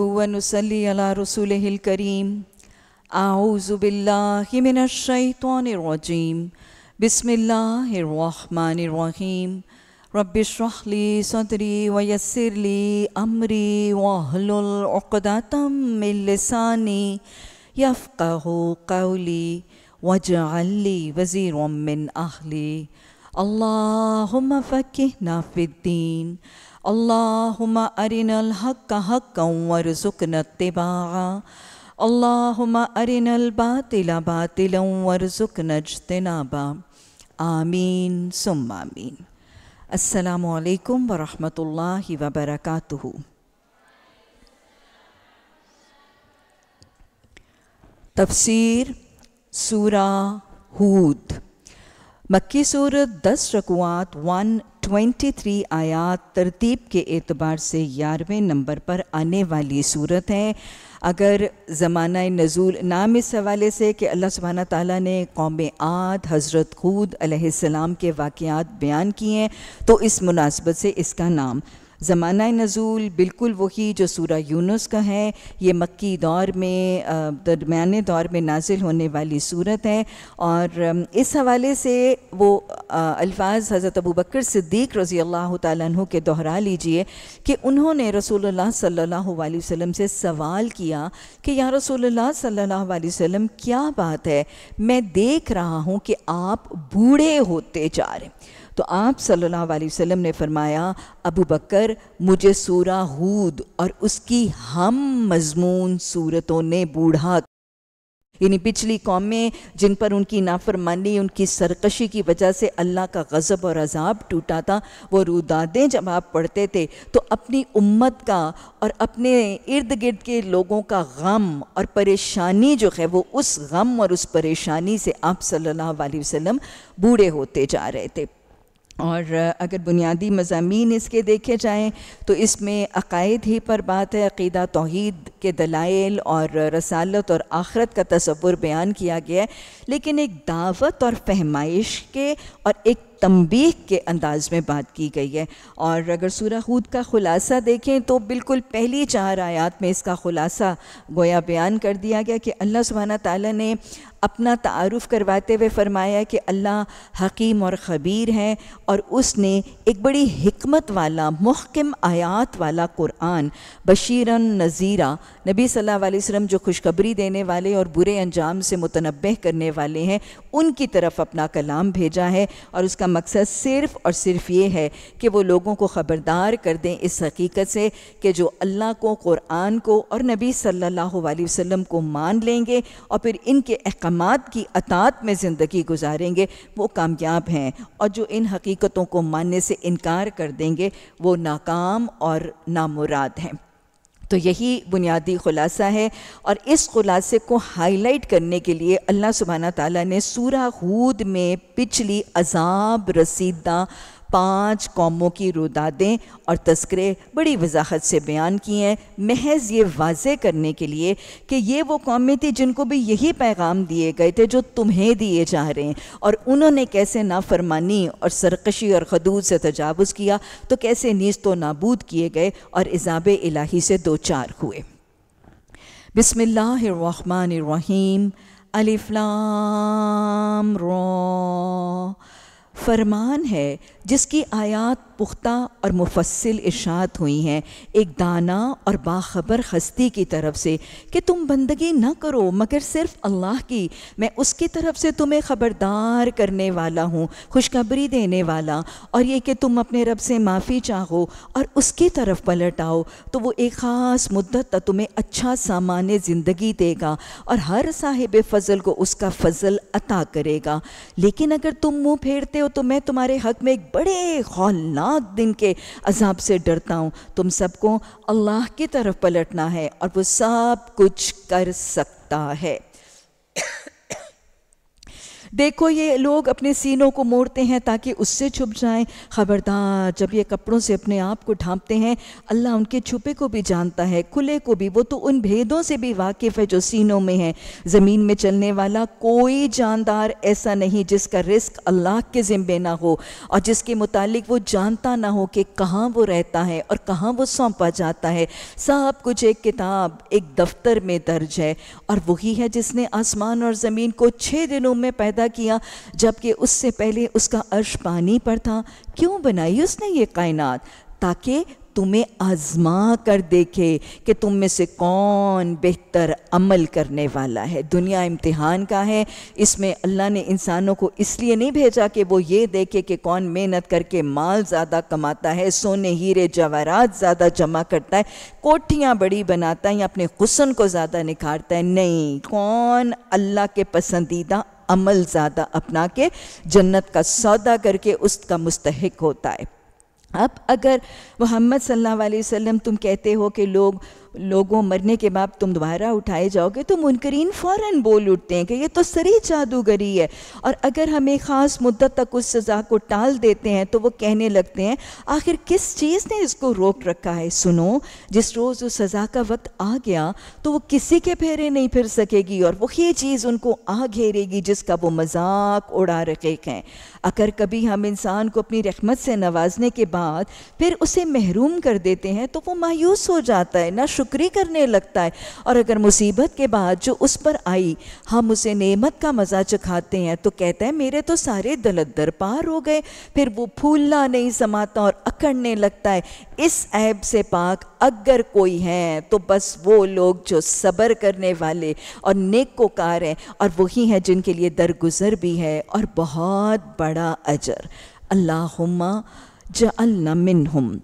वनसली अला रसूल करीम आउज़बिल्लाशतरजीम बसमीम रबिशरहली सदरी वयसरली अमरी वाहलुलदातमिलसानी यफ़्क़ु कौली वजअली वज़ीर मिन अहली अल्लाहुम्मा फ़क़िहना फ़िद्दीन اللهم أرنا الحق حقا وارزقنا اتباعه اللهم أرنا الباطل باطلا وارزقنا اجتنابا آمين ثم آمين السلام عليكم ورحمة الله وبركاته تفسير سورة هود मक्की सूरत दस रकुआत वन ट्वेंटी थ्री आयात तरतीब के एतबार से ग्यारहवें नंबर पर आने वाली सूरत है अगर ज़माना नज़ूल नाम इस हवाले से कि अल्लाह सुबहाना ताली ने कौम आद हज़रत खूद अलैहिस्सलाम के वाक़ बयान किए हैं तो इस मुनासबत से इसका नाम ज़माना नज़ूल बिल्कुल वही जो सूरा यूनुस का है ये मक्की दौर में दरमियाने दौर में नाजिल होने वाली सूरत है और इस हवाले से वो अल्फाज हज़रत अबू बकर सिद्दीक रज़ी अल्लाह तु के दोहरा लीजिए कि उन्होंने रसूल सल्ला वसम से सवाल किया कि या रसूल सल्ला वसम क्या बात है मैं देख रहा हूँ कि आप बूढ़े होते जा रहे तो आप सल्लल्लाहु अलैहि वसल्लम ने फरमाया अबू बकर मुझे सूरा हूद और उसकी हम मजमून सूरतों ने बूढ़ा यानी पिछली कौमें जिन पर उनकी नाफरमानी उनकी सरकशी की वजह से अल्लाह का गज़ब और अजाब टूटा था वो रुदादें जब आप पढ़ते थे तो अपनी उम्मत का और अपने इर्द गिर्द के लोगों का गम और परेशानी जो है वो उस गम और उस परेशानी से आप सल्लल्लाहु अलैहि वसल्लम बूढ़े होते जा रहे थे और अगर बुनियादी मजामी इसके देखे जाएँ तो इसमें अकायद ही पर बात है अकीदा तोहद के दलाइल और रसालत और आखरत का तस्वुर बयान किया गया है लेकिन एक दावत और फहमाइश के और एक तंबीह के अंदाज़ में बात की गई है और अगर सूरा खूद का ख़ुलासा देखें तो बिल्कुल पहली चार आयात में इसका ख़ुलासा गोया बयान कर दिया गया कि अल्लाह सुबहाना ताली ने अपना तारफ़ करवाते हुए फरमाया कि अल्लाह हकीम और ख़बीर हैं और उसने एक बड़ी हमत वाला महकम आयात वाला कुरान बशीरन नज़ीरा नबी सल्लल्लाहु अलैहि वसल्लम जो खुशखबरी देने वाले और बुरे अंजाम से मुतनब करने वाले हैं उनकी तरफ अपना कलाम भेजा है और उसका मकसद सिर्फ़ और सिर्फ ये है कि वो लोगों को ख़बरदार कर दें इस हकीकत से कि जो अल्लाह को क़ुरान को और नबी सल्लल्लाहु अलैहि वसल्लम को मान लेंगे और फिर इनके अहकाम की अतात में ज़िंदगी गुजारेंगे वो कामयाब हैं और जो इन हकीकतों को मानने से इनकार कर देंगे वो नाकाम और नामुराद हैं तो यही बुनियादी ख़ुलासा है और इस ख़ुलासे को हाईलाइट करने के लिए अल्लाह सुबहाना ताली ने सूरा हूद में पिछली अजाब रसीदा पांच कौमों की रुदादें और तस्करे बड़ी वजाहत से बयान किए हैं महज ये वाज करने के लिए कि ये वो कौमें थी जिनको भी यही पैगाम दिए गए थे जो तुम्हें दिए जा रहे हैं और उन्होंने कैसे नाफरमानी और सरकशी और खदूद से तजावज़ किया तो कैसे नीज तो नाबूद किए गए और इजाब इलाही से दो चार हुए बिसमिल्लाम अलिफ्लाम रो फरमान है जिसकी आयात पुख्ता और मुफसिल इशात हुई हैं एक दाना और बाखबर हस्ती की तरफ से कि तुम बंदगी न करो मगर सिर्फ अल्लाह की मैं उसकी तरफ से तुम्हें ख़बरदार करने वाला हूँ खुशखबरी देने वाला और ये कि तुम अपने रब से माफ़ी चाहो और उसकी तरफ पलट आओ तो वो एक ख़ास मुद्दत तक तुम्हें अच्छा सामान्य ज़िंदगी देगा और हर साहिब फ़ज़ल को उसका फ़ज़ल अता करेगा लेकिन अगर तुम मुँह फेरते हो तो मैं तुम्हारे हक में एक बड़े खौलनाक दिन के अजाब से डरता हूँ तुम सबको अल्लाह की तरफ पलटना है और वो सब कुछ कर सकता है देखो ये लोग अपने सीनों को मोड़ते हैं ताकि उससे छुप जाएं खबरदार जब ये कपड़ों से अपने आप को ढांपते हैं अल्लाह उनके छुपे को भी जानता है खुले को भी वो तो उन भेदों से भी वाकिफ़ है जो सीनों में है ज़मीन में चलने वाला कोई जानदार ऐसा नहीं जिसका रिस्क अल्लाह के ज़िम्मे ना हो और जिसके मुतालिक वो जानता ना हो कि कहाँ वो रहता है और कहाँ वो सौंपा जाता है सब कुछ एक किताब एक दफ्तर में दर्ज है और वही है जिसने आसमान और ज़मीन को छः दिनों में पैदा पैदा किया जबकि उससे पहले उसका अर्श पानी पर था क्यों बनाई उसने ये कायनात ताकि तुम्हें आजमा कर देखे कि तुम में से कौन बेहतर अमल करने वाला है दुनिया इम्तिहान का है इसमें अल्लाह ने इंसानों को इसलिए नहीं भेजा कि वो ये देखे कि कौन मेहनत करके माल ज़्यादा कमाता है सोने हीरे जवाहरात ज़्यादा जमा करता है कोठियाँ बड़ी बनाता है या अपने हुसन को ज़्यादा निखारता है नहीं कौन अल्लाह के पसंदीदा अमल ज़्यादा अपना के जन्नत का सौदा करके उसका मुस्तक होता है अब अगर मोहम्मद सल्लल्लाहु अलैहि वसल्लम तुम कहते हो कि लोग लोगों मरने के बाद तुम दोबारा उठाए जाओगे तो मुनकरीन फ़ौर बोल उठते हैं कि ये तो सरी जादूगरी है और अगर हम एक ख़ास मुद्दत तक उस सज़ा को टाल देते हैं तो वो कहने लगते हैं आखिर किस चीज़ ने इसको रोक रखा है सुनो जिस रोज़ उस सज़ा का वक्त आ गया तो वो किसी के फेरे नहीं फिर सकेगी और वही चीज़ उनको आ घेरेगी जिसका वो मजाक उड़ा रखे हैं अगर कभी हम इंसान को अपनी रहमत से नवाजने के बाद फिर उसे महरूम कर देते हैं तो वो मायूस हो जाता है ना शुक्री करने लगता है और अगर मुसीबत के बाद जो उस पर आई हम उसे नेमत का मज़ा चखाते हैं तो कहता है मेरे तो सारे दलत दर पार हो गए फिर वो फूलना नहीं समाता और अकड़ने लगता है इस ऐब से पाक अगर कोई है तो बस वो लोग जो सब्र करने वाले और नेकोकार हैं और वही हैं जिनके लिए दरगुजर भी है और बहुत बड़ा अजर अल्लाहुम्मा जअलना मिनहुम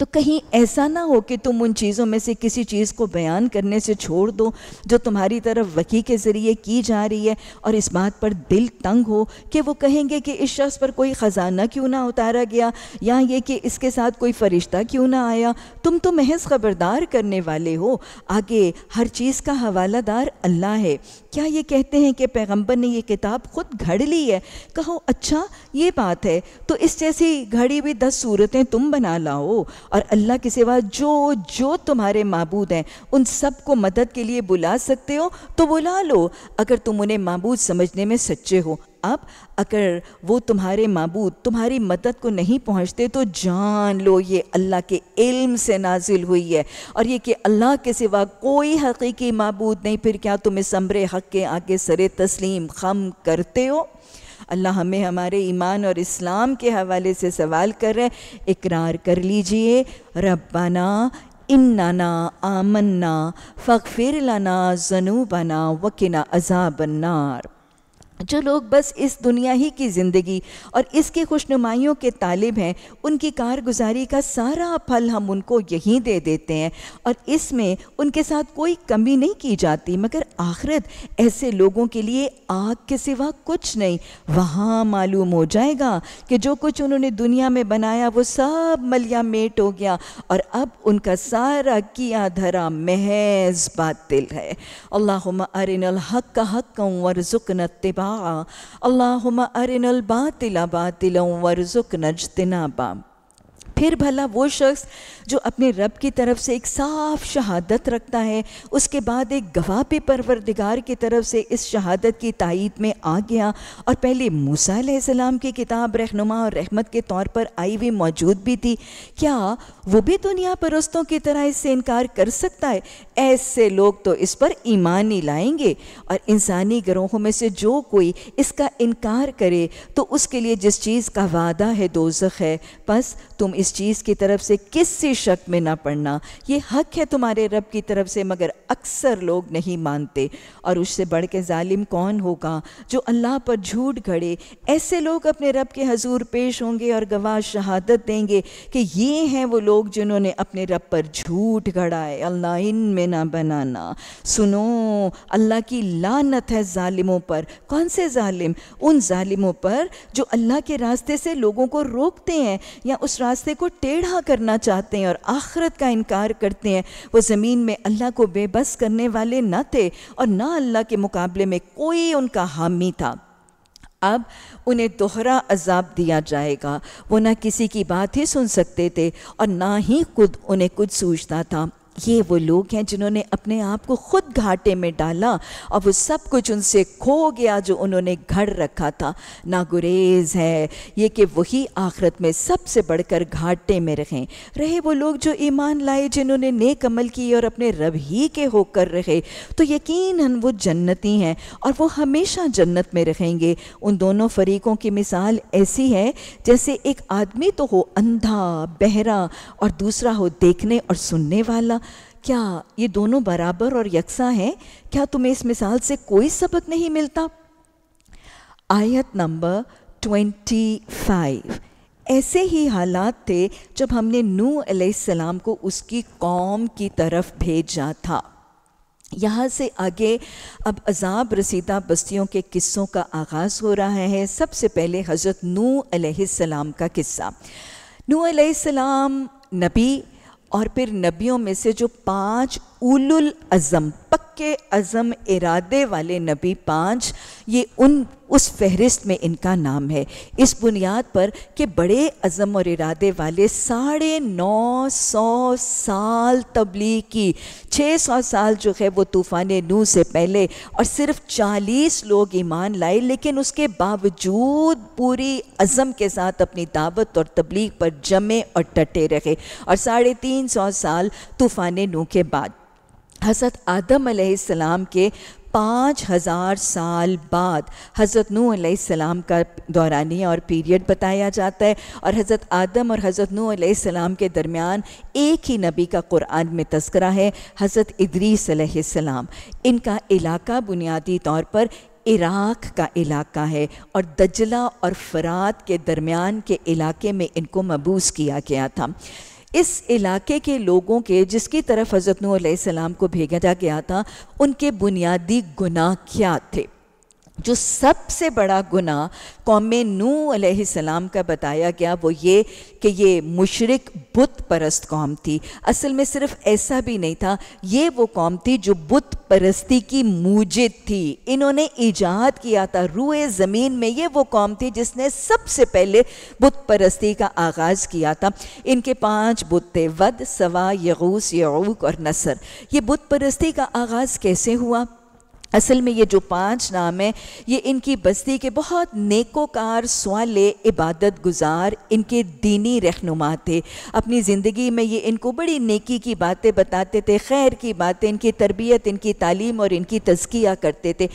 तो कहीं ऐसा ना हो कि तुम उन चीज़ों में से किसी चीज़ को बयान करने से छोड़ दो जो तुम्हारी तरफ वकी के ज़रिए की जा रही है और इस बात पर दिल तंग हो कि वो कहेंगे कि इस शख्स पर कोई ख़जाना क्यों ना उतारा गया या ये कि इसके साथ कोई फ़रिश्ता क्यों ना आया तुम तो महज ख़बरदार करने वाले हो आगे हर चीज़ का हवालादार अल्लाह है क्या ये कहते हैं कि पैगम्बर ने यह किताब खुद घड़ ली है कहो अच्छा ये बात है तो इस जैसी घड़ी भी दस सूरतें तुम बना लाओ और अल्लाह के सिवा जो जो तुम्हारे मबूद हैं उन सब को मदद के लिए बुला सकते हो तो बुला लो अगर तुम उन्हें मबूद समझने में सच्चे हो अब अगर वो तुम्हारे मबूद तुम्हारी मदद को नहीं पहुंचते तो जान लो ये अल्लाह के इल्म से नाजिल हुई है और ये कि अल्लाह के सिवा कोई हकीकी मबूद नहीं फिर क्या तुम इस अमरे हक के आगे सरे तस्लीम खम करते हो अल्लाह हमें हमारे ईमान और इस्लाम के हवाले से सवाल कर रहे हैं इकरार कर लीजिए रब्बाना इन्नाना आमन्ना फ़िर लाना जनूबाना वकिना अजाबन्नार जो लोग बस इस दुनिया ही की ज़िंदगी और इसके खुशनुमाइयों के तालिब हैं उनकी कारगुजारी का सारा फल हम उनको यहीं दे देते हैं और इसमें उनके साथ कोई कमी नहीं की जाती मगर आखिरत ऐसे लोगों के लिए आग के सिवा कुछ नहीं वहाँ मालूम हो जाएगा कि जो कुछ उन्होंने दुनिया में बनाया वो सब मलिया मेट हो गया और अब उनका सारा किया धरा महज बातिल है अल्लाह अरिन हक का हक जुकन तिबा الطاعة اللهم أرنا الباطل باطلا وارزقنا اجتنابه फिर भला वो शख्स जो अपने रब की तरफ से एक साफ शहादत रखता है उसके बाद एक गवाह पे परवरदिगार की तरफ से इस शहादत की तायद में आ गया और पहले मूसा सलाम की किताब रहनुमा और रहमत के तौर पर आई हुई मौजूद भी थी क्या वो भी दुनिया परस्तों की तरह इससे इनकार कर सकता है ऐसे लोग तो इस पर ईमान ही लाएंगे और इंसानी ग्रोहों में से जो कोई इसका इनकार करे तो उसके लिए जिस चीज़ का वादा है दोजख है बस तुम इस इस चीज़ की तरफ से किसी शक में ना पड़ना ये हक है तुम्हारे रब की तरफ से मगर अक्सर लोग नहीं मानते और उससे बढ़ के ालिम कौन होगा जो अल्लाह पर झूठ घड़े ऐसे लोग अपने रब के हजूर पेश होंगे और गवाह शहादत देंगे कि ये हैं वो लोग जिन्होंने अपने रब पर झूठ घड़ा है अल्लाह इन में ना बनाना सुनो अल्लाह की लानत है ालिमों पर कौन से ालिम उन ालिमों पर जो अल्लाह के रास्ते से लोगों को रोकते हैं या उस रास्ते को टेढ़ा करना चाहते हैं और आखरत का इनकार करते हैं वो ज़मीन में अल्लाह को बेबस करने वाले न थे और ना अल्लाह के मुकाबले में कोई उनका हामी था अब उन्हें दोहरा अजाब दिया जाएगा वो ना किसी की बात ही सुन सकते थे और ना ही खुद उन्हें कुछ सूझता था ये वो लोग हैं जिन्होंने अपने आप को खुद घाटे में डाला और वो सब कुछ उनसे खो गया जो उन्होंने घर रखा था ना गुरेज है ये कि वही आखरत में सबसे बढ़कर घाटे में रहें रहे वो लोग जो ईमान लाए जिन्होंने नेक अमल किए और अपने रब ही के होकर रहे तो यकीन वो जन्नती हैं और वो हमेशा जन्नत में रहेंगे उन दोनों फरीकों की मिसाल ऐसी है जैसे एक आदमी तो हो अंधा बहरा और दूसरा हो देखने और सुनने वाला क्या ये दोनों बराबर और यकसा हैं क्या तुम्हें इस मिसाल से कोई सबक नहीं मिलता आयत नंबर 25 ऐसे ही हालात थे जब हमने नू सलाम को उसकी कौम की तरफ भेजा था यहाँ से आगे अब अजाब रसीदा बस्तियों के किस्सों का आगाज़ हो रहा है सबसे पहले हज़रत नू सलाम का किस्सा नू सलाम नबी और फिर नबियों में से जो पांच उलुल अज़म पक्के अज़म इरादे वाले नबी पाँच ये उन उस फहरिस्त में इनका नाम है इस बुनियाद पर कि बड़े अज़म और इरादे वाले साढ़े नौ सौ साल तबलीग की छः सौ साल जो है वो तूफ़ान नू से पहले और सिर्फ चालीस लोग ईमान लाए लेकिन उसके बावजूद पूरी अज़म के साथ अपनी दावत और तबलीग पर जमे और टटे रहे और साढ़े तीन सौ साल तूफ़ान नू के बाद हज़रत आदम सलाम के पाँच हज़ार साल बाद हज़रत नू सलाम का दौरानिया और पीरियड बताया जाता है और हज़रत आदम और हज़रत नू सलाम के दरमियान एक ही नबी का कुरान में तस्करा है हज़रत इदरीस इनका इलाका बुनियादी तौर पर इराक का इलाका है और दजला और फरात के दरमियान के इलाके में इनको मबूस किया गया था इस इलाके के लोगों के जिसकी तरफ हज़रत नूसम को भेजा गया था उनके बुनियादी गुनाह क्या थे जो सबसे बड़ा गुना कौम नू सलाम का बताया गया वो ये कि ये मुशरक बुत परस्त कौम थी असल में सिर्फ ऐसा भी नहीं था ये वो कौम थी जो बुत परस्ती की मूजिद थी इन्होंने ईजाद किया था रूए ज़मीन में ये वो कौम थी जिसने सबसे पहले बुत परस्ती का आगाज़ किया था इनके पांच बुत थे वद सवा यगूस यूक और नसर ये बुत परस्ती का आगाज़ कैसे हुआ असल में ये जो पांच नाम हैं ये इनकी बस्ती के बहुत नेकोकार स्वाले इबादत गुजार इनके दीनी रहनुमा थे अपनी ज़िंदगी में ये इनको बड़ी नेकी की बातें बताते थे खैर की बातें इनकी तरबियत इनकी तालीम और इनकी तजकिया करते थे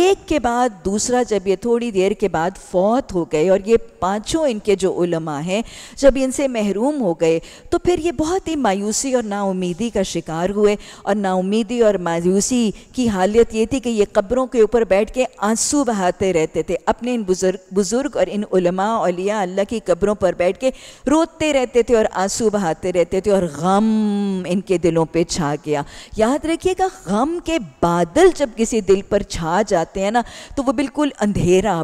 एक के बाद दूसरा जब ये थोड़ी देर के बाद फौत हो गए और ये पाँचों इनके जो उलमा हैं जब इनसे महरूम हो गए तो फिर ये बहुत ही मायूसी और नाउमीदी का शिकार हुए और नाउमीदी और मायूसी की हालत ये थी थी कि ये कब्रों के ऊपर बैठ के आंसू बहाते रहते थे अपने इन बुज़ुर्ग बुज़ुर्ग और इन उलमा अलिया अल्लाह की कब्रों पर बैठ के रोते रहते थे और आंसू बहाते रहते थे और गम इनके दिलों पे छा गया याद रखिएगा गम के बादल जब किसी दिल पर छा जाते हैं ना तो वो बिल्कुल अंधेरा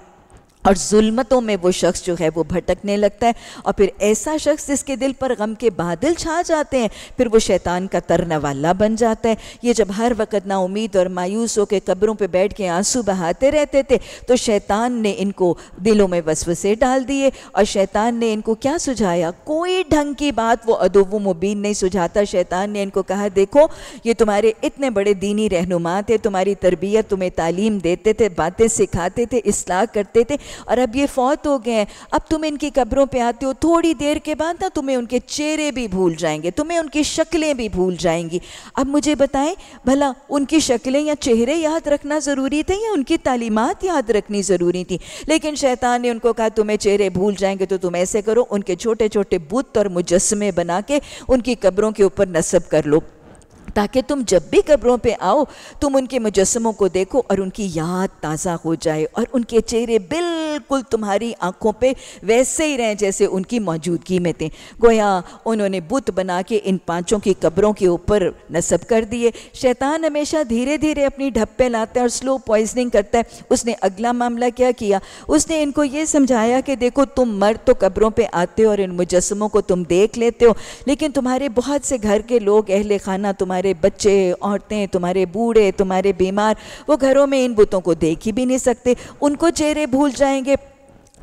और जुल्मतों में वो शख्स जो है वो भटकने लगता है और फिर ऐसा शख्स जिसके दिल पर गम के बादल छा जाते हैं फिर वो शैतान का तरना वाला बन जाता है ये जब हर वक्त ना उम्मीद और मायूस होकर कब्रों पर बैठ के आंसू बहाते रहते थे तो शैतान ने इनको दिलों में वसवसे डाल दिए और शैतान ने इनको क्या सुझाया कोई ढंग की बात वो अदोव मुबीन नहीं सुझाता शैतान ने इनको कहा देखो ये तुम्हारे इतने बड़े दीनी रहनुमा थे तुम्हारी तरबियत तुम्हें तालीम देते थे बातें सिखाते थे इसलाह करते थे और अब ये फौत हो गए अब तुम इनकी कब्रों पे आते हो थोड़ी देर के बाद ना तुम्हें उनके चेहरे भी भूल जाएंगे तुम्हें उनकी शक्लें भी भूल जाएंगी अब मुझे बताएं भला उनकी शक्लें या चेहरे याद रखना ज़रूरी थे या उनकी तालीमत याद रखनी ज़रूरी थी लेकिन शैतान ने उनको कहा तुम्हें चेहरे भूल जाएंगे तो तुम ऐसे करो उनके छोटे छोटे बुत और मुजस्मे बना के उनकी कब्रों के ऊपर नस्ब कर लो ताकि तुम जब भी कब्रों पे आओ तुम उनके मुजस्मों को देखो और उनकी याद ताज़ा हो जाए और उनके चेहरे बिल्कुल तुम्हारी आंखों पे वैसे ही रहें जैसे उनकी मौजूदगी में थे गोया उन्होंने बुत बना के इन पाँचों की कब्रों के ऊपर नस्ब कर दिए शैतान हमेशा धीरे धीरे अपनी ढप्पे लाता है और स्लो पॉइजनिंग करता है उसने अगला मामला क्या किया उसने इनको ये समझाया कि देखो तुम मर तो कब्रों पर आते हो और इन मुजस्मों को तुम देख लेते हो लेकिन तुम्हारे बहुत से घर के लोग अहल खाना तुम्हारे तुम्हारे बच्चे औरतें तुम्हारे बूढ़े तुम्हारे बीमार वो घरों में इन बुतों को देख ही भी नहीं सकते उनको चेहरे भूल जाएंगे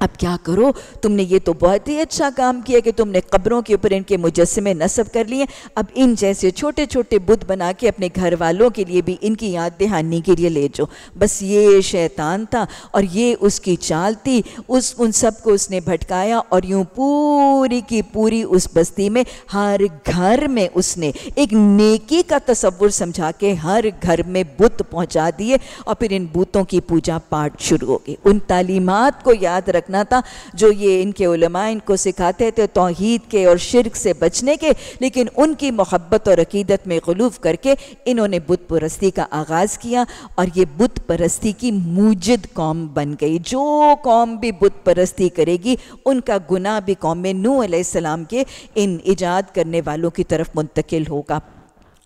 अब क्या करो तुमने ये तो बहुत ही अच्छा काम किया कि तुमने कब्रों के ऊपर इनके मुजस्मे नस्ब कर लिए अब इन जैसे छोटे छोटे बुत बना के अपने घर वालों के लिए भी इनकी याद दहानी के लिए ले जाओ बस ये शैतान था और ये उसकी चाल थी उस उन सबको उसने भटकाया और यूँ पूरी की पूरी उस बस्ती में हर घर में उसने एक नेकी का तस्वुर समझा के हर घर में बुत पहुँचा दिए और फिर इन बुतों की पूजा पाठ शुरू हो गई उन तालीमत को याद रख रखना था जो ये इनके उलमा इनको सिखाते थे तोहहीद के और शिरक से बचने के लेकिन उनकी मोहब्बत और अकीदत में गलूफ करके इन्होंने बुत परस्ती का आगाज़ किया और ये बुत परस्ती की मूजद कौम बन गई जो कौम भी बुत परस्ती करेगी उनका गुना भी कौम नू सलाम के इन ईजाद करने वालों की तरफ मुंतकिल होगा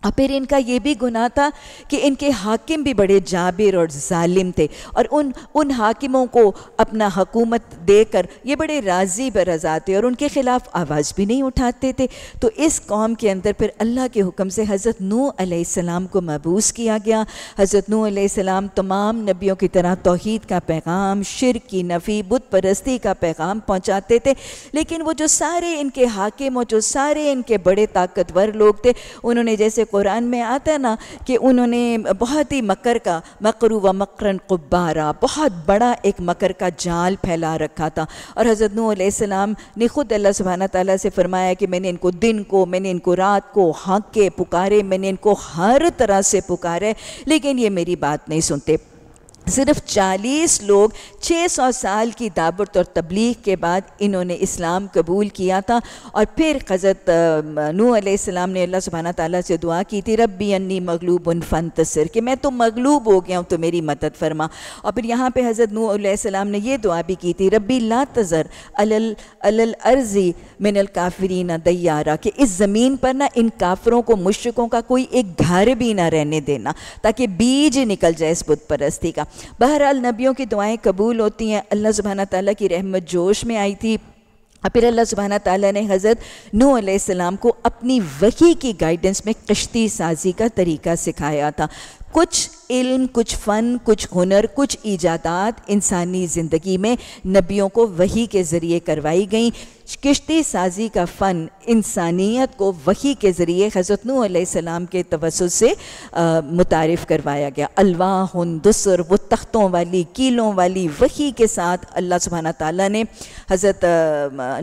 और फिर इनका ये भी गुनाह था कि इनके हाकिम भी बड़े जाबिर और जालिम थे और उन उन हाकिमों को अपना हकूमत देकर ये बड़े राज़ी बरजा थे और उनके ख़िलाफ़ आवाज़ भी नहीं उठाते थे तो इस कौम के अंदर फिर अल्लाह के हुक्म से हज़रत नू आसमाम को मबूस किया गया हज़रत नूसम तमाम नबियों की तरह तोहद का पैगाम शिर की नफ़ी बुत परस्ती का पैगाम पहुँचाते थे लेकिन वो जो सारे इनके हाकिम और जो सारे इनके बड़े ताकतवर लोग थे उन्होंने जैसे कुरान में आता है ना कि उन्होंने बहुत ही मकर का मकरू व मकरन कुब्बारा बहुत बड़ा एक मकर का जाल फैला रखा था और हज़रत नूसम ने ख़ुद अल्लाह सुबहाना ताली से फरमाया कि मैंने इनको दिन को मैंने इनको रात को हाँके के पुकारे मैंने इनको हर तरह से पुकारे लेकिन ये मेरी बात नहीं सुनते सिर्फ 40 लोग 600 साल की दावत और तबलीग के बाद इन्होंने इस्लाम कबूल किया था और फिर हज़रत नूसम ने अल्लाह सुबहाना ताली से दुआ की थी रब्बी अन्नी मगलूब उन फन तसर कि मैं तो मगलूब हो गया हूँ तो मेरी मदद फरमा और फिर यहाँ पर हज़रत नूसम ने यह दुआ भी की थी रब्बी ला तज़र अल अल अर्जी मिनल काफरीना कि इस ज़मीन पर ना इन काफरों को मुशरकों का कोई एक घर भी ना रहने देना ताकि बीज निकल जाए इस बुत परस्ती का बहरहाल नबियों की दुआएं कबूल होती हैं अल्लाह सुबहाना ताली की रहमत जोश में आई थी फिर अल्लाह सुबहाना ताली ने हज़रत नू आसम को अपनी वही की गाइडेंस में कश्ती साजी का तरीका सिखाया था कुछ इल्म कुछ फ़न कुछ हुनर कुछ ईजादात इंसानी ज़िंदगी में नबियों को वही के ज़रिए करवाई गई किश्ती साजी का फ़न इंसानियत को वही के ज़रिए हज़रत नूसम के तवसुल से मुतारफ़ करवाया गया अलवाह दुसर वो तख्तों वाली कीलों वाली वही के साथ अल्लाह सुबहाना ताला ने हज़रत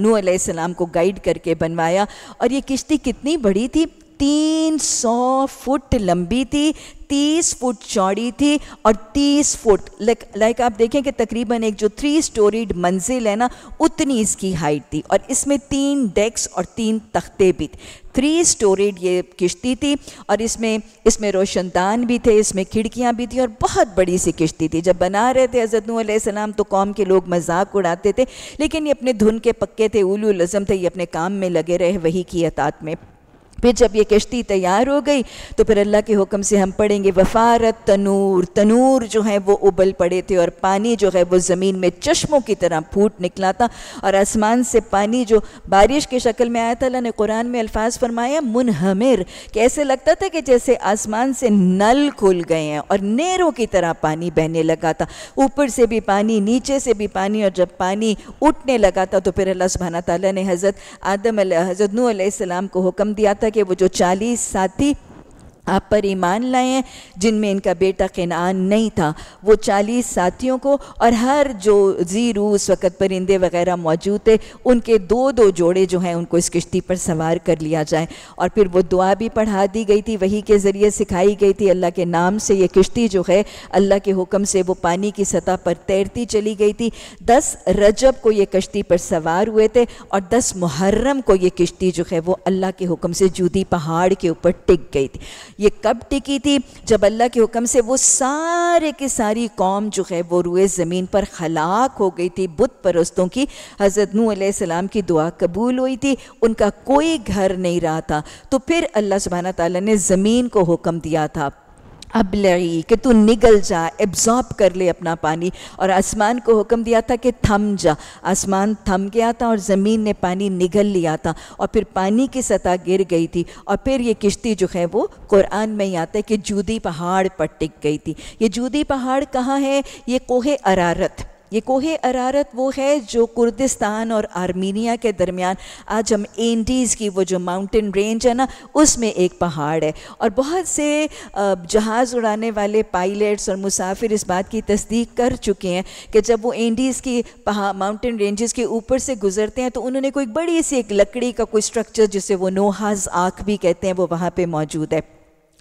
नूसम को गाइड करके बनवाया और ये किश्ती कितनी बड़ी थी 300 फुट लंबी थी 30 फुट चौड़ी थी और 30 फुट लाइक लाइक आप देखें कि तकरीबन एक जो थ्री स्टोरीड मंजिल है ना उतनी इसकी हाइट थी और इसमें तीन डेक्स और तीन तख्ते भी थे थ्री स्टोरीड ये किश्ती थी और इसमें इसमें रोशनदान भी थे इसमें खिड़कियाँ भी थी और बहुत बड़ी सी किश्ती थी जब बना रहे थे हज़रत नूसम तो कौम के लोग मजाक उड़ाते थे लेकिन ये अपने धुन के पक्के थे उलूज़म थे ये अपने काम में लगे रहे वही की अतात में फिर जब ये कश्ती तैयार हो गई तो फिर अल्लाह के हुक्म से हम पढ़ेंगे वफारत तनूर तनूर जो है वो उबल पड़े थे और पानी जो है वो ज़मीन में चश्मों की तरह फूट निकला था और आसमान से पानी जो बारिश की शक्ल में आया था ने कुरान में अल्फाज फरमाया मुनहमिर कैसे लगता था कि जैसे आसमान से नल खुल गए हैं और नहरों की तरह पानी बहने लगा था ऊपर से भी पानी नीचे से भी पानी और जब पानी उठने लगा था तो फिर अल्लाह सुबहाना तला ने हज़रत आदम हज़रत को हुक्म दिया था कि वो जो चालीस साथी आप पर ईमान लाए जिनमें इनका बेटा केनान नहीं था वो चालीस साथियों को और हर जो जीरू उस वक़्त परिंदे वगैरह मौजूद थे उनके दो दो जोड़े जो हैं उनको इस किश्ती पर सवार कर लिया जाए और फिर वो दुआ भी पढ़ा दी गई थी वही के ज़रिए सिखाई गई थी अल्लाह के नाम से ये किश्ती जो है अल्लाह के हुक्म से वो पानी की सतह पर तैरती चली गई थी दस रजब को ये कश्ती पर सवार हुए थे और दस मुहर्रम को ये किश्ती जो है वो अल्लाह के हुक्म से जूदी पहाड़ के ऊपर टिक गई थी ये कब टिकी थी जब अल्लाह के हुक्म से वो सारे की सारी कौम जो है वो रुए ज़मीन पर हलाक हो गई थी बुत परस्तों की हज़रत नूह की दुआ कबूल हुई थी उनका कोई घर नहीं रहा था तो फिर अल्लाह सुबहाना तौला ने ज़मीन को हुक्म दिया था लगी कि तू निगल जा एब्जॉर्ब कर ले अपना पानी और आसमान को हुक्म दिया था कि थम जा आसमान थम गया था और ज़मीन ने पानी निगल लिया था और फिर पानी की सतह गिर गई थी और फिर ये किश्ती जो है वो कुरान में ही आता है कि जूदी पहाड़ पर टिक गई थी ये जूदी पहाड़ कहाँ है ये कोहे अरारत ये कोहे अरारत वो है जो कुर्दिस्तान और आर्मीनिया के दरमियान आज हम एंडीज़ की वो जो माउंटेन रेंज है ना उसमें एक पहाड़ है और बहुत से जहाज़ उड़ाने वाले पायलट्स और मुसाफिर इस बात की तस्दीक कर चुके हैं कि जब वो एंडीज़ की माउंटेन रेंजेस के ऊपर से गुजरते हैं तो उन्होंने कोई बड़ी सी एक लकड़ी का कोई स्ट्रक्चर जिसे वो नोहाज आँख भी कहते हैं वो वहाँ पर मौजूद है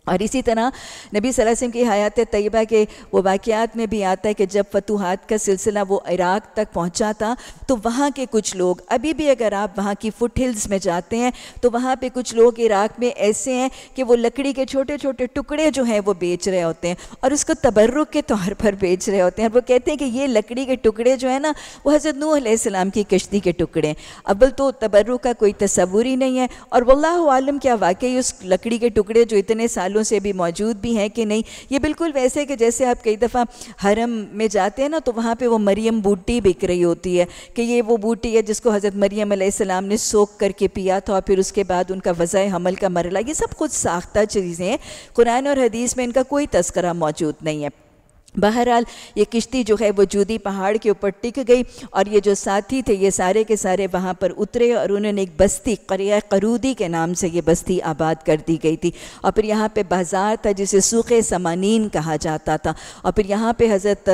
और इसी तरह नबी वसल्लम की हयात तैयबा के वो वाक़ात में भी आता है कि जब फतूहत का सिलसिला वो इराक़ तक पहुंचा था तो वहाँ के कुछ लोग अभी भी अगर आप वहाँ की फुट हिल्स में जाते हैं तो वहाँ पे कुछ लोग इराक़ में ऐसे हैं कि वो लकड़ी के छोटे छोटे टुकड़े जो हैं वो बेच रहे होते हैं और उसको तबर्रुक के तौर पर बेच रहे होते हैं और वो कहते हैं कि ये लकड़ी के टुकड़े जो है ना वो हज़रत नूसम की कश्ती के टुकड़े अव्वल तो तबर्रुक का कोई तस्वूर ही नहीं है और वल्ला आलम क्या वाकई उस लकड़ी के टुकड़े जो इतने साल पहलुओं से भी मौजूद भी हैं कि नहीं ये बिल्कुल वैसे कि जैसे आप कई दफ़ा हरम में जाते हैं ना तो वहाँ पे वो मरियम बूटी बिक रही होती है कि ये वो बूटी है जिसको हज़रत मरियम आसमाम ने सोख करके पिया था और फिर उसके बाद उनका वज़ा हमल का मरला ये सब कुछ साख्ता चीज़ें हैं कुरान और हदीस में इनका कोई तस्करा मौजूद नहीं है बहरहाल ये किश्ती जो है वो जूदी पहाड़ के ऊपर टिक गई और ये जो साथी थे ये सारे के सारे वहाँ पर उतरे और उन्होंने एक बस्ती करिया करूदी के नाम से ये बस्ती आबाद कर दी गई थी और फिर यहाँ पे बाज़ार था जिसे सूखे समानीन कहा जाता था और फिर यहाँ पे हज़रत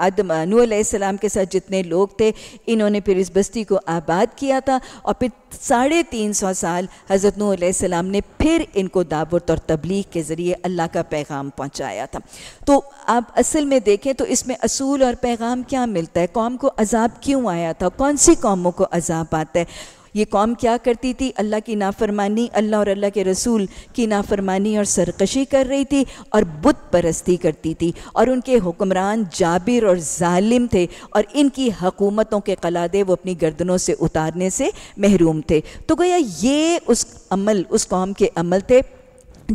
आदम सलाम के साथ जितने लोग थे इन्होंने फिर इस बस्ती को आबाद किया था और फिर साढ़े तीन सौ साल हज़रत नूसम ने फिर इनको दावत और तबलीग के ज़रिए अल्लाह का पैगाम पहुँचाया था तो आप असल में देखें तो इसमें असूल और पैगाम क्या मिलता है कौम को अजाब क्यों आया था कौन सी कौमों को अजाब आता है ये कौम क्या करती थी अल्लाह की नाफरमानी अल्लाह और अल्लाह के रसूल की नाफरमानी और सरकशी कर रही थी और बुत परस्ती करती थी और उनके हुक्मरान जाबिर और जालिम थे और इनकी हकूमतों के कलादे वो अपनी गर्दनों से उतारने से महरूम थे तो गोया ये उस अमल उस कौम के अमल थे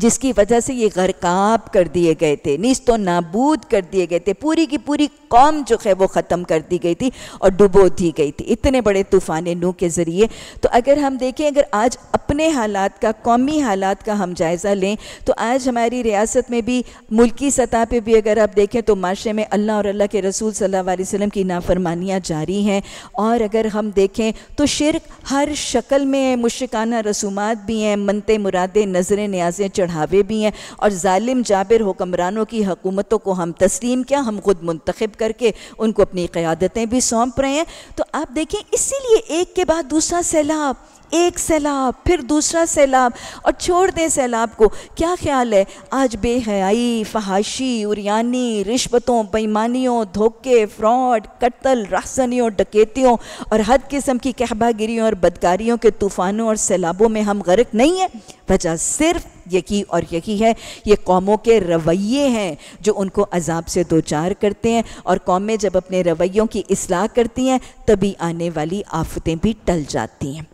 जिसकी वजह से ये गरकाब कर दिए गए थे नीस्त नाबूद कर दिए गए थे पूरी की पूरी कौम जो है वो ख़त्म कर दी गई थी और डुबो दी गई थी इतने बड़े तूफ़ान नू के ज़रिए तो अगर हम देखें अगर आज अपने हालात का कौमी हालात का हम जायज़ा लें तो आज हमारी रियासत में भी मुल्की सतह पर भी अगर आप देखें तो माशरे में अल्लाह और अल्लाह के रसूल सल्ला वसलम की नाफरमानियाँ जारी हैं और अगर हम देखें तो शिरक हर शक्ल में मुश्काना रसूमात भी हैं मनते मुरादे नजर न्याजें चढ़ावे भी हैं और ालिम जाबिर हुक्मरानों की हकूमतों को हम तस्लीम क्या हम खुद मंतखब करके उनको अपनी क़्यादतें भी सौंप रहे हैं तो आप देखें इसीलिए एक के बाद दूसरा सैलाब एक सैलाब फिर दूसरा सैलाब और छोड़ दें सैलाब को क्या ख्याल है आज बेहयाई फहाशी उरियानी रिश्वतों बेईमानियों धोखे फ्रॉड कत्ल रासनियों डकैतियों और हर किस्म की कहबागिरियों और बदकारियों के तूफ़ानों और सैलाबों में हम गर्क नहीं हैं वजह सिर्फ यकी और यकी है ये कौमों के रवैये हैं जो उनको अजाब से दो चार करते हैं और कौमें जब अपने रवैयों की असलाह करती हैं तभी आने वाली आफतें भी टल जाती हैं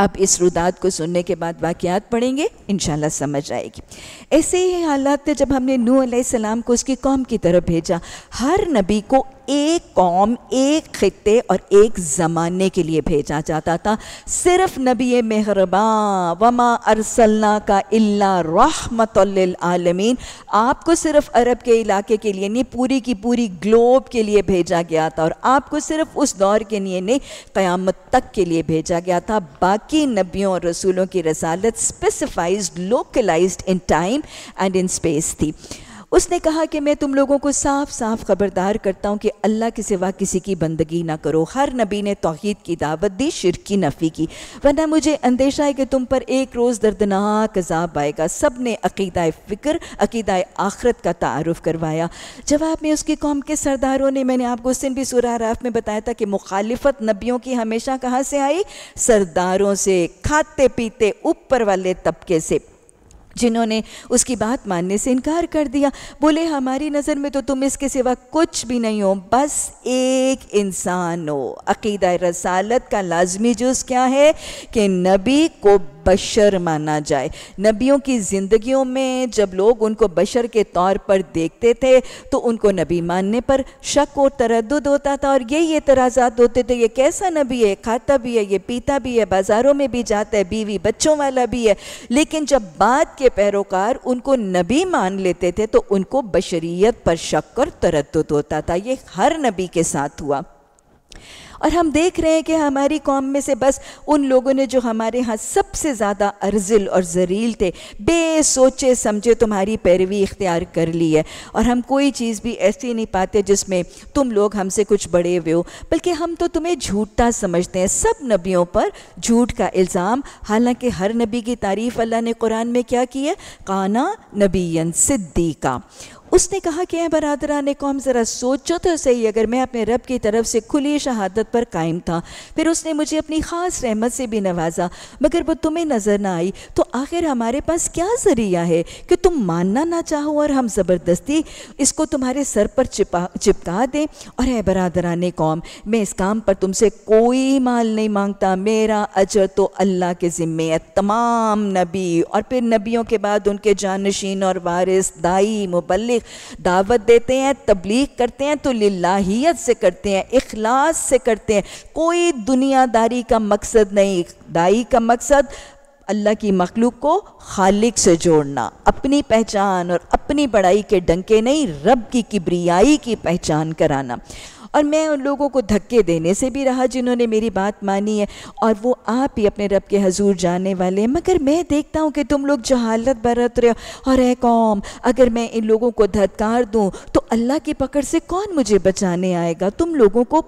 अब इस रुदात को सुनने के बाद वाक़ात पढ़ेंगे इन समझ आएगी ऐसे ही हालात थे जब हमने नू सलाम को उसकी कौम की तरफ भेजा हर नबी को एक कौम एक ख़त्े और एक ज़माने के लिए भेजा जाता था सिर्फ नबी मेहरबा वमा अरसल्ला का अल्ला रहमत आलमीन आपको सिर्फ अरब के इलाके के लिए नहीं पूरी की पूरी ग्लोब के लिए भेजा गया था और आपको सिर्फ उस दौर के लिए नहीं क़यामत तक के लिए भेजा गया था बाकी नबियों और रसूलों की रसालत specifies localise in time and in space थी उसने कहा कि मैं तुम लोगों को साफ साफ खबरदार करता हूँ कि अल्लाह के सिवा किसी की बंदगी ना करो हर नबी ने तोहद की दावत दी शिर की नफ़ी की वरना मुझे अंदेशा है कि तुम पर एक रोज़ दर्दनाक अजाब आएगा सब ने अकीदा फ़िक्र अकीदा आखरत का तारफ़ करवाया जवाब में उसकी कौम के सरदारों ने मैंने आपको सिन भी सुरह राफ में बताया था कि मुखालफत नबियों की हमेशा कहाँ से आई सरदारों से खाते पीते ऊपर वाले तबके से जिन्होंने उसकी बात मानने से इनकार कर दिया बोले हमारी नज़र में तो तुम इसके सिवा कुछ भी नहीं हो बस एक इंसान हो अकीद रसालत का लाजमी जुज़ क्या है कि नबी को बशर माना जाए नबियों की ज़िंदगियों में जब लोग उनको बशर के तौर पर देखते थे तो उनको नबी मानने पर शक और तरद होता था और यही एतराज़ात होते थे ये कैसा नबी है खाता भी है ये पीता भी है बाज़ारों में भी जाता है बीवी बच्चों वाला भी है लेकिन जब बात के के पैरोकार उनको नबी मान लेते थे तो उनको बशरीत पर शक और तरद होता था ये हर नबी के साथ हुआ और हम देख रहे हैं कि हमारी कौम में से बस उन लोगों ने जो हमारे यहाँ सबसे ज़्यादा अर्जिल और जरील थे बे सोचे समझे तुम्हारी पैरवी इख्तियार कर ली है और हम कोई चीज़ भी ऐसी नहीं पाते जिसमें तुम लोग हमसे कुछ बड़े हुए हो बल्कि हम तो तुम्हें झूठता समझते हैं सब नबियों पर झूठ का इल्ज़ाम हालांकि हर नबी की तारीफ़ अल्लाह ने कुरान में क्या की है काना नबीन सिद्दीका उसने कहा कि अः बरदरा ने कौम ज़रा सोचो तो सही अगर मैं अपने रब की तरफ से खुली शहादत पर कायम था फिर उसने मुझे अपनी ख़ास रहमत से भी नवाजा मगर वो तुम्हें नज़र ना आई तो आखिर हमारे पास क्या ज़रिया है कि तुम मानना ना चाहो और हम ज़बरदस्ती इसको तुम्हारे सर पर चिपा चिपका दें और अः बरदरा ने कौम मैं इस काम पर तुमसे कोई माल नहीं मांगता मेरा अजर तो अल्लाह के ज़िम्मे है तमाम नबी और फिर नबियों के बाद उनके जानशीन और वारिस दाई मुबलिक दावत देते हैं तबलीग करते हैं तो लाहीत से करते हैं इखलास से करते हैं कोई दुनियादारी का मकसद नहीं दाई का मकसद अल्लाह की मखलूक को खालिक से जोड़ना अपनी पहचान और अपनी बड़ाई के डंके नहीं रब की किबरियाई की पहचान कराना और मैं उन लोगों को धक्के देने से भी रहा जिन्होंने मेरी बात मानी है और वो आप ही अपने रब के हजूर जाने वाले हैं मगर मैं देखता हूँ कि तुम लोग जहालत बरत रहे हो और है कौम अगर मैं इन लोगों को धत्कार दूँ तो अल्लाह की पकड़ से कौन मुझे बचाने आएगा तुम लोगों को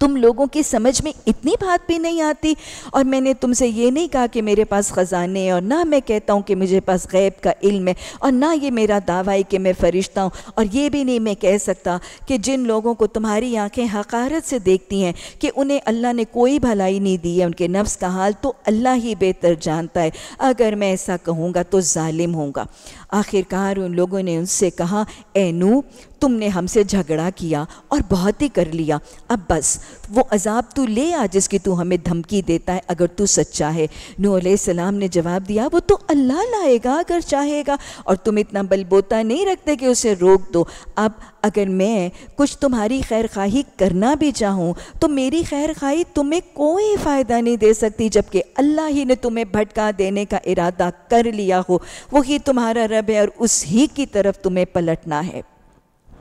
तुम लोगों की समझ में इतनी बात भी नहीं आती और मैंने तुमसे ये नहीं कहा कि मेरे पास ख़जाने और ना मैं कहता हूँ कि मुझे पास गैब का इल्म है और ना ये मेरा दावा है कि मैं फ़रिश्ता हूँ और ये भी नहीं मैं कह सकता कि जिन लोगों को तुम्हारी आंखें हकारत से देखती हैं कि उन्हें अल्लाह ने कोई भलाई नहीं दी है उनके नफ्स का हाल तो अल्लाह ही बेहतर जानता है अगर मैं ऐसा कहूँगा तो ालिम होंगे आखिरकार उन लोगों ने उनसे कहा ए नू तुमने हमसे झगड़ा किया और बहुत ही कर लिया अब बस वो अजाब तू ले आ जिसकी तू हमें धमकी देता है अगर तू सच्चा है नू सलाम ने जवाब दिया वो तो अल्लाह लाएगा अगर चाहेगा और तुम इतना बलबोता नहीं रखते कि उसे रोक दो अब अगर मैं कुछ तुम्हारी खैर खाही करना भी चाहूँ तो मेरी खैर खाही तुम्हें कोई फ़ायदा नहीं दे सकती जबकि अल्लाह ही ने तुम्हें भटका देने का इरादा कर लिया हो वही तुम्हारा रब है और उस ही की तरफ तुम्हें पलटना है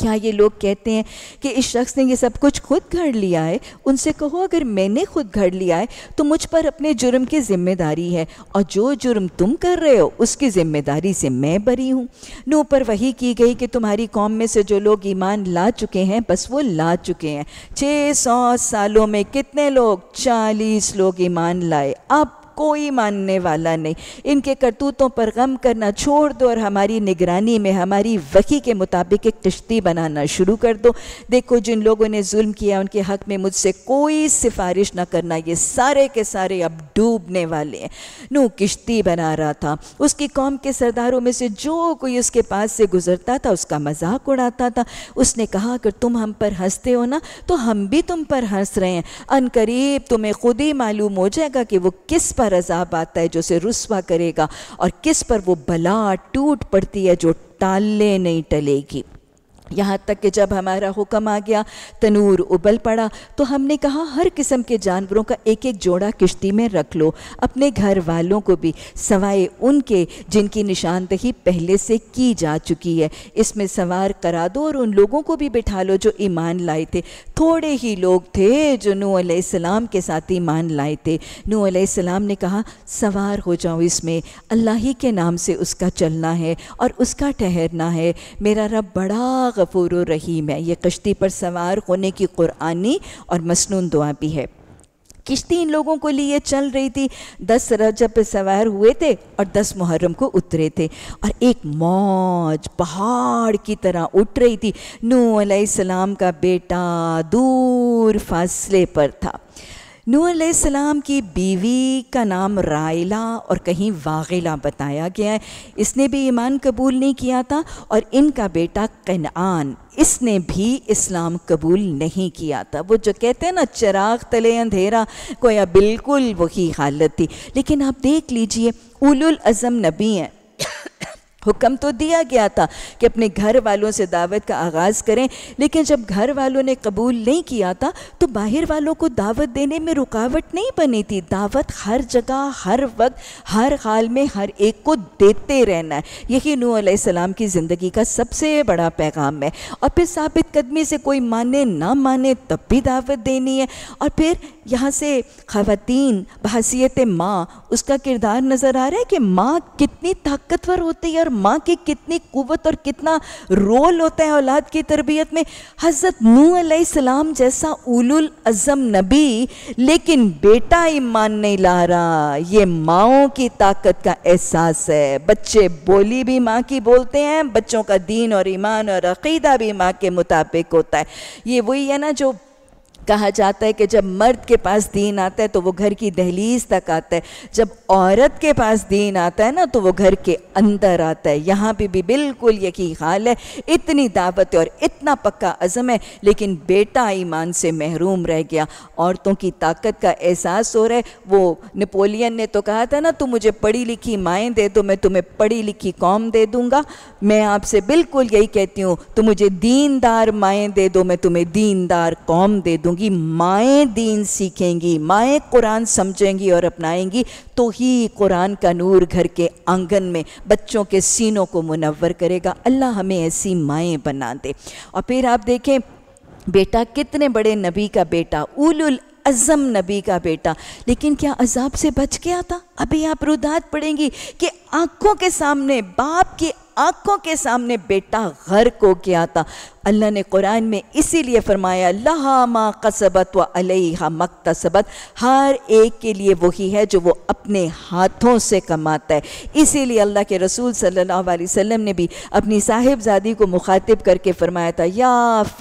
क्या ये लोग कहते हैं कि इस शख्स ने ये सब कुछ खुद घर लिया है उनसे कहो अगर मैंने खुद घड़ लिया है तो मुझ पर अपने जुर्म की जिम्मेदारी है और जो जुर्म तुम कर रहे हो उसकी ज़िम्मेदारी से मैं बरी हूँ नूह पर वही की गई कि तुम्हारी कौम में से जो लोग ईमान ला चुके हैं बस वो ला चुके हैं छः सौ सालों में कितने लोग चालीस लोग ईमान लाए अब कोई मानने वाला नहीं इनके करतूतों पर गम करना छोड़ दो और हमारी निगरानी में हमारी वकी के मुताबिक एक किश्ती बनाना शुरू कर दो देखो जिन लोगों ने जुल्म किया उनके हक में मुझसे कोई सिफारिश ना करना ये सारे के सारे अब डूबने वाले हैं नू किश्ती बना रहा था उसकी कौम के सरदारों में से जो कोई उसके पास से गुजरता था उसका मजाक उड़ाता था उसने कहा अगर तुम हम पर हंसते हो ना तो हम भी तुम पर हंस रहे हैं अनकरीब तुम्हें खुद ही मालूम हो जाएगा कि वो किस पर अजाब आता है जो उसे रुसवा करेगा और किस पर वो बला टूट पड़ती है जो टालने नहीं टलेगी यहाँ तक कि जब हमारा हुक्म आ गया तनूर उबल पड़ा तो हमने कहा हर किस्म के जानवरों का एक एक जोड़ा किश्ती में रख लो अपने घर वालों को भी सवाए उनके जिनकी निशानदही पहले से की जा चुकी है इसमें सवार करा दो और उन लोगों को भी बिठा लो जो ईमान लाए थे थोड़े ही लोग थे जो नू सलाम के साथ ईमान लाए थे नू सलाम ने कहा सवार हो जाओ इसमें अल्लाह ही के नाम से उसका चलना है और उसका ठहरना है मेरा रब बड़ा गफूर रहीम है ये कश्ती पर सवार होने की कुरानी और मसनून दुआ भी है किश्ती इन लोगों को लिए चल रही थी दस रजब पे सवार हुए थे और दस मुहर्रम को उतरे थे और एक मौज पहाड़ की तरह उठ रही थी नू सलाम का बेटा दूर फासले पर था नूसम सलाम की बीवी का नाम रायला और कहीं वागिला बताया गया है इसने भी ईमान कबूल नहीं किया था और इनका बेटा कनान इसने भी इस्लाम कबूल नहीं किया था वो जो कहते हैं ना चिराग तले अंधेरा कोया बिल्कुल वही हालत थी लेकिन आप देख लीजिए उलुल अज़म नबी हैं हुक्म तो दिया गया था कि अपने घर वालों से दावत का आगाज़ करें लेकिन जब घर वालों ने कबूल नहीं किया था तो बाहर वालों को दावत देने में रुकावट नहीं बनी थी दावत हर जगह हर वक्त हर हाल में हर एक को देते रहना है यही नू सलाम की ज़िंदगी का सबसे बड़ा पैगाम है और फिर साबित कदमी से कोई माने ना माने तब भी दावत देनी है और फिर यहाँ से ख़वातीन बहसीत माँ उसका किरदार नज़र आ रहा है कि माँ कितनी ताकतवर होती है और माँ की कितनी कुत और कितना रोल होता है औलाद की तरबियत में हज़रत नू सलाम जैसा उलुल अज़म नबी लेकिन बेटा ईमान नहीं ला रहा ये माओ की ताकत का एहसास है बच्चे बोली भी माँ की बोलते हैं बच्चों का दीन और ईमान और अकीदा भी माँ के मुताबिक होता है ये वही है ना जो कहा जाता है कि जब मर्द के पास दीन आता है तो वो घर की दहलीज तक आता है जब औरत के पास दीन आता है ना तो वो घर के अंदर आता है यहाँ पे भी बिल्कुल यही हाल है इतनी दावत और इतना पक्का अज़म है लेकिन बेटा ईमान से महरूम रह गया औरतों की ताकत का एहसास हो रहा है वो नेपोलियन ने तो कहा था ना तुम मुझे पढ़ी लिखी माएँ दे दो मैं तुम्हें पढ़ी लिखी कौम दे दूँगा मैं आपसे बिल्कुल यही कहती हूँ तुम मुझे दीनदार माएँ दे दो मैं तुम्हें दीनदार कौम दे दूँ क्योंकि माएँ दीन सीखेंगी माएँ कुरान समझेंगी और अपनाएंगी तो ही कुरान का नूर घर के आंगन में बच्चों के सीनों को मुनवर करेगा अल्लाह हमें ऐसी माएँ बना दे और फिर आप देखें बेटा कितने बड़े नबी का बेटा उलुल अज़म नबी का बेटा लेकिन क्या अजाब से बच गया था अभी आप रुदात पढ़ेंगी कि आँखों के सामने बाप की आँखों के सामने बेटा घर को गया था अल्लाह ने कुरान में इसीलिए फरमाया लहा मा कसबत व अलहा मकतसबत हर एक के लिए वही है जो वो अपने हाथों से कमाता है इसीलिए अल्लाह के रसूल सल्लल्लाहु अलैहि वसल्लम ने भी अपनी साहिबजादी को मुखातिब करके फरमाया था या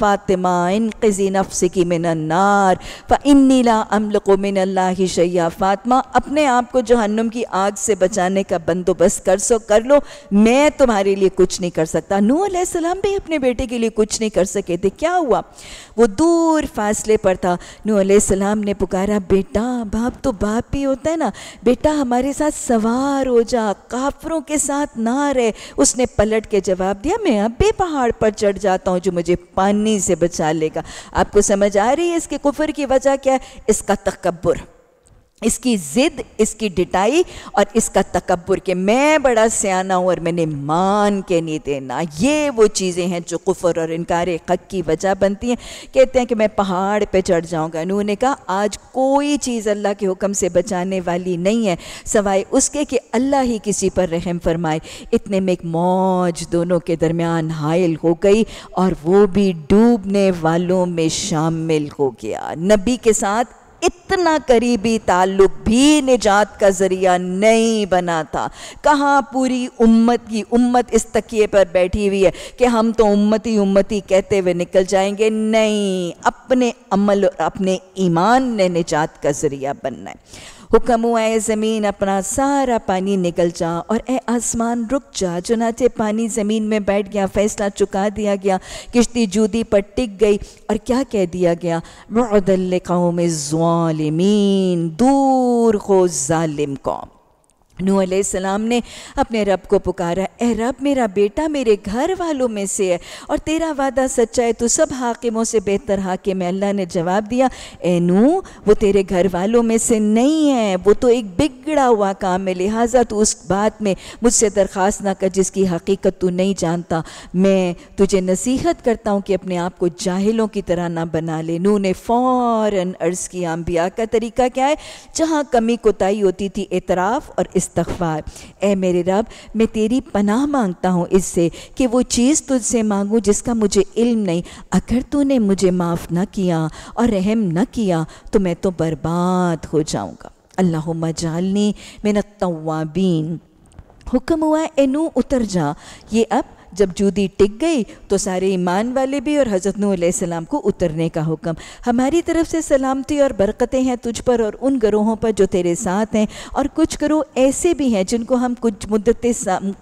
फ़ातिमा इन कज़ी नफ्स की मिनन्नार फ़ इन्नीला को मिनल्ला शैया फ़ातिमा अपने आप को जहन्नुम की आग से बचाने का बंदोबस्त कर सो कर लो मैं तुम्हारे लिए कुछ नहीं कर सकता नू सलाम भी अपने बेटे के लिए कुछ कुछ नहीं कर सके थे क्या हुआ वो दूर फासले पर था नू सलाम ने पुकारा बेटा बाप तो बाप ही होता है ना बेटा हमारे साथ सवार हो जा काफरों के साथ ना रहे उसने पलट के जवाब दिया मैं अब पहाड़ पर चढ़ जाता हूँ जो मुझे पानी से बचा लेगा आपको समझ आ रही है इसके कुफर की वजह क्या है इसका तकबर इसकी ज़िद इसकी डिटाई और इसका तकबर के मैं बड़ा सियाना हूँ और मैंने मान के नहीं देना ये वो चीज़ें हैं जो कुफर और इनकार हक की वजह बनती हैं कहते हैं कि मैं पहाड़ पे चढ़ जाऊँगा उन्होंने कहा आज कोई चीज़ अल्लाह के हुक्म से बचाने वाली नहीं है सवाए उसके कि अल्लाह ही किसी पर रहम फरमाए इतने में एक मौज दोनों के दरमियान हायल हो गई और वो भी डूबने वालों में शामिल हो गया नबी के साथ इतना करीबी ताल्लुक भी निजात का ज़रिया नहीं बना था कहाँ पूरी उम्मत की उम्मत इस तकिए पर बैठी हुई है कि हम तो उम्मती उम्मती कहते हुए निकल जाएंगे नहीं अपने अमल और अपने ईमान ने निजात का ज़रिया बनना है हुक्म हुआ है ज़मीन अपना सारा पानी निकल जा और ए आसमान रुक जा चुनाचे पानी ज़मीन में बैठ गया फैसला चुका दिया गया किश्ती जूदी पर टिक गई और क्या कह दिया गया मदल कौम ालमीन दूर हो ालिम कौम नू सलाम ने अपने रब को पुकारा ए रब मेरा बेटा मेरे घर वालों में से है और तेरा वादा सच्चा है तो सब हाकिमों से बेहतर हाकिम है अल्लाह ने जवाब दिया ए नू वो तेरे घर वालों में से नहीं है वो तो एक बिगड़ा हुआ काम है लिहाजा तो उस बात में मुझसे दरख्वास ना कर जिसकी हकीकत तू नहीं जानता मैं तुझे नसीहत करता हूँ कि अपने आप को जाहिलों की तरह ना बना ले नू ने फ़ौर अर्ज़ किया अम्बिया का तरीका क्या है जहाँ कमी कोताही होती थी एतराफ़ और इस इस्तफार ए मेरे रब मैं तेरी पनाह मांगता हूँ इससे कि वो चीज़ तुझसे मांगूँ जिसका मुझे इल्म नहीं अगर तूने मुझे माफ़ न किया और रहम न किया तो मैं तो बर्बाद हो जाऊँगा अल्लाह मजालनी मेन तवाबीन हुक्म हुआ ए नू उतर जा ये अब जब जूदी टिक गई तो सारे ईमान वाले भी और हज़रत सलाम को उतरने का हुक्म हमारी तरफ से सलामती और बरकतें हैं तुझ पर और उन ग्रोहों पर जो तेरे साथ हैं और कुछ गरोह ऐसे भी हैं जिनको हम कुछ मुद्दत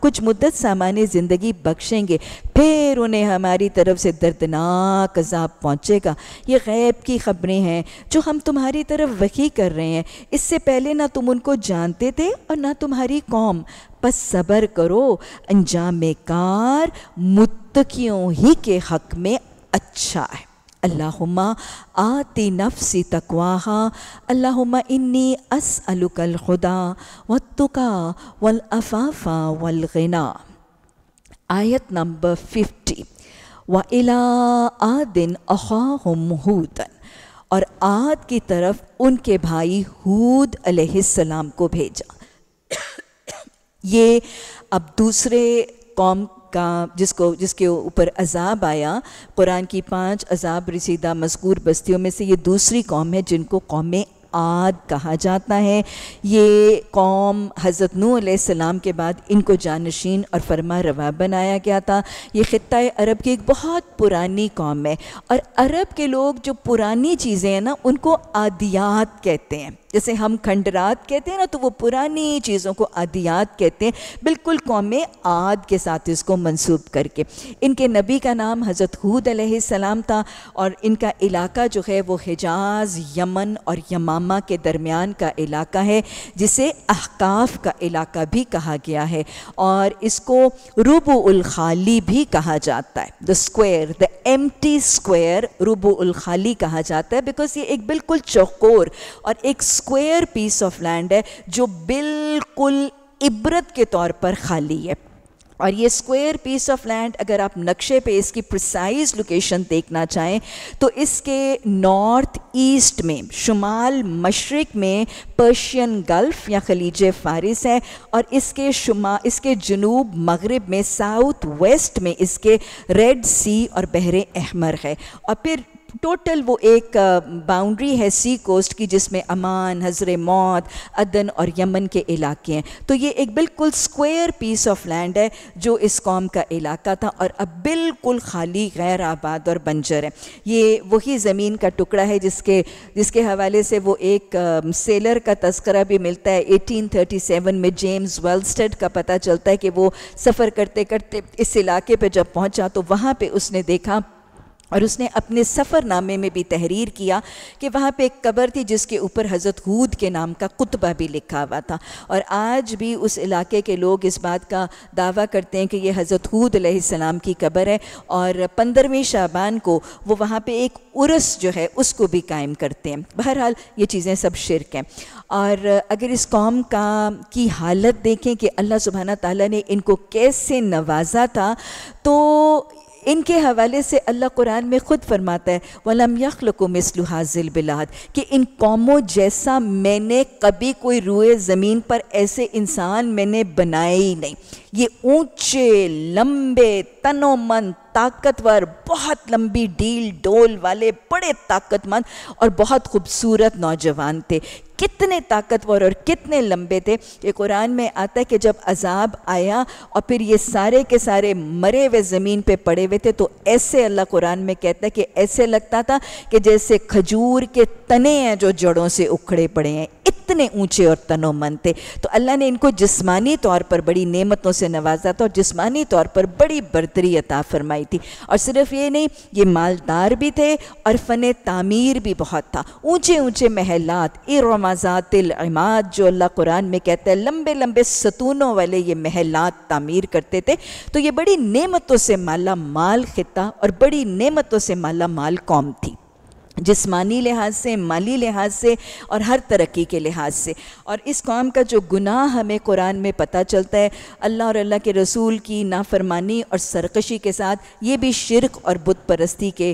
कुछ मुद्दत सामान्य ज़िंदगी बख्शेंगे फिर उन्हें हमारी तरफ से दर्दनाक अजाब पहुँचेगा ये गैब की ख़बरें हैं जो हम तुम्हारी तरफ वही कर रहे हैं इससे पहले ना तुम उनको जानते थे और ना तुम्हारी कौम बस सबर करो अंजाम कार मुतकियों ही के हक में अच्छा है अल्लाहुम्मा आति नफसी तकवाहा अल्लाहुम्मा इन्नी असअलुकल खुदा व तुका वल अफाफा वल गिना आयत नंबर फिफ्टी व इला आदिन अखाहुम हूदन और आद की तरफ उनके भाई हूद अलैहिस्सलाम को भेजा ये अब दूसरे कौम का जिसको जिसके ऊपर अजाब आया कुरान की पांच अजाब रसीदा मजकूर बस्तियों में से ये दूसरी कौम है जिनको कौम आद कहा जाता है ये कौम हज़रत नू के बाद इनको जानशीन और फरमा रवा बनाया गया था ये ख़त्ता अरब की एक बहुत पुरानी कौम है और अरब के लोग जो पुरानी चीज़ें हैं ना उनको आदियात कहते हैं जैसे हम खंडरात कहते हैं ना तो वो पुरानी चीज़ों को आदियात कहते हैं बिल्कुल कौम आद के साथ इसको मंसूब करके इनके नबी का नाम हज़रत हूद सलाम था और इनका इलाका जो है वो हिजाज यमन और यमामा के दरमियान का इलाका है जिसे अहकाफ का इलाका भी कहा गया है और इसको रुबुलखाली भी कहा जाता है द स्क्र द एम एम्प्टी स्क्वायर रुबुलखाली कहा जाता है बिकॉज ये एक बिल्कुल चौकोर और एक स्क्वायर पीस ऑफ लैंड है जो बिल्कुल इबरत के तौर पर खाली है और ये स्क्वायर पीस ऑफ लैंड अगर आप नक्शे पे इसकी प्रिसाइज लोकेशन देखना चाहें तो इसके नॉर्थ ईस्ट में शुमाल मशरक में पर्शियन गल्फ़ या खलीज फारिस है और इसके शुमा इसके जनूब मगरब में साउथ वेस्ट में इसके रेड सी और बहरे अहमर है और फिर टोटल वो एक बाउंड्री है सी कोस्ट की जिसमें अमान हजर मौत अदन और यमन के इलाके हैं तो ये एक बिल्कुल स्क्वायर पीस ऑफ लैंड है जो इस कॉम का इलाका था और अब बिल्कुल खाली गैर आबाद और बंजर है ये वही ज़मीन का टुकड़ा है जिसके जिसके हवाले से वो एक सेलर का तस्करा भी मिलता है एटीन थर्टी सेवन में जेम्स वेल्स्टेड का पता चलता है कि वो सफ़र करते करते इस इलाके पर जब पहुँचा तो वहाँ पर उसने देखा और उसने अपने सफ़रनामे में भी तहरीर किया कि वहाँ पे एक कबर थी जिसके ऊपर हज़रत हूद के नाम का कुतबा भी लिखा हुआ था और आज भी उस इलाके के लोग इस बात का दावा करते हैं कि यह हज़रत हूद सलाम की कबर है और पंद्रहवें शाबान को वो वहाँ पे एक उर्स जो है उसको भी कायम करते हैं बहरहाल ये चीज़ें सब शिरक हैं और अगर इस कौम का की हालत देखें कि अल्लाह सुबहाना ताली ने इनको कैसे नवाजा था तो इनके हवाले से अल्लाह कुरान में ख़ुद फरमाता है वलम यखल को हाजिल बिलाद कि इन कौमों जैसा मैंने कभी कोई रुए ज़मीन पर ऐसे इंसान मैंने बनाए ही नहीं ये ऊंचे लंबे तनोमंद ताकतवर बहुत लंबी डील डोल वाले बड़े ताकतमंद और बहुत खूबसूरत नौजवान थे कितने ताकतवर और कितने लंबे थे कि कुरान में आता है कि जब अजाब आया और फिर ये सारे के सारे मरे हुए ज़मीन पे पड़े हुए थे तो ऐसे अल्लाह कुरान में कहता है कि ऐसे लगता था कि जैसे खजूर के तने हैं जो जड़ों से उखड़े पड़े हैं इतने ऊंचे और तनोमंद थे तो अल्लाह ने इनको जिस्मानी तौर पर बड़ी नेमतों से नवाजा था और जिस्मानी तौर पर बड़ी बरतरी अता फरमाई थी और सिर्फ ये नहीं ये मालदार भी थे और फ़न तामीर भी बहुत था ऊँचे ऊँचे महलात इरमा इमाद जो अल्लाह कुरान में कहते हैं लंबे लंबे सतूनों वाले ये महलात तामीर करते थे तो ये बड़ी नेमतों से माला माल ख़िता और बड़ी नेमतों से माला माल कौम थी जिसमानी लिहाज से माली लिहाज से और हर तरक्की के लिहाज से और इस काम का जो गुनाह हमें कुरान में पता चलता है अल्लाह और अल्लाह के रसूल की नाफरमानी और सरकशी के साथ ये भी शिरक और बुत परस्ती के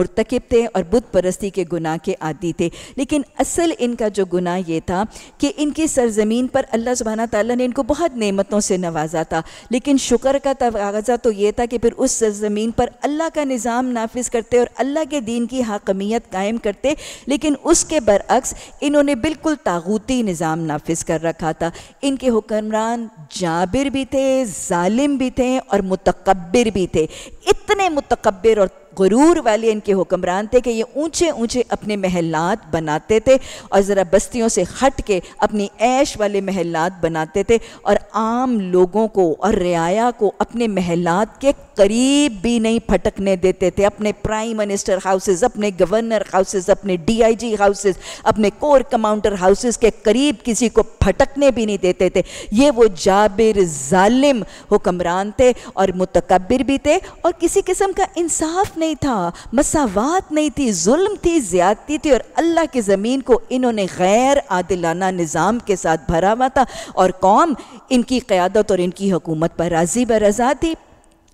मरतकब थे और बुत परस्ती के गुनाह के आदि थे लेकिन असल इनका जो गुनाह ये था कि इनकी सरजमीन पर अल्लाह सुबहाना ताली ने इनको बहुत नमतों से नवाजा था लेकिन शुक्र का तवाजा तो ये था कि फिर उस सरजमीन पर अल्लाह का निज़ाम नाफिज करते और अल्लाह के दीन की हाकमियत कायम करते लेकिन उसके बरअक्स इन्होंने बिल्कुल तागूत तागूती निज़ाम नाफिज कर रखा था इनके हुक्मरान जाबिर भी थे ालिम भी थे और मतकबर भी थे इतने मतकबर और गुरूर वाले इनके हुक्मरान थे कि ये ऊंचे ऊंचे अपने महलात बनाते थे और ज़रा बस्तियों से हट के अपनी ऐश वाले महलात बनाते थे और आम लोगों को और रियाया को अपने महलात के करीब भी नहीं फटकने देते थे अपने प्राइम मिनिस्टर हाउसेज अपने गवर्नर हाउसेज अपने डीआईजी हाउसेस अपने कोर कमांडर हाउसेज के करीब किसी को फटकने भी नहीं देते थे ये वो जाबिर जालिम हुक्मरान थे और मुतकबिर भी थे और किसी किस्म का इंसाफ नहीं था मसावत नहीं थी जुल्म थी ज़्यादती थी और अल्लाह की ज़मीन को इन्होंने गैर आदिलाना निज़ाम के साथ भरा हुआ था और कौम इनकी क़्यादत और इनकी हुकूमत पर राजी बरजा थी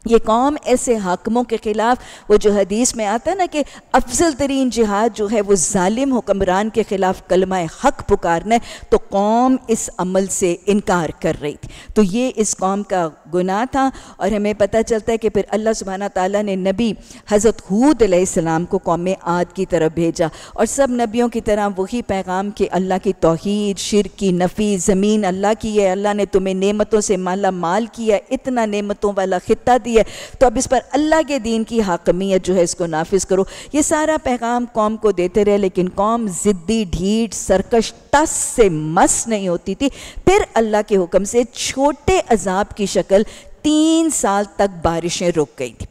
ये कौम ऐसे हाकमों के ख़िलाफ़ वो जो हदीस में आता है ना कि अफजल तरीन जिहाद जो है वो ालिम हुकमरान के ख़िलाफ़ कलमाए हक पुकारना है तो कौम इस अमल से इनकार कर रही थी तो ये इस कौम का गुनाह था और हमें पता चलता है कि फिर अल्लाह सुबहाना ताली ने नबी हज़रत हूद सलाम को कौम आद की तरफ भेजा और सब नबियों की तरह वही पैगाम कि अल्लाह की तोहद शिर की नफ़ी ज़मीन अल्लाह की है अल्लाह ने तुम्हें नमतों से माला माल किया इतना नमतों वाला ख़त् दिया तो अब इस पर अल्लाह के दीन की हाकमियत जो है इसको नाफिज करो ये सारा पैगाम कौम को देते रहे लेकिन कौम ज़िद्दी ढीठ सरकश तस से मस नहीं होती थी फिर अल्लाह के हुक्म से छोटे अजाब की शक्ल दरअसल तीन साल तक बारिशें रुक गई थी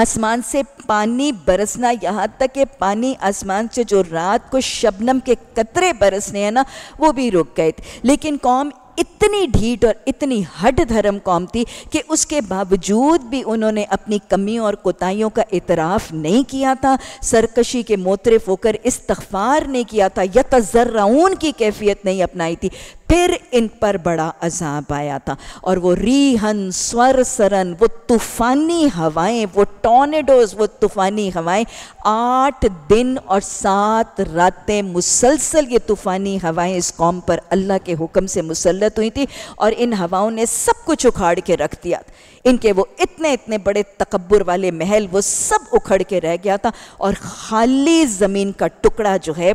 आसमान से पानी बरसना यहाँ तक कि पानी आसमान से जो रात को शबनम के कतरे बरसने हैं ना वो भी रुक गए थे लेकिन कौम इतनी ढीठ और इतनी हट धर्म कौम थी कि उसके बावजूद भी उन्होंने अपनी कमियों और कोताहियों का इतराफ़ नहीं किया था सरकशी के मोतरफ होकर इस्तफार नहीं किया था या तजर्राउन की कैफियत नहीं अपनाई थी फिर इन पर बड़ा अजाब आया था और वो रीहन स्वर सरन वो तूफ़ानी हवाएं वो टोनेडोज वो तूफ़ानी हवाएं आठ दिन और सात रातें मुसलसल ये तूफ़ानी हवाएं इस कौम पर अल्लाह के हुक्म से मुसलत मुसीबत हुई थी और इन हवाओं ने सब कुछ उखाड़ के रख दिया इनके वो इतने इतने बड़े तकबर वाले महल वो सब उखड़ के रह गया था और खाली ज़मीन का टुकड़ा जो है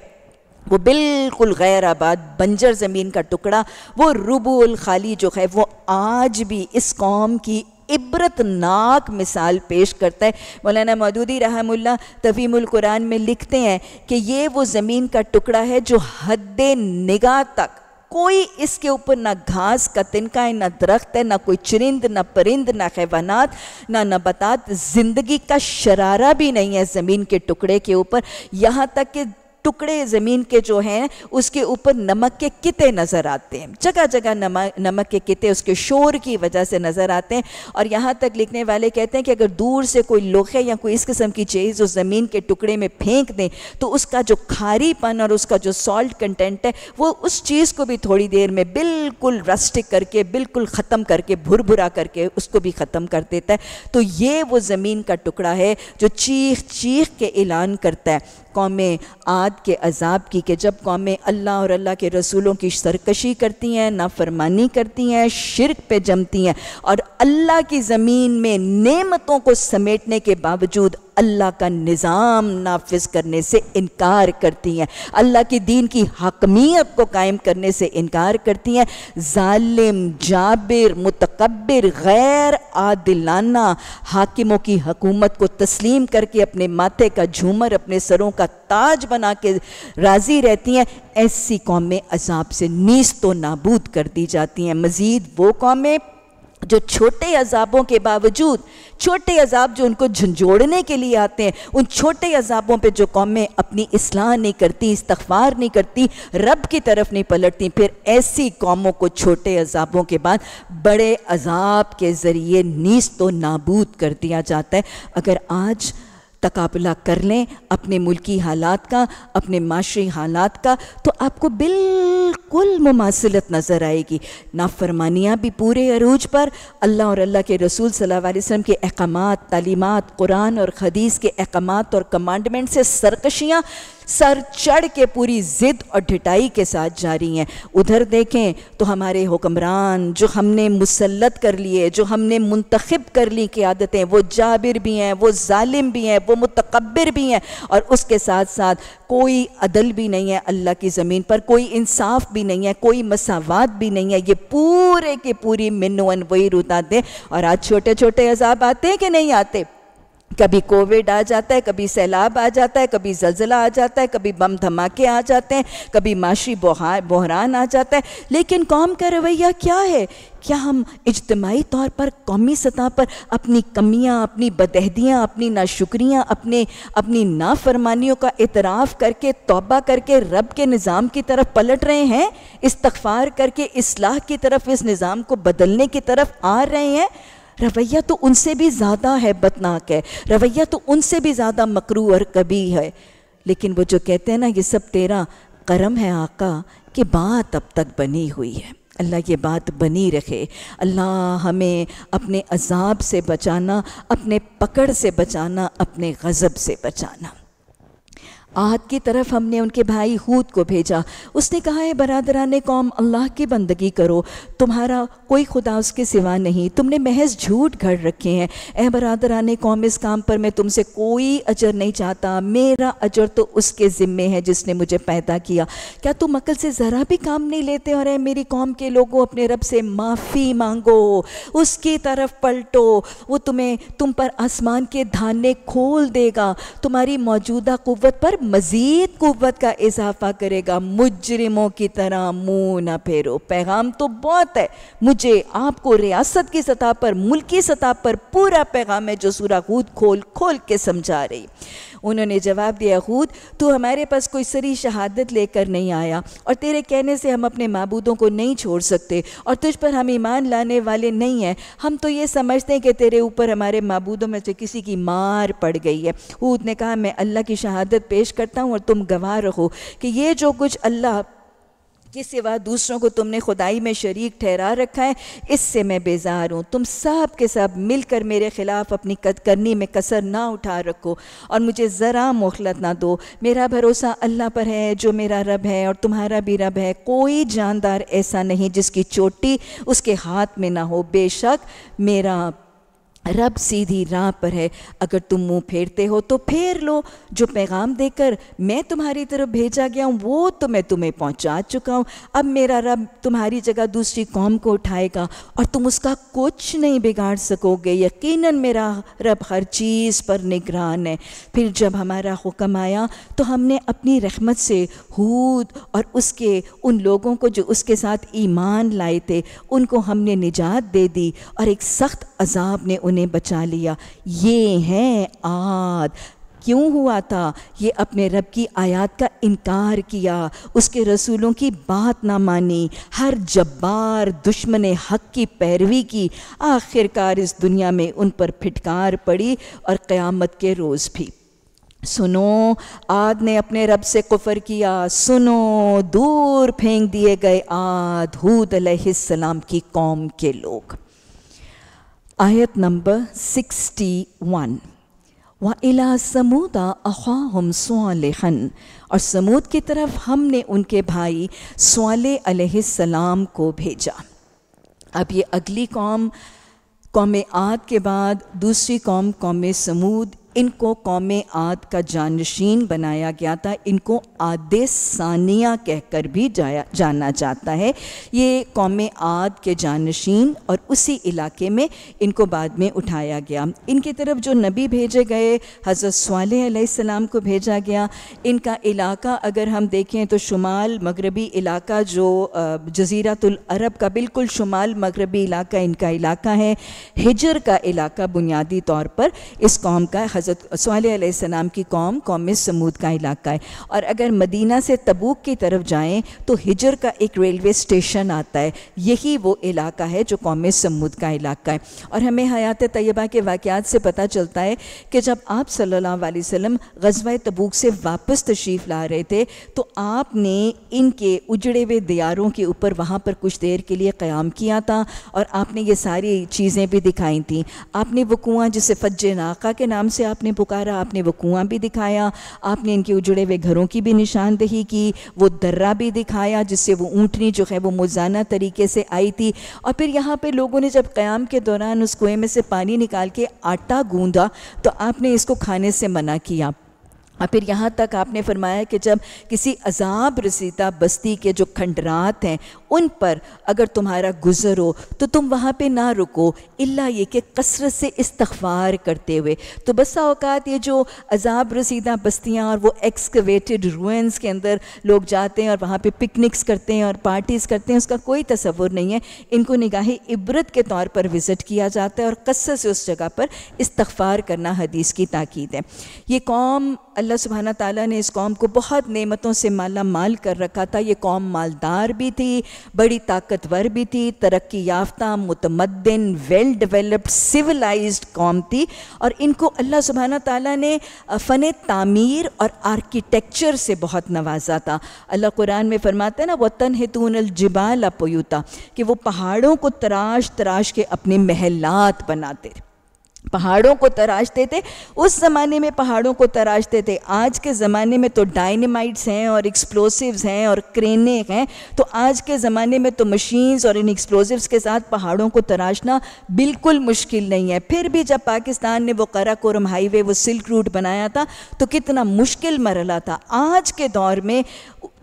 वो बिल्कुल गैर आबाद बंजर ज़मीन का टुकड़ा वो रुबुल खाली जो है वो आज भी इस कौम की इबरतनाक मिसाल पेश करता है मौलाना मदूदी रहमुल्ला तवीमुल में लिखते हैं कि ये वो ज़मीन का टुकड़ा है जो हद निगाह तक कोई इसके ऊपर ना घास का तिनका है ना दरख्त है ना कोई चरिंद ना परिंद ना हैवानात ना नबतात ज़िंदगी का शरारा भी नहीं है ज़मीन के टुकड़े के ऊपर यहाँ तक कि टुकड़े ज़मीन के जो हैं उसके ऊपर नमक के किते नज़र आते हैं जगह जगह नमक नमक के किते उसके शोर की वजह से नज़र आते हैं और यहाँ तक लिखने वाले कहते हैं कि अगर दूर से कोई लोहे या कोई इस किस्म की चीज़ उस ज़मीन के टुकड़े में फेंक दें तो उसका जो खारीपन और उसका जो सॉल्ट कंटेंट है वो उस चीज़ को भी थोड़ी देर में बिल्कुल रस्टिक करके बिल्कुल ख़त्म करके भुर भुरा करके उसको भी ख़त्म कर देता है तो ये वो ज़मीन का टुकड़ा है जो चीख चीख के ऐलान करता है कौम आद के अजाब की कि जब कौमें अल्लाह और अल्लाह के रसूलों की सरकशी करती हैं नाफरमानी करती हैं शिरक पे जमती हैं और अल्लाह की ज़मीन में नेमतों को समेटने के बावजूद अल्लाह का निज़ाम नाफिज करने से इनकार करती हैं अल्लाह के दीन की हकमियत को कायम करने से इनकार करती हैं ालिम जाबिर मतकबर गैर आदिलाना हाकिमों की हकूमत को तस्लीम करके अपने माथे का झूमर अपने सरों का ताज बना के राज़ी रहती हैं ऐसी कौमें अजाब से नीस तो नाबूद कर दी जाती हैं मज़ीद वो कौमें जो छोटे अजाबों के बावजूद छोटे अजाब जो उनको झंझोड़ने के लिए आते हैं उन छोटे अजाबों पे जो कौमें अपनी इसलाह नहीं करती इस्तफार नहीं करती रब की तरफ नहीं पलटती फिर ऐसी कौमों को छोटे अजाबों के बाद बड़े अजाब के ज़रिए नीस तो नाबूद कर दिया जाता है अगर आज तकाबला कर लें अपने मुल्की हालात का अपने माशरे हालात का तो आपको बिल्कुल मुमासिलत नज़र आएगी नाफरमानियाँ भी पूरे अरूज पर अल्लाह और अल्लाह के रसूल सल्लल्लाहु अलैहि वसल्लम के अहकाम तलीमत कुरान और हदीस के अहकाम और कमांडमेंट से सरकशियाँ सर चढ़ के पूरी जिद और ढिटाई के साथ जा रही हैं उधर देखें तो हमारे हुक्मरान जो हमने मुसलत कर लिए जो हमने मुंतखब कर ली की आदतें वो जाबिर भी हैं वो ालिम भी हैं वो मुतकबर भी हैं और उसके साथ साथ कोई अदल भी नहीं है अल्लाह की ज़मीन पर कोई इंसाफ भी नहीं है कोई मसावत भी नहीं है ये पूरे के पूरी मिनुअन वही दें और आज छोटे छोटे अजाब आते हैं कि नहीं आते कभी कोविड आ जाता है कभी सैलाब आ जाता है कभी जलजिला आ जाता है कभी बम धमाके आ जाते हैं कभी माशी बहरान आ जाता है लेकिन कौम का रवैया क्या है क्या हम इजतमाही तौर पर कौमी सतह पर अपनी कमियां अपनी बदहदियाँ अपनी नाशुक्रियाँ अपने अपनी नाफरमानियों का इतराफ़ करके तोबा करके रब के निज़ाम की तरफ पलट रहे हैं इस्तफार करके इसलाह की तरफ इस निज़ाम को बदलने की तरफ आ रहे हैं रवैया तो उनसे भी ज़्यादा है बदनाक है रवैया तो उनसे भी ज़्यादा मकरू और कभी है लेकिन वो जो कहते हैं ना ये सब तेरा करम है आका कि बात अब तक बनी हुई है अल्लाह ये बात बनी रखे अल्लाह हमें अपने अजाब से बचाना अपने पकड़ से बचाना अपने गज़ब से बचाना आद की तरफ हमने उनके भाई हूद को भेजा उसने कहा है बरदरान कौम अल्लाह की बंदगी करो तुम्हारा कोई खुदा उसके सिवा नहीं तुमने महज झूठ घड़ रखे हैं ए बरदरान कौम इस काम पर मैं तुमसे कोई अजर नहीं चाहता मेरा अजर तो उसके ज़िम्मे है जिसने मुझे पैदा किया क्या तुम अकल से ज़रा भी काम नहीं लेते और ए मेरी कौम के लोगों अपने रब से माफ़ी मांगो उसकी तरफ पलटो वो तुम्हें तुम पर आसमान के धाने खोल देगा तुम्हारी मौजूदा कुत पर मज़ीद कुत का इजाफा करेगा मुजरिमों की तरह मुंह ना फेरो पैगाम तो बहुत है मुझे आपको रियासत की सतह पर मुल्की सतह पर पूरा पैगाम है जो सूरा खूद खोल खोल के समझा रही उन्होंने जवाब दिया खूद तू हमारे पास कोई सरी शहादत लेकर नहीं आया और तेरे कहने से हम अपने मबूदों को नहीं छोड़ सकते और तुझ पर हम ईमान लाने वाले नहीं हैं हम तो ये समझते हैं कि तेरे ऊपर हमारे मबूदों में से किसी की मार पड़ गई है खूद ने कहा मैं अल्लाह की शहादत पेश करता हूँ और तुम गवाह रहो कि ये जो कुछ अल्लाह के सिवा दूसरों को तुमने खुदाई में शरीक ठहरा रखा है इससे मैं बेजार हूँ तुम सब के सब मिलकर मेरे ख़िलाफ़ अपनी कद करनी में कसर ना उठा रखो और मुझे ज़रा मोहलत ना दो मेरा भरोसा अल्लाह पर है जो मेरा रब है और तुम्हारा भी रब है कोई जानदार ऐसा नहीं जिसकी चोटी उसके हाथ में ना हो बेशक मेरा रब सीधी राह पर है अगर तुम मुंह फेरते हो तो फेर लो जो पैगाम देकर मैं तुम्हारी तरफ भेजा गया हूँ वो तो मैं तुम्हें पहुँचा चुका हूँ अब मेरा रब तुम्हारी जगह दूसरी कौम को उठाएगा और तुम उसका कुछ नहीं बिगाड़ सकोगे यकीनन मेरा रब हर चीज़ पर निगरान है फिर जब हमारा हुक्म आया तो हमने अपनी रहमत से हूद और उसके उन लोगों को जो उसके साथ ईमान लाए थे उनको हमने निजात दे दी और एक सख्त अजाब ने उन उन्हें बचा लिया ये हैं आद क्यों हुआ था ये अपने रब की आयत का इनकार किया उसके रसूलों की बात ना मानी हर जब्बार दुश्मन हक की पैरवी की आखिरकार इस दुनिया में उन पर फिटकार पड़ी और क़यामत के रोज़ भी सुनो आद ने अपने रब से कुफर किया सुनो दूर फेंक दिए गए आद हूद सलाम की कौम के लोग आयत नंबर 61 वला समूदा अख्वाहम सालहन और समूद की तरफ हमने उनके भाई सलाम को भेजा अब ये अगली कौम कौम आद के बाद दूसरी कौम कौम समूद इनको कौम आद का जानशीन बनाया गया था इनको आदे सानिया कहकर भी जाया जाना जाता है ये कौम आद के जानशीन और उसी इलाके में इनको बाद में उठाया गया इनकी तरफ जो नबी भेजे गए हज़रत सवाल को भेजा गया इनका इलाका अगर हम देखें तो शुमाल मगरबी इलाका जो जजीरातलरब का बिल्कुल शुमाल मगरबी इलाका इनका इलाका है हिजर का इलाका बुनियादी तौर पर इस कौम का हज़रत सलाम की कौम कौम समूद का इलाका है और अगर मदीना से तबूक की तरफ जाएँ तो हिजर का एक रेलवे स्टेशन आता है यही वो इलाका है जो कौम समूद का इलाका है और हमें हयात तयबा के वाक़ात से पता चलता है कि जब आप सल्लल्लाहु वसम गजवा तबूक से वापस तशरीफ़ ला रहे थे तो आपने इनके उजड़े हुए दियारों के ऊपर वहाँ पर कुछ देर के लिए क़्याम किया था और आपने ये सारी चीज़ें भी दिखाई थी आपने वो कुआँ जिसे फज नाका के नाम से आप आपने पुकारा आपने वो कुआं भी दिखाया आपने इनके उजड़े हुए घरों की भी निशानदेही की वो दर्रा भी दिखाया जिससे वो ऊँटनी जो है वो मुजाना तरीके से आई थी और फिर यहाँ पर लोगों ने जब क़्याम के दौरान उस कुएँ में से पानी निकाल के आटा गूँधा तो आपने इसको खाने से मना किया और हाँ, फिर यहाँ तक आपने फरमाया कि जब किसी अजाब रसीदा बस्ती के जो खंडरात हैं उन पर अगर तुम्हारा गुज़र हो तो तुम वहाँ पे ना रुको इल्ला ये कि कसरत से इस्तवार करते हुए तो बस अवकात ये जो अजाब रसीदा बस्तियाँ और वो एक्सकवेटेड रूइंस के अंदर लोग जाते हैं और वहाँ पे पिकनिक्स करते हैं और पार्टीज़ करते हैं उसका कोई तस्वुर नहीं है इनको निगाह इबरत के तौर पर विज़िट किया जाता है और कसरत से उस जगह पर इस्तफार करना हदीस की ताकीद है ये कौम अल्लाह सुबहाना ताली ने इस कौम को बहुत नेमतों से माला माल कर रखा था ये कौम मालदार भी थी बड़ी ताकतवर भी थी तरक्की याफ्ता मतमदन वेल डिवेलप्ड सिविलाइज कौम थी और इनको अल्लाह सुबहाना ताली ने फ़न तामीर और आर्किटेक्चर से बहुत नवाजा था अल्लाह कुरान में फरमाता ना वतन हेतूनल जिबाला पोयूता कि वो पहाड़ों को तराश तराश के अपने महलात बनाते थे पहाड़ों को तराशते थे उस ज़माने में पहाड़ों को तराशते थे आज के ज़माने में तो डायनेमाइट्स हैं और एक्सप्लोसिव्स हैं और क्रेने हैं तो आज के ज़माने में तो मशीन्स और इन एक्सप्लोसिव्स के साथ पहाड़ों को तराशना बिल्कुल मुश्किल नहीं है फिर भी जब पाकिस्तान ने वो कराकोरम हाईवे वो सिल्क रूट बनाया था तो कितना मुश्किल मरला था आज के दौर में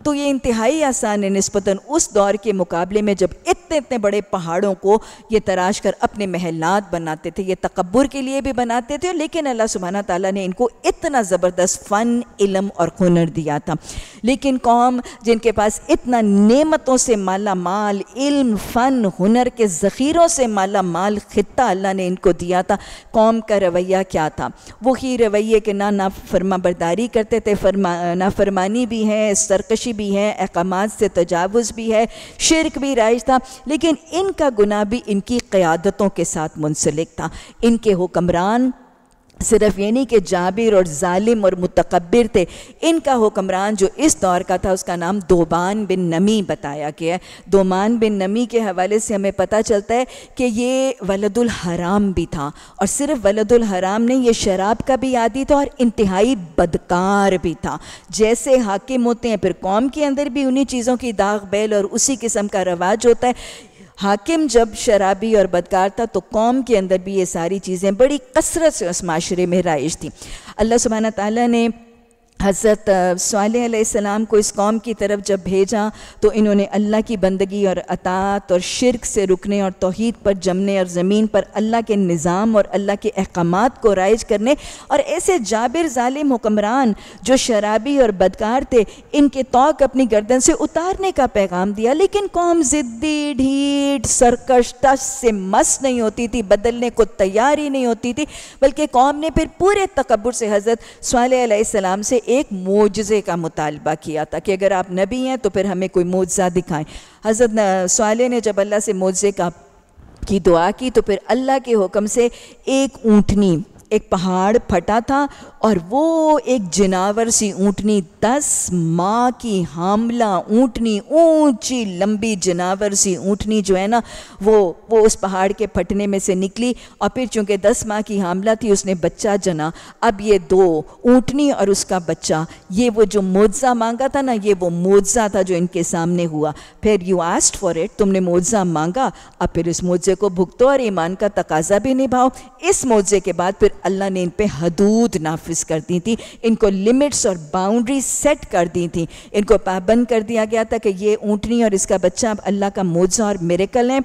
तो ये इंतहाई आसान है नस्बता उस दौर के मुकाबले में जब इतने इतने बड़े पहाड़ों को ये तराश कर अपने महलात बनाते थे ये तकबर के लिए भी बनाते थे लेकिन अल्लाह सुबहाना ताली ने इनको इतना ज़बरदस्त फ़न इलम और हुनर दिया था लेकिन कौम जिनके पास इतना नमतों से माला माल इल्म फ़न हुनर के ज़ख़ीरों से माला माल ख़त्ता अल्लाह ने इनको दिया था कौम का रवैया क्या था वो ही रवैये के ना ना फरमा बरदारी करते थे फरमा नाफरमानी भी है सरकशी खुदकुशी भी है अहकाम से तजावज़ भी है शिरक भी राइज था लेकिन इनका गुना भी इनकी क़्यादतों के साथ मुंसलिक था इनके हुक्मरान सिर्फ ये नहीं कि जाबिर और ालिम और मतकबर थे इनका हुक्मरान जो इस दौर का था उसका नाम दोबान बिन नमी बताया गया है दोमान बिन नमी के हवाले से हमें पता चलता है कि ये वलदुल हराम भी था और सिर्फ वलदुल हराम नहीं ये शराब का भी आदि था और इंतहाई बदकार भी था जैसे हाकिम होते हैं फिर कौम के अंदर भी उन्हीं चीज़ों की दाग बैल और उसी किस्म का रवाज होता है हाकिम जब शराबी और बदकार था तो कौम के अंदर भी ये सारी चीज़ें बड़ी कसरत से उस माशरे में राइज थी अल्लाह सुबहाना ताली ने हज़रत सलाम को इस कौम की तरफ जब भेजा तो इन्होंने अल्लाह की बंदगी और अतात और शिरक से रुकने और तोहद पर जमने और ज़मीन पर अल्लाह के निज़ाम और अल्लाह के अहकाम को राइज करने और ऐसे जाबिर ालिम हुकमरान जो शराबी और बदकार थे इनके तोक अपनी गर्दन से उतारने का पैगाम दिया लेकिन कौम ज़िद्दी ढीठ सरकश तश से मस्त नहीं होती थी बदलने को तैयार ही नहीं होती थी बल्कि कौम ने फिर पूरे तकबर से हज़रत सलाम से एक मोजे का मुतालबा किया था कि अगर आप नबी हैं तो फिर हमें कोई मोजा दिखाएं हज़रत सवाले ने जब अल्लाह से मोजे का की दुआ की तो फिर अल्लाह के हुक्म से एक ऊँटनी एक पहाड़ फटा था और वो एक जनावर सी ऊँटनी दस माँ की हामला ऊँटनी ऊंची लंबी जनावर सी ऊँटनी जो है ना वो वो उस पहाड़ के फटने में से निकली और फिर चूंकि दस माँ की हामला थी उसने बच्चा जना अब ये दो ऊँटनी और उसका बच्चा ये वो जो मुआवजा मांगा था ना ये वो मुआवजा था जो इनके सामने हुआ फिर यू आस्ट फॉर इट तुमने मुआवजा मांगा अब फिर इस मोजे को भुगतो और ईमान का तकाजा भी निभाओ इस मोजे के बाद फिर अल्लाह ने इन पर हदूद नाफिज कर दी थी इनको लिमिट्स और बाउंड्री सेट कर दी थी इनको पाबंद कर दिया गया था कि ये ऊँटनी और इसका बच्चा अब अल्लाह का मोजा और मेरेकल है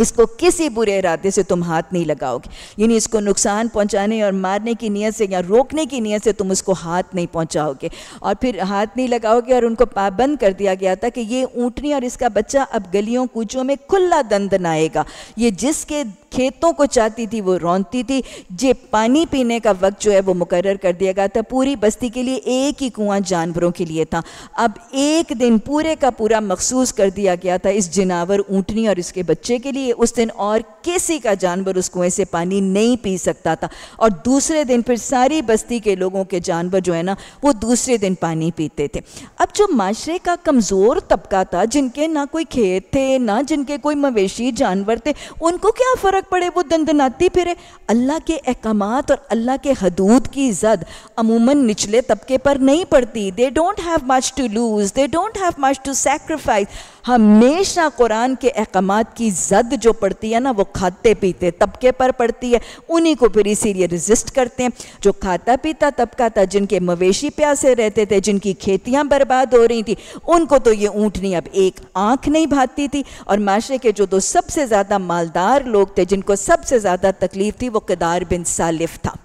इसको किसी बुरे इरादे से तुम हाथ नहीं लगाओगे यानी इसको नुकसान पहुंचाने और मारने की नीयत से या रोकने की नीयत से तुम उसको हाथ नहीं पहुंचाओगे और फिर हाथ नहीं लगाओगे और उनको पाबंद कर दिया गया था कि ये ऊँटनी और इसका बच्चा अब गलियों कूचों में खुला आएगा ये जिसके खेतों को चाहती थी वो रौनती थी जे पानी पीने का वक्त जो है वो मुकर कर दिया गया था पूरी बस्ती के लिए एक ही कुआं जानवरों के लिए था अब एक दिन पूरे का पूरा मखसूस कर दिया गया था इस जनावर ऊँटनी और इसके बच्चे के लिए उस दिन और किसी का जानवर उस कुएँ से पानी नहीं पी सकता था और दूसरे दिन फिर सारी बस्ती के लोगों के जानवर जो है ना वो दूसरे दिन पानी पीते थे अब जो माशरे का कमज़ोर तबका था जिनके ना कोई खेत थे ना जिनके कोई मवेशी जानवर थे उनको क्या फ़र्क पड़े वो दंदनाती फिरे अल्लाह के अहकाम और अल्लाह के हदूद की ज़द अमूमन निचले तबके पर नहीं पड़ती they don't have much to lose they don't have much to sacrifice हमेशा कुरान के अहकाम की जद जो पड़ती है ना वो खाते पीते तबके पर पड़ती है उन्हीं को फिर इसीलिए रजिस्ट करते हैं जो खाता पीता तबका था जिनके मवेशी प्यासे रहते थे जिनकी खेतियाँ बर्बाद हो रही थी उनको तो ये ऊँटनी अब एक आँख नहीं भाती थी और माशरे के जो दो सबसे ज़्यादा मालदार लोग थे जिनको सबसे ज़्यादा तकलीफ थी वो कदार बिन सालिफ था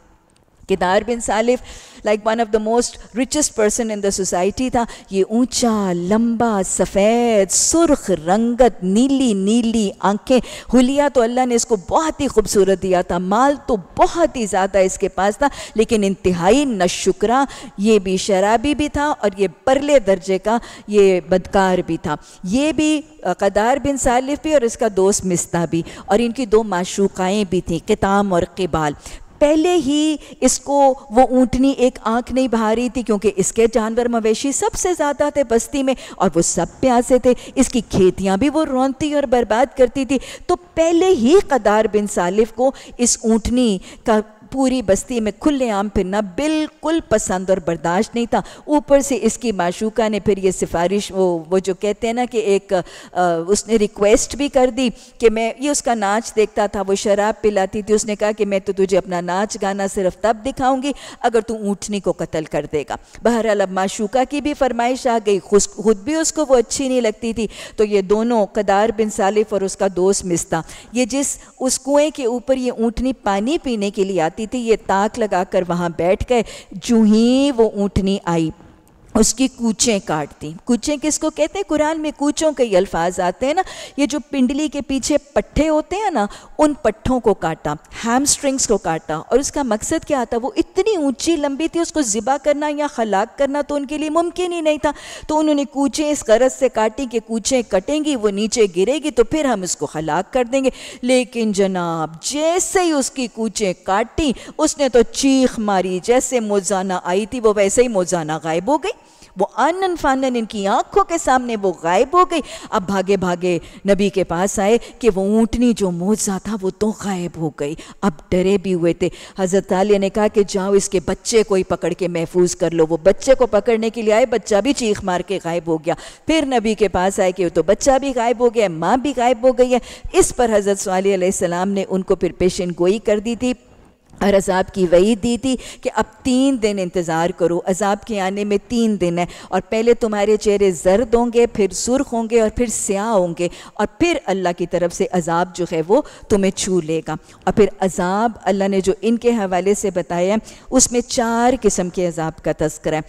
केदार बिन सालिफ like one of the most richest person in the society था ये ऊंचा लंबा सफ़ेद सुर्ख रंगत नीली नीली आंखें हुलिया तो अल्लाह ने इसको बहुत ही खूबसूरत दिया था माल तो बहुत ही ज़्यादा इसके पास था लेकिन इंतहाई नशुकरा ये भी शराबी भी था और ये परले दर्जे का ये बदकार भी था ये भी कदार बिन सालिफ भी और इसका दोस्त मिस्ता भी और इनकी दो माशूकाएँ भी थीं किताम और किबाल पहले ही इसको वो ऊँटनी एक आंख नहीं बहा रही थी क्योंकि इसके जानवर मवेशी सबसे ज़्यादा थे बस्ती में और वो सब प्यासे थे इसकी खेतियाँ भी वो रौनती और बर्बाद करती थी तो पहले ही कदार बिन सालिफ को इस ऊँटनी का पूरी बस्ती में खुलेआम फिरना बिल्कुल पसंद और बर्दाश्त नहीं था ऊपर से इसकी माशूका ने फिर ये सिफारिश वो वो जो कहते हैं ना कि एक आ, उसने रिक्वेस्ट भी कर दी कि मैं ये उसका नाच देखता था वो शराब पिलाती थी उसने कहा कि मैं तो तुझे अपना नाच गाना सिर्फ तब दिखाऊंगी अगर तू ऊँटनी को कत्ल कर देगा बहरहाल अब माशूका की भी फरमाइश आ गई खुद भी उसको वो अच्छी नहीं लगती थी तो ये दोनों कदार बिन सालिफ और उसका दोस्त मिस्ता ये जिस उस कुएँ के ऊपर ये ऊँटनी पानी पीने के लिए आती जाती थी ये ताक लगाकर वहाँ बैठ गए जू ही वो ऊँटनी आई उसकी कूचें काट दी कूचें किसको कहते हैं कुरान में कूचों के अल्फाज आते हैं ना ये जो पिंडली के पीछे पट्ठे होते हैं ना उन पट्ठों को काटा हैमस्ट्रिंग्स को काटा और उसका मकसद क्या था वो इतनी ऊंची लंबी थी उसको ज़िबा करना या खलाक करना तो उनके लिए मुमकिन ही नहीं था तो उन्होंने कूचें इस गरज से काटी कि कूचें कटेंगी वो नीचे गिरेगी तो फिर हम इसको हलाक कर देंगे लेकिन जनाब जैसे ही उसकी कूचें काटी उसने तो चीख मारी जैसे मोजाना आई थी वो वैसे ही मोजाना गायब हो गई वो आनन फानन इनकी आंखों के सामने वो गायब हो गई अब भागे भागे नबी के पास आए कि वो ऊँटनी जो मोजा था वो तो गायब हो गई अब डरे भी हुए थे हज़रत आलिया ने कहा कि जाओ इसके बच्चे को ही पकड़ के महफूज कर लो वो बच्चे को पकड़ने के लिए आए बच्चा भी चीख मार के गायब हो गया फिर नबी के पास आए कि वो तो बच्चा भी गायब हो गया माँ भी गायब हो गई है इस पर हज़रत सलाम ने उनको फिर पेशन गोई कर दी थी और अजाब की वही दी थी कि अब तीन दिन इंतज़ार करो अजाब के आने में तीन दिन है और पहले तुम्हारे चेहरे जर्द होंगे फिर सुर्ख होंगे और फिर स्याह होंगे और फिर अल्लाह की तरफ से अजाब जो है वो तुम्हें छू लेगा और फिर अजाब अल्लाह ने जो इनके हवाले से बताया है उसमें चार किस्म के अजाब का तस्कर है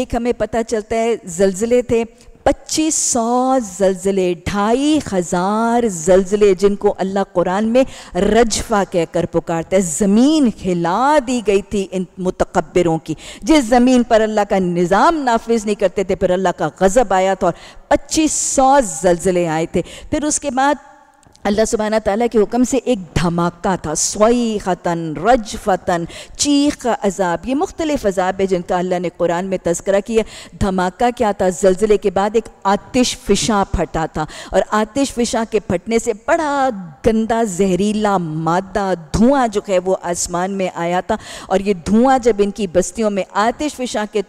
एक हमें पता चलता है जलजिले थे पच्चीस सौ जलजिले ढाई हजार जलजिले जिनको अल्लाह कुरान में रजफा कहकर पुकारता है ज़मीन हिला दी गई थी इन मुतकबरों की जिस ज़मीन पर अल्लाह का निज़ाम नाफिज नहीं करते थे फिर अल्लाह का गज़ब आया था और पच्चीस सौ जलजिले आए थे फिर उसके बाद अल्लाह सुबहाना तला के हुक्म से एक धमाका था सोई ख़तन रज फ़तन चीख अजाब ये मुख्तलिफ अजाब है जिनका अल्लाह ने कुरान में तस्करा किया धमाका क्या था जल्जले के बाद एक आतिश फिशा फटा था और आतिश फिशा के फटने से बड़ा गंदा जहरीला मादा धुआं जो है वो आसमान में आया था और ये धुआं जब इनकी बस्तियों में आतिश फिशा के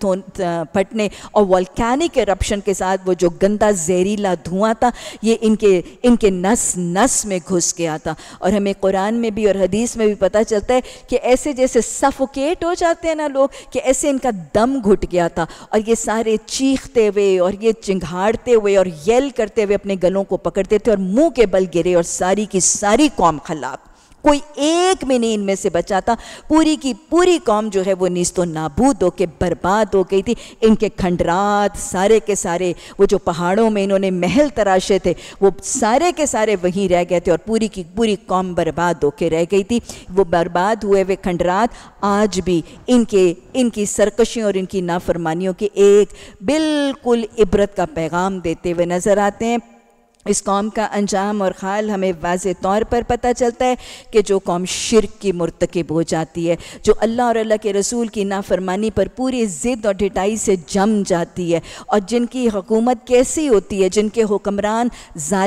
फटने और वॉल्कैनिक करप्शन के साथ वो जो गंदा जहरीला धुआं था ये इनके इनके नस नस नस में घुस गया था और हमें कुरान में भी और हदीस में भी पता चलता है कि ऐसे जैसे सफोकेट हो जाते हैं ना लोग कि ऐसे इनका दम घुट गया था और ये सारे चीखते हुए और ये चिंघाड़ते हुए और येल करते हुए अपने गलों को पकड़ते थे और मुंह के बल गिरे और सारी की सारी कौम खलाब कोई एक भी नहीं इनमें से बचा था पूरी की पूरी कौम जो है वो नीस्तो नाबूद होके बर्बाद हो गई थी इनके खंडरात सारे के सारे वो जो पहाड़ों में इन्होंने महल तराशे थे वो सारे के सारे वहीं रह गए थे और पूरी की पूरी कौम बर्बाद होके रह गई थी वो बर्बाद हुए हुए खंडरात आज भी इनके इनकी सरकशियों और इनकी नाफरमानियों के एक बिल्कुल इबरत का पैगाम देते हुए नज़र आते हैं इस कौम का अंजाम और ख़ाल हमें वाज तौर पर पता चलता है कि जो कौम शिरक की मरतकब हो जाती है जो अल्लाह और अल्लाह के रसूल की नाफरमानी पर पूरी ज़िद और ढिटाई से जम जाती है और जिनकी हुकूमत कैसी होती है जिनके हुक्मरान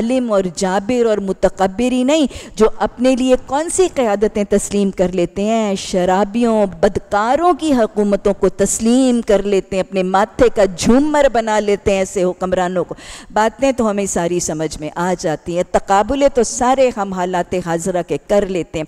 ालिम और जाबिर और मतकबर ही नहीं जो अपने लिए कौन सी क़्यादतें तस्लीम कर लेते हैं शराबियों बदकारों की हकूमतों को तस्लीम कर लेते हैं अपने माथे का झूमर बना लेते हैं ऐसे हुक्मरानों को बातें तो हमें सारी समझ समझ में आ जाती है तकबले तो सारे हम हालात हाजरा के कर लेते हैं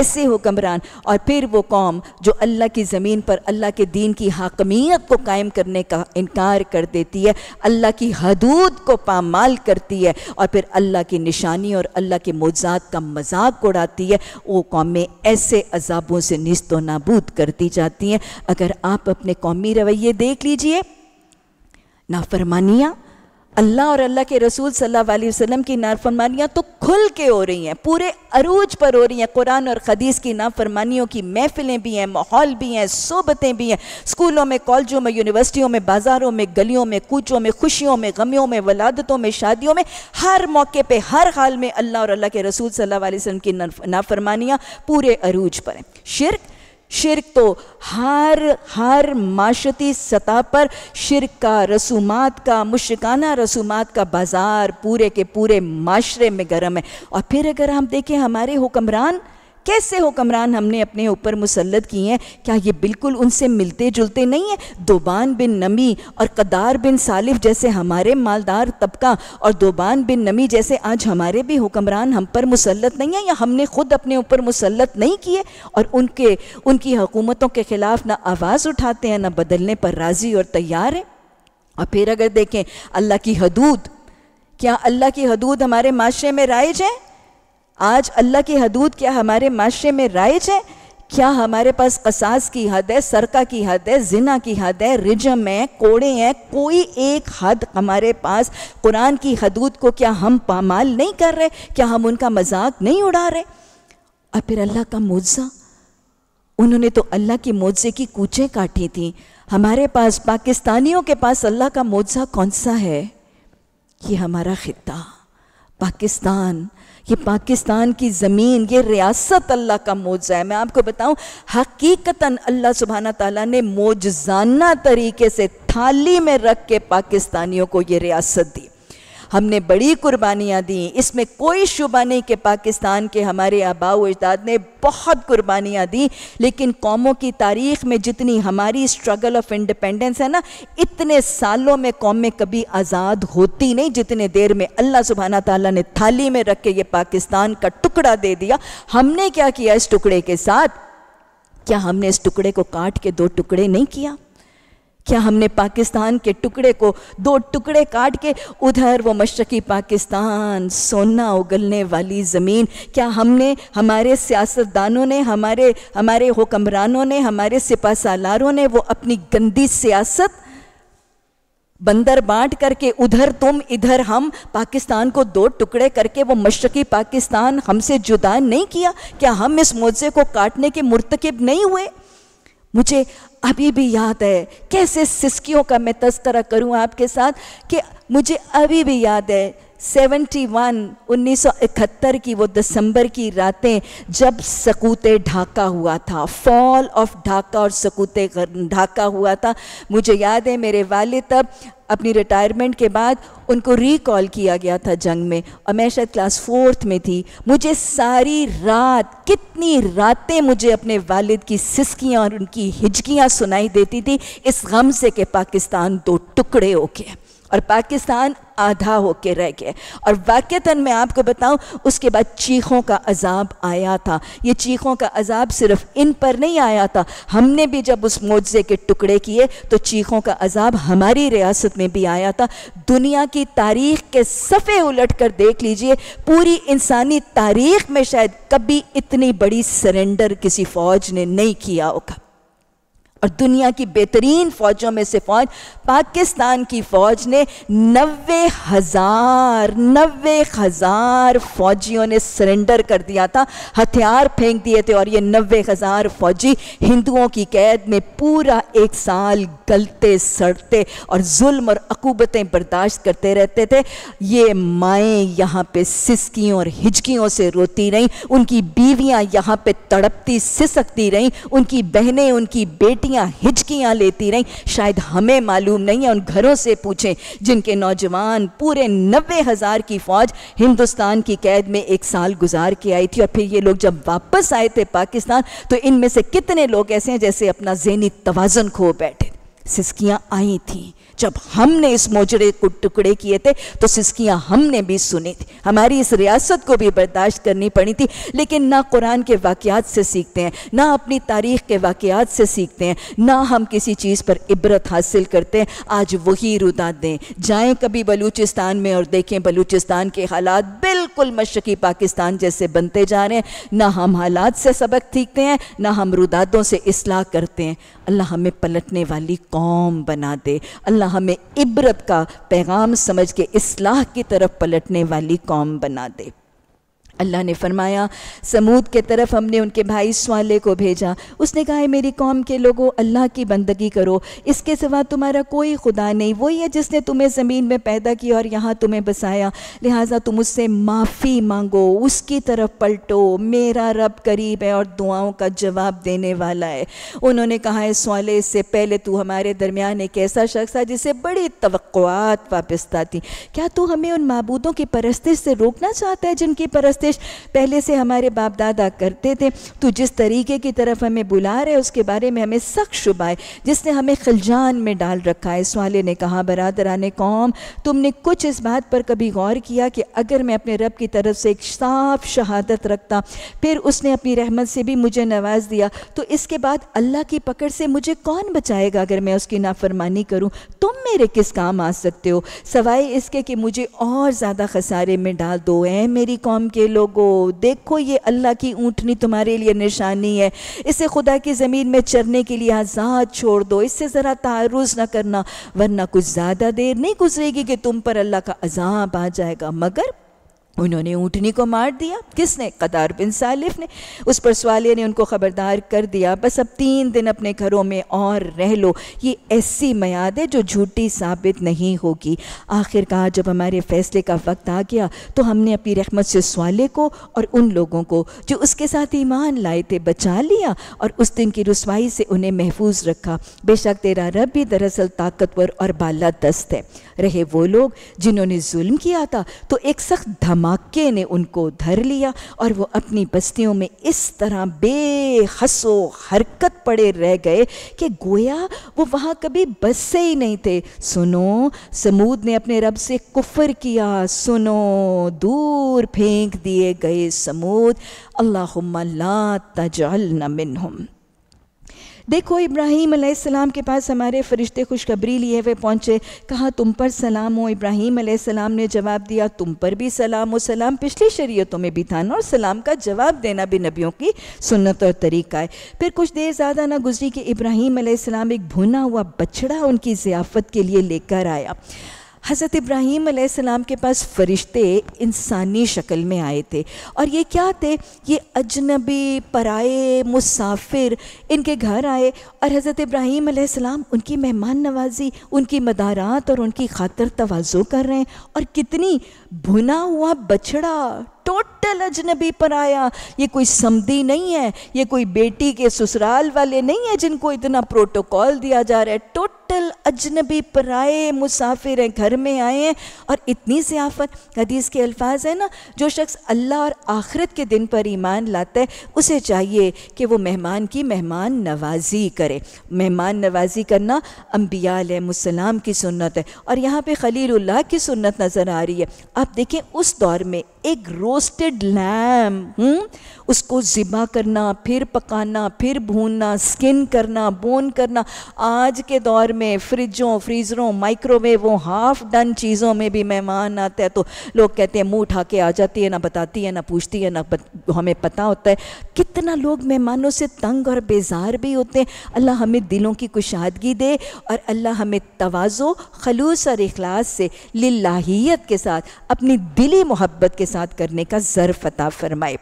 ऐसे हुक्मरान और फिर वो कौम जो अल्लाह की ज़मीन पर अल्लाह के दीन की हाकमियत को कायम करने का इनकार कर देती है अल्लाह की हदूद को पामाल करती है और फिर अल्लाह की निशानी और अल्लाह के मोजात का मजाक उड़ाती है वो कौमें ऐसे अजाबों से नस्त नाबूद कर दी जाती हैं अगर आप अपने कौमी रवैये देख लीजिए नाफरमानियाँ अल्लाह और अल्लाह के रसूल सल्लल्लाहु अलैहि वसल्लम की नाफरमानियाँ तो खुल के हो रही हैं पूरे अरूज पर हो रही हैं कुरान और हदीस की नाफरमानियों की महफिलें भी हैं माहौल भी हैं सोबतें भी हैं स्कूलों में कॉलेजों में यूनिवर्सिटियों में बाज़ारों में गलियों में कूचों में खुशियों में गमियों में वलादतों में शादियों में हर मौके पर हर हाल में अल्लाह और अल्लाह के रसूल सल्ला वसलम की नाफरमानियाँ पूरे अरूज पर हैं शिरक शिरक तो हर हर माशती सतह पर शिरक का रसूमात का मुश्काना रसूमात का बाज़ार पूरे के पूरे माशरे में गर्म है और फिर अगर हम देखें हमारे हुक्मरान कैसे हुक्मरान हमने अपने ऊपर मुसलत किए हैं क्या ये बिल्कुल उनसे मिलते जुलते नहीं है दोबान बिन नमी और कदार बिन सालिफ जैसे हमारे मालदार तबका और दोबान बिन नमी जैसे आज हमारे भी हुक्मरान हम पर मुसलत नहीं है या हमने खुद अपने ऊपर मुसलत नहीं किए और उनके उनकी हुकूमतों के ख़िलाफ़ ना आवाज़ उठाते हैं ना बदलने पर राज़ी और तैयार हैं और फिर अगर देखें अल्लाह की हदूद क्या अल्लाह की हदूद हमारे माशरे में राइज है आज अल्लाह की हदूद क्या हमारे माशरे में राइज है क्या हमारे पास कसास की हद है सरका की हद है जिना की हद है रिजम है कोड़े हैं कोई एक हद हमारे पास कुरान की हदूद को क्या हम पामाल नहीं कर रहे क्या हम उनका मजाक नहीं उड़ा रहे और फिर अल्लाह का मुआवजा उन्होंने तो अल्लाह के मुआवजे की कूचें काटी थी हमारे पास पाकिस्तानियों के पास अल्लाह का मुआवजा कौन सा है ये हमारा खिता पाकिस्तान ये पाकिस्तान की ज़मीन ये रियासत अल्लाह का मोजा है मैं आपको बताऊं हकीकता अल्लाह सुबहाना ताला ने मोजाना तरीके से थाली में रख के पाकिस्तानियों को ये रियासत दी हमने बड़ी कुर्बानियाँ दी इसमें कोई शुबा नहीं कि पाकिस्तान के हमारे आबाऊ अजदाद ने बहुत कुर्बानियाँ दी लेकिन कौमों की तारीख में जितनी हमारी स्ट्रगल ऑफ इंडिपेंडेंस है ना इतने सालों में कौमें कभी आज़ाद होती नहीं जितने देर में अल्लाह सुबहाना तला ने थाली में रख के ये पाकिस्तान का टुकड़ा दे दिया हमने क्या किया इस टुकड़े के साथ क्या हमने इस टुकड़े को काट के दो टुकड़े नहीं किया क्या हमने पाकिस्तान के टुकड़े को दो टुकड़े काट के उधर वो मशरकी पाकिस्तान सोना उगलने वाली ज़मीन क्या हमने हमारे सियासतदानों ने हमारे हमारे हुक्मरानों ने हमारे सिपा सालारों ने वो अपनी गंदी सियासत बंदर बांट करके उधर तुम इधर हम पाकिस्तान को दो टुकड़े करके वो मशरकी पाकिस्तान हमसे जुदा नहीं किया क्या हम इस मोजे को काटने के मुरतकब नहीं हुए मुझे अभी भी याद है कैसे सिस्कियों का मैं तस्करा करूं आपके साथ कि मुझे अभी भी याद है 71 1971 की वो दिसंबर की रातें जब सकूते ढाका हुआ था फॉल ऑफ ढाका और सकूते ढाका हुआ था मुझे याद है मेरे वाले तब अपनी रिटायरमेंट के बाद उनको रिकॉल किया गया था जंग में और मैं शायद क्लास फोर्थ में थी मुझे सारी रात कितनी रातें मुझे अपने वालिद की सिसकियाँ और उनकी हिचकियाँ सुनाई देती थी इस गम से कि पाकिस्तान दो टुकड़े हो गया और पाकिस्तान आधा होके रह गया और वाक़ता मैं आपको बताऊं उसके बाद चीखों का अजाब आया था ये चीखों का अजाब सिर्फ इन पर नहीं आया था हमने भी जब उस मुआवजे के टुकड़े किए तो चीखों का अजाब हमारी रियासत में भी आया था दुनिया की तारीख के सफ़े उलट कर देख लीजिए पूरी इंसानी तारीख में शायद कभी इतनी बड़ी सरेंडर किसी फ़ौज ने नहीं किया होगा और दुनिया की बेहतरीन फौजों में से फौज पाकिस्तान की फौज ने नबे हज़ार नबे हज़ार फौजियों ने सरेंडर कर दिया था हथियार फेंक दिए थे और ये नबे हज़ार फौजी हिंदुओं की कैद में पूरा एक साल गलते सड़ते और जुल्म और अकूबतें बर्दाश्त करते रहते थे ये माएँ यहाँ पे सिसकियों और हिचकियों से रोती रहीं उनकी बीवियाँ यहाँ पे तड़पती सिसकती रहीं उनकी बहनें उनकी बेटियाँ हिचकियाँ लेती रहीं शायद हमें मालूम नहीं है उन घरों से पूछें जिनके नौजवान पूरे नब्बे हज़ार की फ़ौज हिंदुस्तान की कैद में एक साल गुजार के आई थी और फिर ये लोग जब वापस आए थे पाकिस्तान तो इनमें से कितने लोग ऐसे हैं जैसे अपना जहनी तोज़न खो बैठे सिस्कियाँ आई थीं जब हमने इस मोजरे को टुकड़े किए थे तो सिस्कियाँ हमने भी सुनी थी हमारी इस रियासत को भी बर्दाश्त करनी पड़ी थी लेकिन ना कुरान के वाकयात से सीखते हैं ना अपनी तारीख के वाकयात से सीखते हैं ना हम किसी चीज़ पर इबरत हासिल करते हैं आज वही रुदा दें जाएँ कभी बलूचिस्तान में और देखें बलूचिस्तान के हालात बिल्कुल मशरक़ी पाकिस्तान जैसे बनते जा रहे हैं ना हम हालात से सबक सीखते हैं ना हम रुदादों से असलाह करते हैं अल्लाह हमें पलटने वाली कौम बना दे अल्लाह हमें इबरत का पैगाम समझ के इसलाह की तरफ पलटने वाली कौम बना दे अल्लाह ने फरमाया समूद के तरफ हमने उनके भाई स्वाले को भेजा उसने कहा है मेरी कौम के लोगों अल्लाह की बंदगी करो इसके सिवा तुम्हारा कोई खुदा नहीं वही है जिसने तुम्हें ज़मीन में पैदा किया और यहाँ तुम्हें बसाया लिहाजा तुम उससे माफ़ी मांगो उसकी तरफ पलटो मेरा रब करीब है और दुआओं का जवाब देने वाला है उन्होंने कहा है स्वाले इससे पहले तू हमारे दरमियान एक ऐसा शख्स था जिसे बड़ी तो वापस्ता थी क्या तू हमें उन मबूदों की परस्तिश से रोकना चाहता है जिनकी परस्तिश कोशिश पहले से हमारे बाप दादा करते थे तो जिस तरीके की तरफ हमें बुला रहे उसके बारे में हमें सख्त शुबाए जिसने हमें खिलजान में डाल रखा है सवाले ने कहा ने कौम तुमने कुछ इस बात पर कभी गौर किया कि अगर मैं अपने रब की तरफ से एक साफ शहादत रखता फिर उसने अपनी रहमत से भी मुझे नवाज दिया तो इसके बाद अल्लाह की पकड़ से मुझे कौन बचाएगा अगर मैं उसकी नाफरमानी करूँ तुम मेरे किस काम आ सकते हो सवाए इसके कि मुझे और ज़्यादा खसारे में डाल दो ऐ मेरी कौम के लोगो देखो ये अल्लाह की ऊँटनी तुम्हारे लिए निशानी है इसे खुदा की ज़मीन में चरने के लिए आज़ाद छोड़ दो इससे ज़रा तारुज़ ना करना वरना कुछ ज़्यादा देर नहीं गुजरेगी कि तुम पर अल्लाह का अजाब आ जाएगा मगर उन्होंने ऊँटनी को मार दिया किसने कतार बिन सालिफ ने उस पर सवालिया ने उनको ख़बरदार कर दिया बस अब तीन दिन अपने घरों में और रह लो ये ऐसी मैद है जो झूठी साबित नहीं होगी आखिरकार जब हमारे फ़ैसले का वक्त आ गया तो हमने अपनी रहमत से सवाले को और उन लोगों को जो उसके साथ ईमान लाए थे बचा लिया और उस दिन की रसवाई से उन्हें महफूज रखा बेशक तेरा रब भी दरअसल ताकतवर और बाला दस्त है रहे वो लोग जिन्होंने जुल्म किया था तो एक सख्त धमा धमाके ने उनको धर लिया और वो अपनी बस्तियों में इस तरह बेहसो हरकत पड़े रह गए कि गोया वो वहाँ कभी बसे ही नहीं थे सुनो समूद ने अपने रब से कुफर किया सुनो दूर फेंक दिए गए समूद अल्लाह ला तजल न मिनहुम देखो इब्राहीम सलाम के पास हमारे फरिश्ते खुशखबरी लिए हुए पहुँचे कहा तुम पर सलाम हो इब्राहीम सलाम ने जवाब दिया तुम पर भी सलाम हो सलाम पिछली शरीयतों में भी था ना और सलाम का जवाब देना भी नबियों की सुन्नत और तरीका है फिर कुछ देर ज़्यादा ना गुजरी कि इब्राहीम सलाम एक भुना हुआ बछड़ा उनकी ज़ियाफ़त के लिए लेकर आया हज़रत इब्राहीम आसमाम के पास फ़रिश्ते इंसानी शक्ल में आए थे और ये क्या थे ये अजनबी पराए मुसाफिर इनके घर आए और हज़रत इब्राहीम आसमाम उनकी मेहमान नवाजी उनकी मदारात और उनकी खातर तोज़ो कर रहे हैं और कितनी भुना हुआ बछड़ा टोटल अजनबी पर आया ये कोई समदी नहीं है ये कोई बेटी के ससुराल वाले नहीं है जिनको इतना प्रोटोकॉल दिया जा रहा है टोटल अजनबी पर आए मुसाफिर हैं घर में आए हैं और इतनी सियाफत हदीस के अल्फाज है ना जो शख्स अल्लाह और आखरत के दिन पर ईमान लाता है उसे चाहिए कि वो मेहमान की मेहमान नवाजी करे मेहमान नवाजी करना अम्बियाल है मुसलाम की सुन्नत है और यहाँ पर खलील्ला की सुन्नत नज़र आ रही है आप देखें उस दौर में एक रोस्टेड लैम hmm? उसको ज़िबा करना फिर पकाना फिर भूनना स्किन करना बोन करना आज के दौर में फ्रिजों फ्रीज़रों माइक्रोवेवों हाफ डन चीज़ों में भी मेहमान आते हैं तो लोग कहते हैं मुंह उठा के आ जाती है ना बताती है ना पूछती है ना बत, हमें पता होता है कितना लोग मेहमानों से तंग और बेजार भी होते हैं अल्लाह हमें दिलों की कुशादगी दे और अल्लाह हमें तोज़ो खलूस और अखलास से लाहीत के साथ अपनी दिली मोहब्बत के साथ करने का ज़र्फ़ अता फरमाए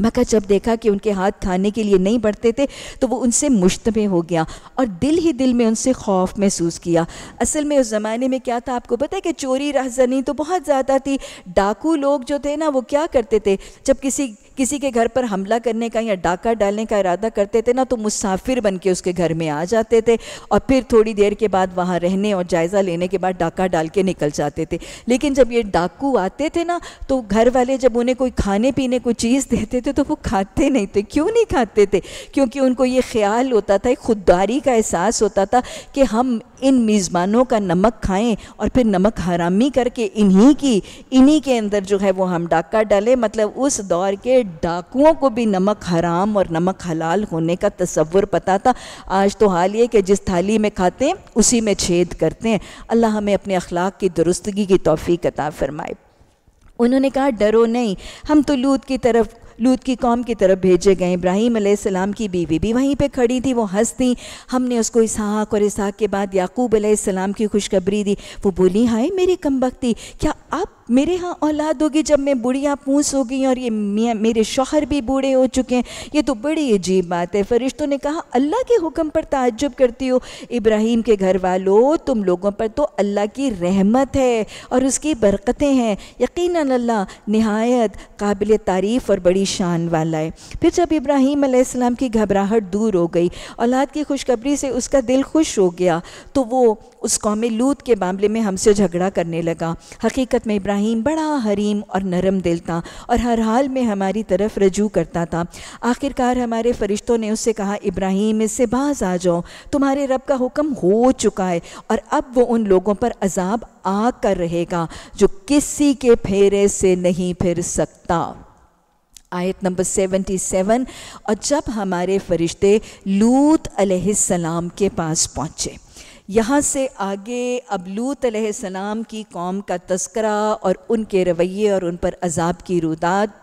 मगर जब देखा कि उनके हाथ खाने के लिए नहीं बढ़ते थे तो वो उनसे मुश्तमे हो गया और दिल ही दिल में उनसे खौफ महसूस किया असल में उस ज़माने में क्या था आपको पता है कि चोरी रहजनी तो बहुत ज़्यादा थी डाकू लोग जो थे ना वो क्या करते थे जब किसी किसी के घर पर हमला करने का या डाका डालने का इरादा करते थे ना तो मुसाफिर बन के उसके घर में आ जाते थे और फिर थोड़ी देर के बाद वहाँ रहने और जायज़ा लेने के बाद डाका डाल के निकल जाते थे लेकिन जब ये डाकू आते थे ना तो घर वाले जब उन्हें कोई खाने पीने को चीज़ देते थे तो वो खाते नहीं थे क्यों नहीं खाते थे क्योंकि उनको ये ख्याल होता था एक खुददारी का एहसास होता था कि हम इन मेज़बानों का नमक खाएं और फिर नमक हरामी करके इन्हीं की इन्हीं के अंदर जो है वो हम डाका डालें मतलब उस दौर के डाकुओं को भी नमक हराम और नमक हलाल होने का तस्वुर पता था आज तो हाल ये कि जिस थाली में खाते हैं उसी में छेद करते हैं अल्लाह हमें अपने अखलाक की दुरुस्तगी की तोफ़ी कता फरमाए उन्होंने कहा डरो नहीं हम तो लूत की तरफ लूत की कौम की तरफ भेजे गए इब्राहिम सलाम की बीवी भी वहीं पे खड़ी थी वो हंसती हमने उसको इसहाक और इसहाक के बाद याकूब सलाम की खुशखबरी दी वो बोली हाय मेरी कमबख्ती क्या अब मेरे यहाँ औलाद होगी जब मैं बुढ़िया पूस हो गई और ये मेरे शौहर भी बूढ़े हो चुके हैं ये तो बड़ी अजीब बात है फरिश्तों ने कहा अल्लाह के हुक्म पर ताज्जुब करती हो इब्राहिम के घर वालों तुम लोगों पर तो अल्लाह की रहमत है और उसकी बरकतें हैं यकीन अल्लाह नहायत काबिल तारीफ़ और बड़ी शान वाला है फिर जब इब्राहिम आसमाम की घबराहट दूर हो गई औलाद की खुशखबरी से उसका दिल खुश हो गया तो वो उस कौम लूत के मामले में हमसे झगड़ा करने लगा हकीकत में इब्राहिम रहीम बड़ा हरीम और नरम दिल था और हर हाल में हमारी तरफ रजू करता था आखिरकार हमारे फरिश्तों ने उससे कहा इब्राहिम इससे बाज आ जाओ तुम्हारे रब का हुक्म हो चुका है और अब वो उन लोगों पर अजाब आ कर रहेगा जो किसी के फेरे से नहीं फिर सकता आयत नंबर 77 और जब हमारे फरिश्ते लूत अलैहिस्सलाम के पास पहुँचे यहाँ से आगे अबलूत सलाम की कौम का तस्करा और उनके रवैये और उन पर अजाब की रुदात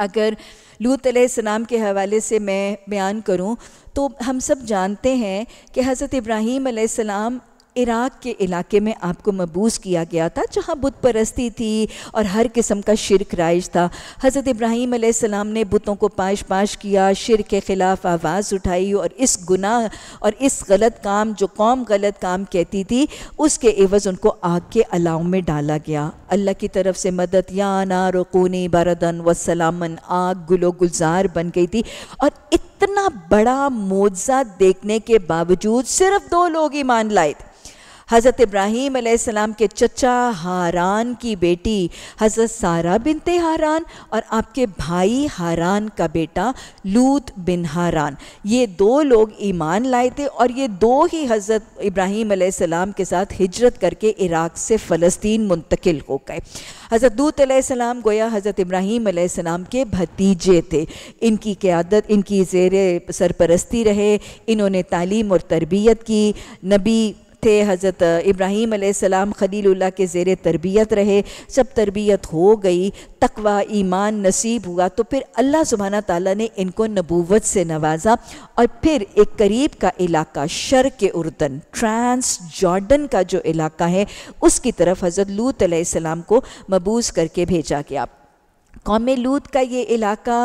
अगर लूत सलाम के हवाले से मैं बयान करूं तो हम सब जानते हैं कि हज़रत इब्राहीम सलाम इराक के इलाके में आपको मबूस किया गया था जहाँ बुत परस्ती थी और हर किस्म का शिरक राइज था हज़रत इब्राहीम सलाम ने बुतों को पाश पाश किया शिर के ख़िलाफ़ आवाज़ उठाई और इस गुनाह और इस गलत काम जो कौम गलत काम कहती थी उसके एवज़ उनको आग के अलाव में डाला गया अल्लाह की तरफ से मदद या नारकूनी बरदन वसलामन आग गुलो गुलजार बन गई थी और इत इतना बड़ा मोजा देखने के बावजूद सिर्फ दो लोग ईमान लाए थे हज़रत इब्राहीम आसमाम के चचा हारान की बेटी हज़रत सारा बिनते हारान और आपके भाई हारान का बेटा लूत बिन हारान ये दो लोग ईमान लाए थे और ये दो ही हज़रत इब्राहीम आसमाम के साथ हिजरत करके इराक़ से फ़लस्तीन मुंतकिल हो गए हज़रत लूत आसमाम गोया हज़रत इब्राहीम आसमाम के भतीजे थे इनकी क़्यादत इनकी जेर सरपरस्ती रहे इन्होंने तालीम और तरबियत की नबी थे हज़रत इब्राहीम आसमाम खलील्ला के ज़ेर तरबियत रहे जब तरबियत हो गई तकवा ईमान नसीब हुआ तो फिर अल्लाह सुबहाना ताली ने इनको नबूवत से नवाजा और फिर एक करीब का इलाका शर के उर्दन ट्रांस जॉर्डन का जो इलाका है उसकी तरफ हज़रत लूत को मबूस करके भेजा गया कौम लूत का ये इलाका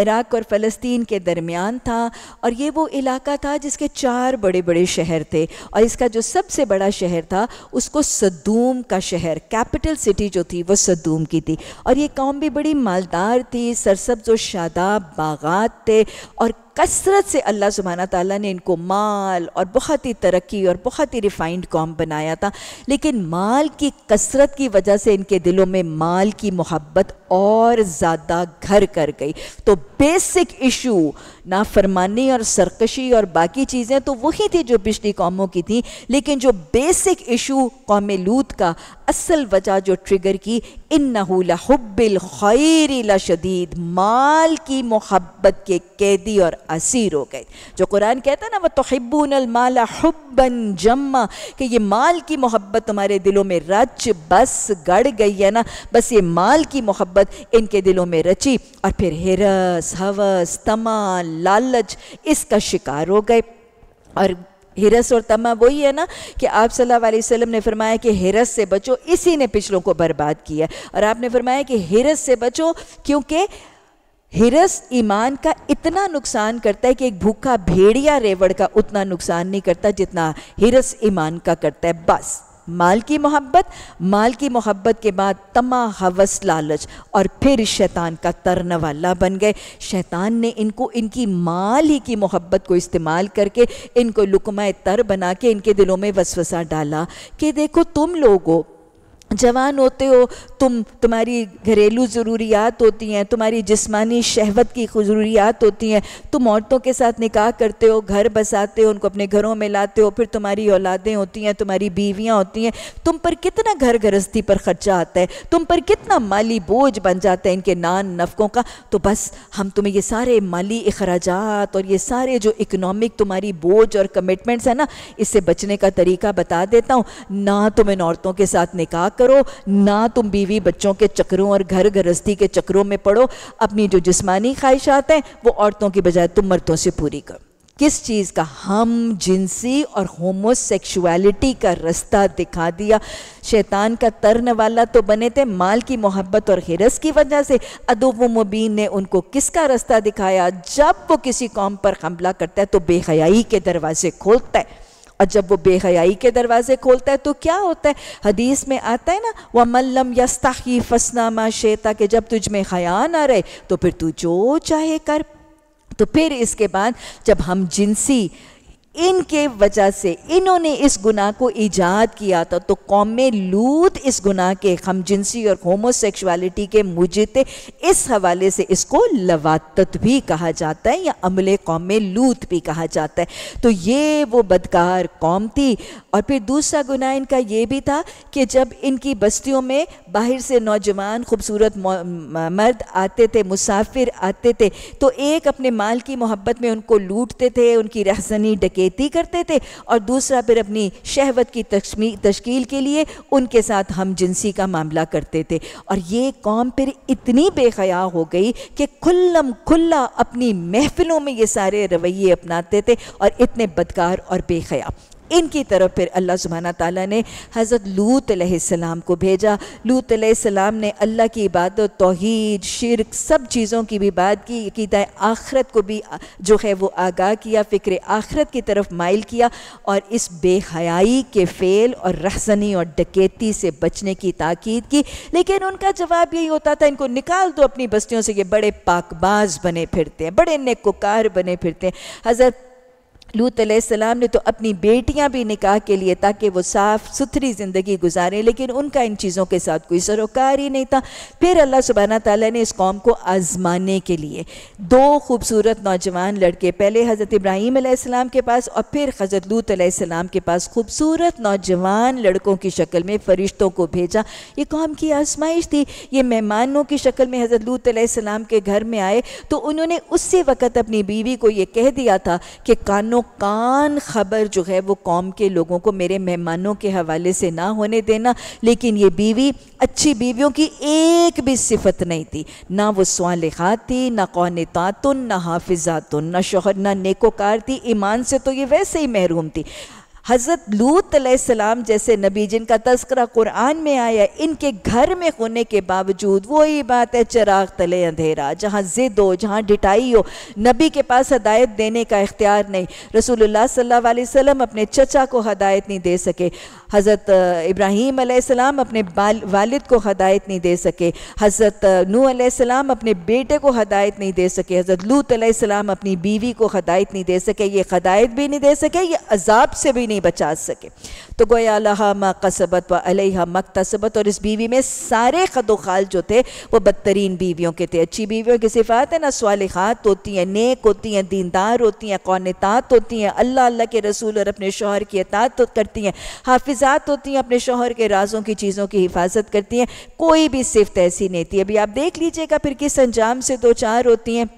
इराक़ और फ़लस्तीन के दरमियान था और ये वो इलाका था जिसके चार बड़े बड़े शहर थे और इसका जो सबसे बड़ा शहर था उसको सदूम का शहर कैपिटल सिटी जो थी वो सदूम की थी और ये कौम भी बड़ी मालदार थी सरसब्ज और शादाब बागात थे और कसरत से अल्लाह सुबहाना ताली ने इनको माल और बहुत ही तरक्की और बहुत ही रिफ़ाइंड कॉम बनाया था लेकिन माल की कसरत की वजह से इनके दिलों में माल की मोहब्बत और ज़्यादा घर कर गई तो बेसिक इशू नाफरमानी और सरकशी और बाकी चीज़ें तो वही थी जो पिछली कौमों की थी लेकिन जो बेसिक इशू कौम लूत का असल वजह जो ट्रिगर की इन नहबिल खैरिला शदीद माल की मोहब्बत के कैदी और असीर हो गए जो कुरान कहता है ना वह तोहब्बून अलमाला हब्बन जम्मा कि ये माल की मोहब्बत तुम्हारे दिलों में रच बस गड़ गई है ना बस ये माल की मोहब्बत इनके दिलों में रची और फिर हिरस हवस तमा लालच इसका शिकार हो गए और हिरस और तमा वही है ना कि आप सल्लल्लाहु अलैहि वसल्लम ने फरमाया कि हिरस से बचो इसी ने पिछलों को बर्बाद किया और आपने फरमाया कि हिरस से बचो क्योंकि हिरस ईमान का इतना नुकसान करता है कि एक भूखा भेड़िया रेवड़ का उतना नुकसान नहीं करता जितना हिरस ईमान का करता है बस माल की मोहब्बत माल की मोहब्बत के बाद तमा हवस लालच और फिर शैतान का तरन वाला बन गए शैतान ने इनको इनकी माल ही की मोहब्बत को इस्तेमाल करके इनको लुकमाए तर बना के इनके दिलों में वसवसा डाला कि देखो तुम लोगों जवान होते हो तुम तुम्हारी घरेलू ज़रूरियात होती हैं तुम्हारी जिस्मानी शहवत की ज़रूरियात होती हैं तुम औरतों के साथ निकाह करते हो घर बसाते हो उनको अपने घरों में लाते हो फिर तुम्हारी औलादें होती हैं तुम्हारी बीवियां होती हैं तुम पर कितना घर गृहस्थी पर ख़र्चा आता है तुम पर कितना माली बोझ बन जाता है इनके नान नफकों का तो बस हम तुम्हें ये सारे माली अखराज और ये सारे जो इकनॉमिक तुम्हारी बोझ और कमिटमेंट्स हैं ना इससे बचने का तरीका बता देता हूँ ना तुम इन औरतों के साथ निकाह करो ना तुम बीवी बच्चों के चक्रों और घर गृहस्थी के चक्रों में पड़ो अपनी जो जिस्मानी ख्वाहिशात हैं वो औरतों की बजाय तुम मर्दों से पूरी करो किस चीज़ का हम जिनसी और होमोसेक्सुअलिटी का रास्ता दिखा दिया शैतान का तरन वाला तो बने थे माल की मोहब्बत और हिरस की वजह से अदब मुबीन ने उनको किसका रास्ता दिखाया जब वो किसी कौम पर हमला करता है तो बेहयाई के दरवाजे खोलता है और जब वो बेहयाई के दरवाजे खोलता है तो क्या होता है हदीस में आता है ना वह मल्लम यस्ताही फसनामा शेता के जब तुझ में हया ना रहे तो फिर तू जो चाहे कर तो फिर इसके बाद जब हम जिनसी इनके वजह से इन्होंने इस गुनाह को ईजाद किया था तो कौम लूत इस गुनाह के जिनसी और होमोसेक्सुअलिटी के मुजते इस हवाले से इसको लवात भी कहा जाता है या अमले कौम लूत भी कहा जाता है तो ये वो बदकार कौम थी और फिर दूसरा गुनाह इनका ये भी था कि जब इनकी बस्तियों में बाहर से नौजवान खूबसूरत मर्द आते थे मुसाफिर आते थे तो एक अपने माल की मोहब्बत में उनको लूटते थे उनकी रहसनी डके डकैती करते थे और दूसरा फिर अपनी शहवत की तश्कील के लिए उनके साथ हम जिनसी का मामला करते थे और ये कौम फिर इतनी बेखया हो गई कि खुल्लम खुल्ला अपनी महफिलों में ये सारे रवैये अपनाते थे और इतने बदकार और बेखया इनकी तरफ फिर अल्लाह सुबहाना ताली ने हज़रत लूत सलाम को भेजा लूत सलाम ने अल्लाह की इबादत तोहद शिरक सब चीज़ों की भी बात की अकीद आखरत को भी जो है वो आगाह किया फ़िक्र आखरत की तरफ माइल किया और इस बेहयाई के फेल और रहसनी और डकेती से बचने की ताकीद की लेकिन उनका जवाब यही होता था इनको निकाल दो अपनी बस्तियों से ये बड़े पाकबाज बने फिरते हैं बड़े नेकोकार बने फिरते हैं हज़रत लूत सलाम ने तो अपनी बेटियां भी निकाह के लिए ताकि वो साफ़ सुथरी ज़िंदगी गुजारें लेकिन उनका इन चीज़ों के साथ कोई सरोकार ही नहीं था फिर अल्लाह सुबहाना ताली ने इस कौम को आज़माने के लिए दो खूबसूरत नौजवान लड़के पहले हज़रत इब्राहीम आसमाम के पास और फिर हज़रत लूत सलाम के पास खूबसूरत नौजवान लड़कों की शक्ल में फ़रिश्तों को भेजा ये कौम की आजमाइश थी ये मेहमानों की शक्ल में हज़रत लूत सलाम के घर में आए तो उन्होंने उसी वक़्त अपनी बीवी को ये कह दिया था कि कानों कानों कान खबर जो है वो कौम के लोगों को मेरे मेहमानों के हवाले से ना होने देना लेकिन ये बीवी अच्छी बीवियों की एक भी सिफत नहीं थी ना वो सालहा थी ना तातुन ना हाफिज़ातुन ना शोहर ना नेकोकार थी ईमान से तो ये वैसे ही महरूम थी हज़रत लूत सलाम जैसे नबी जिनका तस्करा कुरान में आया इनके घर में होने के बावजूद वही बात है चराग तले अंधेरा जहाँ ज़िद हो जहाँ डिटाई हो नबी के पास हदायत देने का इख्तियार नहीं रसूलुल्लाह सल्लल्लाहु अलैहि वसल्लम अपने चचा को हदायत नहीं दे सके हज़रत इब्राहीम आसमाम अपने वालिद को हदायत नहीं दे सके हज़रत नू आसमाम अपने बेटे को हदायत नहीं दे सके हज़रत लूत आसमाम अपनी बीवी को हदायत नहीं दे सके ये हदायत भी नहीं दे सके ये अजाब से भी नहीं बचा सके तो गोया मसबत मकसबत व अलहा मकतसबत और इस बीवी में सारे खदोखाल जो थे वो बदतरीन बीवियों के थे अच्छी बीवियों की सिफात है ना सालहात होती हैं नेक होती हैं दीनदार होती हैं कौनतात होती हैं अल्लाह अल्लाह के रसूल और अपने शोहर की अतात करती हैं हाफिज़ आज़ाद होती हैं अपने शोहर के राजों की चीज़ों की हिफाजत करती हैं कोई भी सिफ्त ऐसी नहीं थी अभी आप देख लीजिएगा फिर किस अंजाम से दो चार होती हैं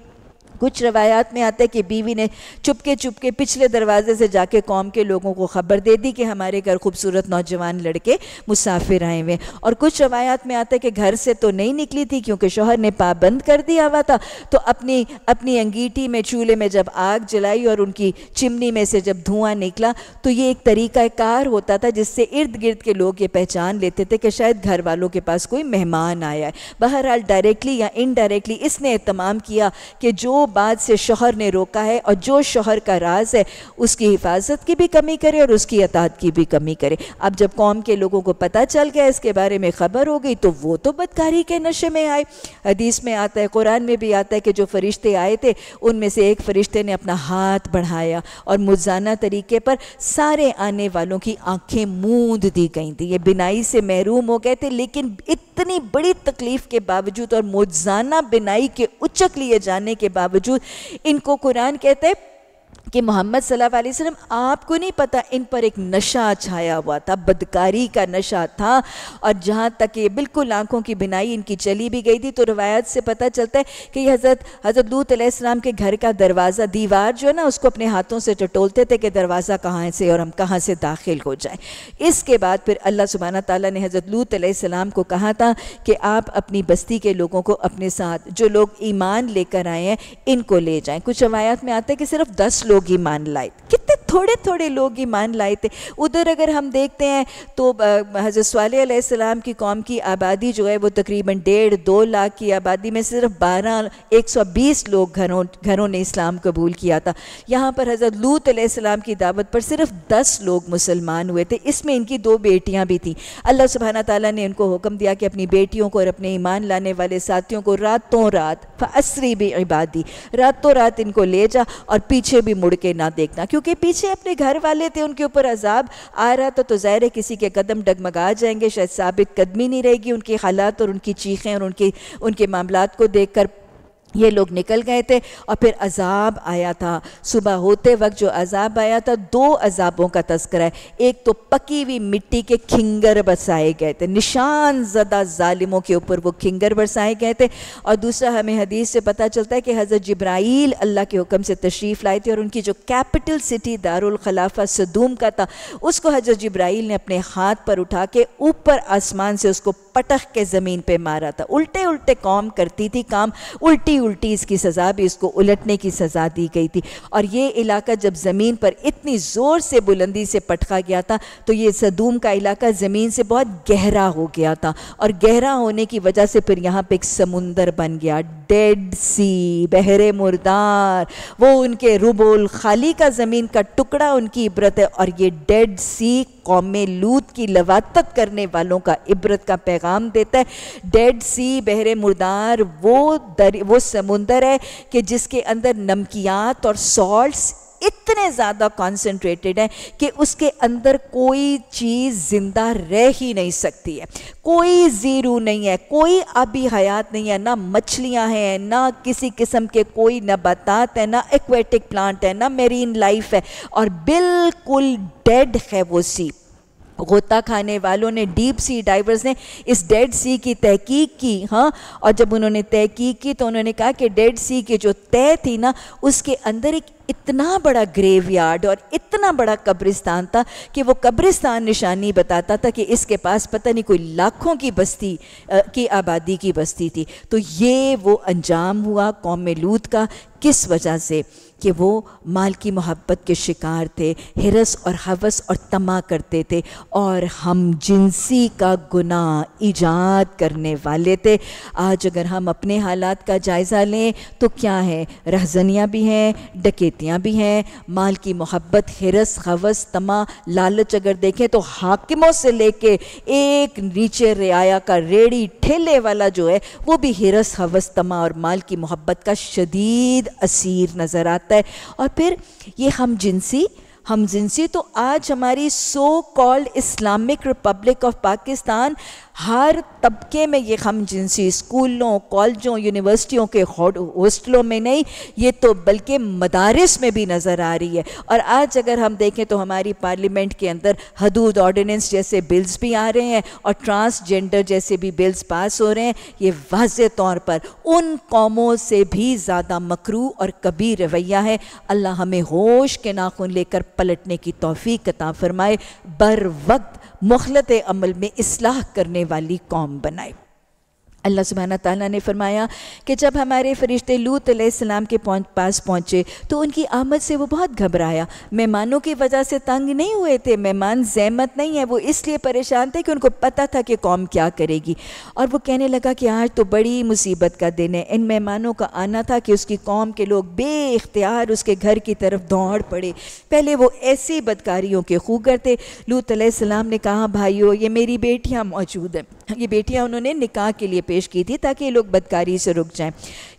कुछ रवायात में आता है कि बीवी ने चुपके चुपके पिछले दरवाजे से जाके कौम के लोगों को ख़बर दे दी कि हमारे घर खूबसूरत नौजवान लड़के मुसाफिर आए हुए और कुछ रवायात में आता है कि घर से तो नहीं निकली थी क्योंकि शोहर ने पाबंद कर दिया हुआ था तो अपनी अपनी अंगीठी में चूल्हे में जब आग जलाई और उनकी चिमनी में से जब धुआं निकला तो ये एक कार होता था जिससे इर्द गिर्द के लोग ये पहचान लेते थे कि शायद घर वालों के पास कोई मेहमान आया है बहरहाल डायरेक्टली या इनडायरेक्टली इसने अहतमाम किया कि जो बाद से शोहर ने रोका है और जो शोहर का राज है उसकी हिफाजत की भी कमी करे और उसकी अतात की भी कमी करे अब जब कौम के लोगों को पता चल गया इसके बारे में खबर हो गई तो वो तो बदकारी के नशे में आए हदीस में आता है कुरान में भी आता है कि जो फरिश्ते आए थे उनमें से एक फरिश्ते ने अपना हाथ बढ़ाया और मुजाना तरीके पर सारे आने वालों की आंखें मूंद दी गई थी ये बिनाई से महरूम हो गए थे लेकिन इतनी बड़ी तकलीफ़ के बावजूद और मुजाना बिनाई के उचक लिए जाने के बावजूद बावजूद इनको कुरान कहते हैं कि मोहम्मद सल्लल्लाहु अलैहि वसल्लम आपको नहीं पता इन पर एक नशा छाया हुआ था बदकारी का नशा था और जहाँ तक ये बिल्कुल आंखों की बिनाई इनकी चली भी गई थी तो रवायत से पता चलता है कि हज़रत हज़रत लूत अलैहिस्सलाम के घर का दरवाज़ा दीवार जो है ना उसको अपने हाथों से टटोलते थे कि दरवाज़ा कहाँ से और हम कहाँ से दाखिल हो जाए इसके बाद फिर अल्लाह सुबहाना ताली ने हज़रत लूत अलैहिस्सलाम को कहा था कि आप अपनी बस्ती के लोगों को अपने साथ जो लोग ईमान लेकर आए हैं इनको ले जाएँ कुछ रवायात में आता है कि सिर्फ दस लोग लोग मान लाए कितने थोड़े थोड़े लोग ईमान लाए थे उधर अगर हम देखते हैं तो हज़रत सवाल की कौम की आबादी जो है वो तकरीबन डेढ़ दो लाख की आबादी में सिर्फ बारह एक सौ बीस लोग घरों घरों ने इस्लाम कबूल किया था यहाँ पर हज़रत लूत सलाम की दावत पर सिर्फ दस लोग मुसलमान हुए थे इसमें इनकी दो बेटियाँ भी थीं अल्लाह सुबहाना तला ने इनको हुक्म दिया कि अपनी बेटियों को और अपने ईमान लाने वाले साथियों को रातों रात असरी भी इबादी रातों रात इनको ले जा और पीछे भी मुड़ के ना देखना क्योंकि पीछे अपने घर वाले थे उनके ऊपर अजाब आ रहा था तो ज़ाहिर है किसी के कदम डगमगा जाएंगे शायद साबित कदमी नहीं रहेगी उनके हालात और उनकी चीखें और उनकी उनके मामला को देख कर ये लोग निकल गए थे और फिर अजाब आया था सुबह होते वक्त जो अजाब आया था दो अजाबों का तस्करा है एक तो पकी हुई मिट्टी के खिंगर बरसाए गए थे निशान ज़दा ालिमों के ऊपर वो खिंगर बरसाए गए थे और दूसरा हमें हदीस से पता चलता है कि हज़रत जब्राइल अल्लाह के हुक्म से तशरीफ़ लाए थे और उनकी जो कैपिटल सिटी दारखलाफा सदूम का था उसको हज़रत जब्राइल ने अपने हाथ पर उठा के ऊपर आसमान से उसको पटख के ज़मीन पे मारा था उल्टे उल्टे कौम करती थी काम उल्टी उल्टी इसकी सज़ा भी इसको उलटने की सज़ा दी गई थी और ये इलाका जब ज़मीन पर इतनी ज़ोर से बुलंदी से पटखा गया था तो ये सदूम का इलाका ज़मीन से बहुत गहरा हो गया था और गहरा होने की वजह से फिर यहाँ पर एक समुंदर बन गया डेड सी बहरे मुर्दार वो उनके रुबोल खाली का ज़मीन का टुकड़ा उनकी इबरत है और ये डेड सी कौम लूत की लवातत करने वालों का इबरत का पैगाम पैगाम देता है डेड सी बहरे मुर्दार वो दर वो समुंदर है कि जिसके अंदर नमकियात और सॉल्ट्स इतने ज़्यादा कॉन्सेंट्रेटेड हैं कि उसके अंदर कोई चीज़ ज़िंदा रह ही नहीं सकती है कोई ज़ीरू नहीं है कोई आबी हयात नहीं है ना मछलियाँ हैं ना किसी किस्म के कोई नबातात है ना एक्वेटिक प्लांट है ना मेरीन लाइफ है और बिल्कुल डेड है वो सी गोता खाने वालों ने डीप सी डाइवर्स ने इस डेड सी की तहकीक की हाँ और जब उन्होंने तहकीक की तो उन्होंने कहा कि डेड सी की जो तय थी ना उसके अंदर एक इतना बड़ा ग्रेवयार्ड और इतना बड़ा कब्रिस्तान था कि वो कब्रिस्तान निशानी बताता था कि इसके पास पता नहीं कोई लाखों की बस्ती आ, की आबादी की बस्ती थी तो ये वो अंजाम हुआ कौम लूत का किस वजह से कि वो माल की मोहब्बत के शिकार थे हिरस और हवस और तमा करते थे और हम जिनसी का गुना ईजाद करने वाले थे आज अगर हम अपने हालात का जायज़ा लें तो क्या है रहजनियाँ भी हैं डकेतियाँ भी हैं माल की मोहब्बत हिरस हवस तमा लालच अगर देखें तो हाकिमों से लेके एक नीचे रियाया का रेड़ी ठेले वाला जो है वो भी हिरस हवस तमा और माल की मोहब्बत का शदीद असीर नज़र आता सकता है और फिर ये हम जिनसी हम जिनसी तो आज हमारी so called Islamic republic of Pakistan हर तबके में ये हम जिनसी स्कूलों कॉलेजों यूनिवर्सिटियों के हॉस्टलों में नहीं ये तो बल्कि मदारस में भी नज़र आ रही है और आज अगर हम देखें तो हमारी पार्लियामेंट के अंदर हदूद ऑर्डिनेंस जैसे बिल्स भी आ रहे हैं और ट्रांसजेंडर जैसे भी बिल्स पास हो रहे हैं ये वाज तौर पर उन कौमों से भी ज़्यादा मकरू और कभी रवैया है अल्लाह हमें होश के नाखून लेकर पलटने की तोफ़ी कता फरमाए बर वक्त मखलत अमल में असलाह करने वाली कौम बनाए अल्लाह सुबहाना ताला ने फरमाया कि जब हमारे फ़रिश्ते लूत सलाम के पास पहुँचे तो उनकी आमद से वो बहुत घबराया मेहमानों की वजह से तंग नहीं हुए थे मेहमान जहमत नहीं है वो इसलिए परेशान थे कि उनको पता था कि कौम क्या करेगी और वो कहने लगा कि आज तो बड़ी मुसीबत का दिन है इन मेहमानों का आना था कि उसकी कौम के लोग बेख्तियार उसके घर की तरफ दौड़ पड़े पहले वो ऐसी बदकारियों के खूगर थे लूत सलाम ने कहा भाइयों ये मेरी बेटियाँ मौजूद हैं ये बेटियाँ उन्होंने निकाह के लिए पेश की थी ताकि ये लोग बदकारी से रुक जाएं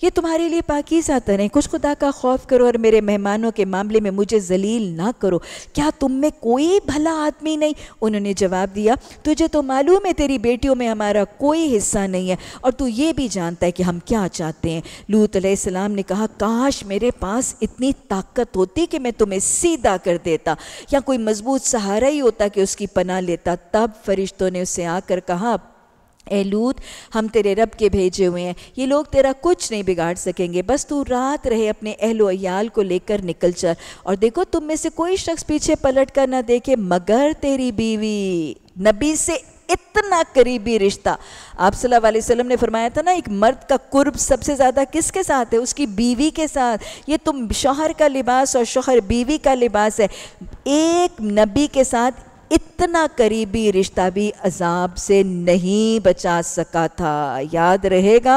ये तुम्हारे लिए पाकिजा तरह कुछ खुदा का खौफ करो और मेरे मेहमानों के मामले में मुझे जलील ना करो क्या तुम में कोई भला आदमी नहीं उन्होंने जवाब दिया तुझे तो मालूम है तेरी बेटियों में हमारा कोई हिस्सा नहीं है और तू ये भी जानता है कि हम क्या चाहते हैं लूत सलाम ने कहा काश मेरे पास इतनी ताकत होती कि मैं तुम्हें सीधा कर देता या कोई मजबूत सहारा ही होता कि उसकी पनाह लेता तब फरिश्तों ने उसे आकर कहा ए लूत हम तेरे रब के भेजे हुए हैं ये लोग तेरा कुछ नहीं बिगाड़ सकेंगे बस तू रात रहे अपने अहलो अयाल को लेकर निकल चल और देखो तुम में से कोई शख्स पीछे पलट कर ना देखे मगर तेरी बीवी नबी से इतना करीबी रिश्ता आप सल्लल्लाहु अलैहि वसल्लम ने फरमाया था ना एक मर्द का कुर्ब सबसे ज़्यादा किसके साथ है उसकी बीवी के साथ ये तुम शोहर का लिबास और शोहर बीवी का लिबास है एक नबी के साथ इतना करीबी रिश्ता भी अजाब से नहीं बचा सका था याद रहेगा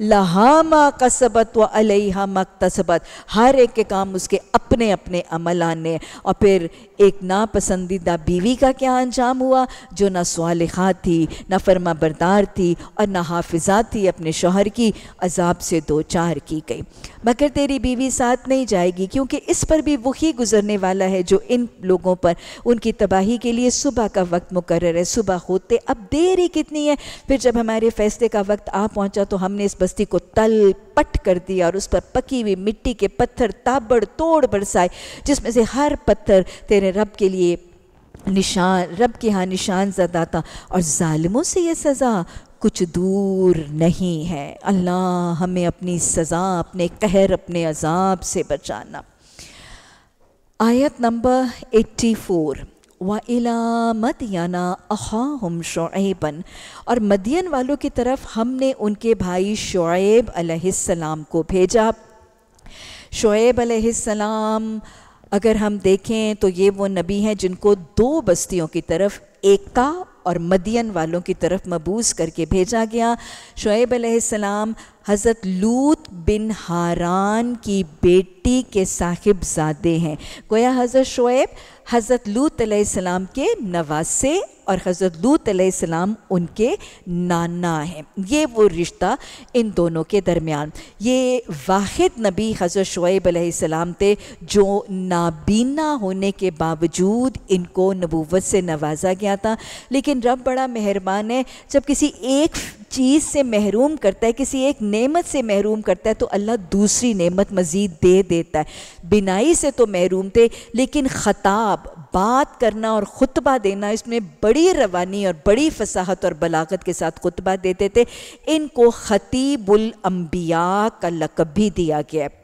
लहामा कसबत व अलहा मकतसबत हर एक के काम उसके अपने अपने अमल आने और फिर एक नापसंदीदा बीवी का क्या अंजाम हुआ जो ना सालखा थी ना फर्मा बरदार थी और ना हाफिजा थी अपने शोहर की अजाब से दो चार की गई मगर तेरी बीवी साथ नहीं जाएगी क्योंकि इस पर भी वही गुजरने वाला है जो इन लोगों पर उनकी तबाही के लिए सुबह का वक्त मुकर है सुबह होते अब देर ही कितनी है फिर जब हमारे फैसले का वक्त आ पहुंचा तो हमने इस बस्ती को तल पट कर दिया और उस पर पकी हुई मिट्टी के पत्थर ताबड़ तोड़ बरसाए जिसमें से हर पत्थर तेरे रब के लिए निशान रब के यहाँ निशान जदा था और ालमों से ये सज़ा कुछ दूर नहीं है अल्लाह हमें अपनी सज़ा अपने कहर अपने अजाब से बचाना आयत नंबर 84 व इला हम अहाम शुएबन और मदियन वालों की तरफ हमने उनके भाई शुएब अलैहिस्सलाम को भेजा शुएब अलैहिस्सलाम अगर हम देखें तो ये वो नबी हैं जिनको दो बस्तियों की तरफ एका और मदियन वालों की तरफ मबूस करके भेजा गया शुएब अलैहिस्सलाम हज़रत लूत बिन हारान की बेटी के साहिबजादे हैं गोया हज़रत शुएब हज़रत लूत सलाम के नवासे और हज़रत लूत सलाम उनके नाना हैं ये वो रिश्ता इन दोनों के दरमियान ये वाहिद नबी हज़रत शुएब सलाम थे जो नाबीना होने के बावजूद इनको नबूवत से नवाजा गया था लेकिन रब बड़ा मेहरबान है जब किसी एक चीज़ से महरूम करता है किसी एक नेमत से महरूम करता है तो अल्लाह दूसरी नेमत मज़ीद दे देता है बिनाई से तो महरूम थे लेकिन ख़ताब बात करना और ख़ुतबा देना इसमें बड़ी रवानी और बड़ी फसाहत और बलागत के साथ खुतबा देते थे इनको ख़तीबुल अम्बिया का लकब भी दिया गया है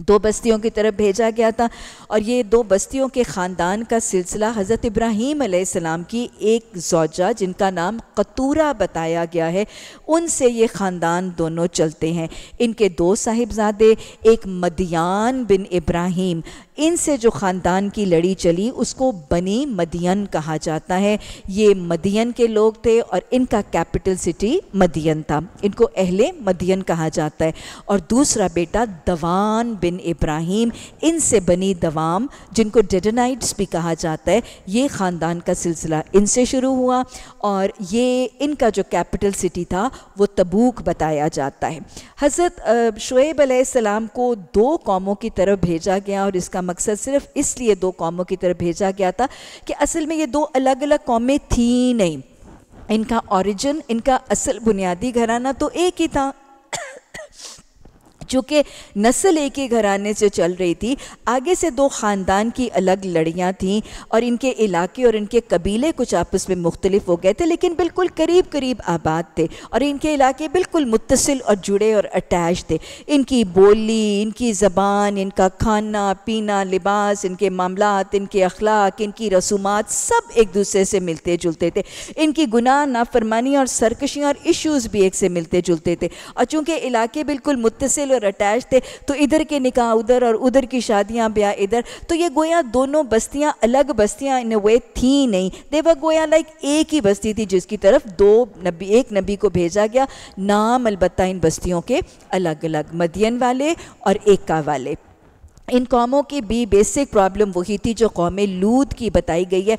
दो बस्तियों की तरफ भेजा गया था और ये दो बस्तियों के ख़ानदान का सिलसिला हज़रत इब्राहीम अलैहिस्सलाम की एक जौजा जिनका नाम कतूरा बताया गया है उनसे ये ख़ानदान दोनों चलते हैं इनके दो साहिबजादे एक मदियान बिन इब्राहीम इनसे जो ख़ानदान की लड़ी चली उसको बनी मदियन कहा जाता है ये मदियन के लोग थे और इनका कैपिटल सिटी मदियन था इनको अहले मदियन कहा जाता है और दूसरा बेटा दवान बिन इब्राहिम इनसे बनी दवाम जिनको डेडनाइट्स भी कहा जाता है ये ख़ानदान का सिलसिला इनसे शुरू हुआ और ये इनका जो कैपिटल सिटी था वो तबूक बताया जाता है हज़रत शुएब सलाम को दो कौमों की तरफ भेजा गया और इसका मकसद सिर्फ इसलिए दो कौमों की तरफ भेजा गया था कि असल में ये दो अलग अलग कौमें थी नहीं इनका ओरिजिन इनका असल बुनियादी घराना तो एक ही था जो कि नस्ल एक ही घराने से चल रही थी आगे से दो ख़ानदान की अलग लड़ियाँ थीं और इनके इलाके और इनके कबीले कुछ आपस में मुख्तलिफ हो गए थे लेकिन बिल्कुल करीब करीब आबाद थे और इनके इलाके बिल्कुल मुतसिल और जुड़े और अटैच थे इनकी बोली इनकी ज़बान इनका खाना पीना लिबास इनके मामला इनके अखलाक इनकी रसूमात सब एक दूसरे से मिलते जुलते थे इनकी गुनाह नाफरमानी और सरकशियाँ और इशूज़ भी एक से मिलते जुलते थे और चूँकि इलाके बिल्कुल मुतसिल अगर अटैच थे तो इधर के निकाह उधर और उधर की शादियाँ ब्याह इधर तो ये गोया दोनों बस्तियाँ अलग बस्तियाँ इन वे थी नहीं देवा गोया लाइक एक ही बस्ती थी जिसकी तरफ दो नबी एक नबी को भेजा गया नाम अलबत् इन बस्तियों के अलग अलग मदियन वाले और एका वाले इन कौमों की भी बेसिक प्रॉब्लम वही थी जो कौम लूद की बताई गई है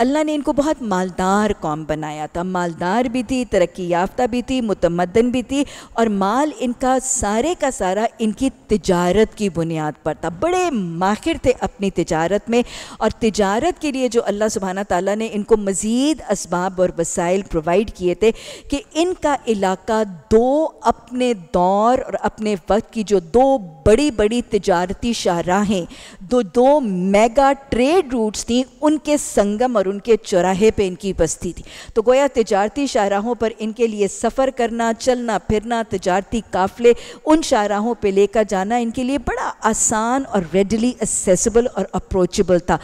अल्लाह ने इनको बहुत मालदार कौम बनाया था मालदार भी थी तरक्की याफ्ता भी थी मुतमदन भी थी और माल इनका सारे का सारा इनकी तजारत की बुनियाद पर था बड़े माहिर थे अपनी तजारत में और तजारत के लिए जो अल्लाह सुबहाना ताली ने इनको मज़ीद इसबाब और वसाइल प्रोवाइड किए थे कि इनका इलाका दो अपने दौर और अपने वक्त की जो दो बड़ी बड़ी तजारती शाहराहें दो दो मेगा ट्रेड रूट्स थी उनके संगम और उनके चौराहे पे इनकी बस्ती थी तो गोया तजारती शाहराहों पर इनके लिए सफ़र करना चलना फिरना तजारती काफ़िले उन शाहराहों पे लेकर जाना इनके लिए बड़ा आसान और रेडली एसेसिबल और अप्रोचेबल था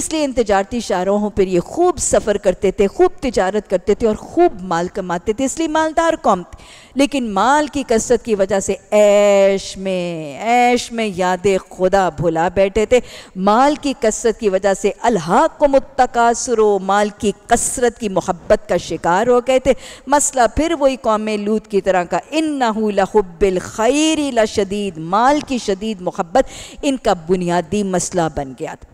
इसलिए इन तजारती शाहराहों पर ये खूब सफ़र करते थे खूब तजारत करते थे और खूब माल कमाते थे इसलिए मालदार कौम थे लेकिन माल की कसरत की वजह से ऐश में ऐश में याद खुदा भुला बैठे थे माल की कसरत की वजह से अल्हाक को मुतकास व माल की कसरत की मोहब्बत का शिकार हो गए थे मसला फिर वही कौम लूत की तरह का इन नहबल खैरी लशदीद माल की शदीद मोहब्बत इनका बुनियादी मसला बन गया था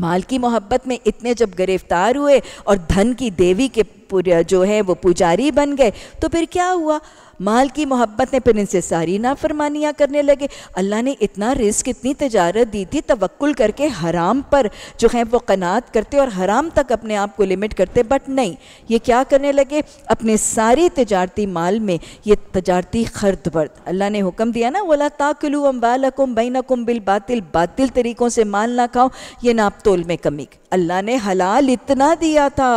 माल की मोहब्बत में इतने जब गिरफ्तार हुए और धन की देवी के जो है वो पुजारी बन गए तो फिर क्या हुआ माल की मोहब्बत ने फिर इनसे सारी नाफरमानियाँ करने लगे अल्लाह ने इतना रिस्क इतनी तजारत दी थी तवक्ल करके हराम पर जो है वो कनात करते और हराम तक अपने आप को लिमिट करते बट नहीं ये क्या करने लगे अपने सारे तजारती माल में ये तजारती खर्द बर्द अल्लाह ने हुक्म दिया ना वोला अम्बाल ताकिलू बैन बैनकुम बिल बातिल बातिल तरीक़ों से माल ना खाओ ये नाप तोल में कमी अल्लाह ने हलाल इतना दिया था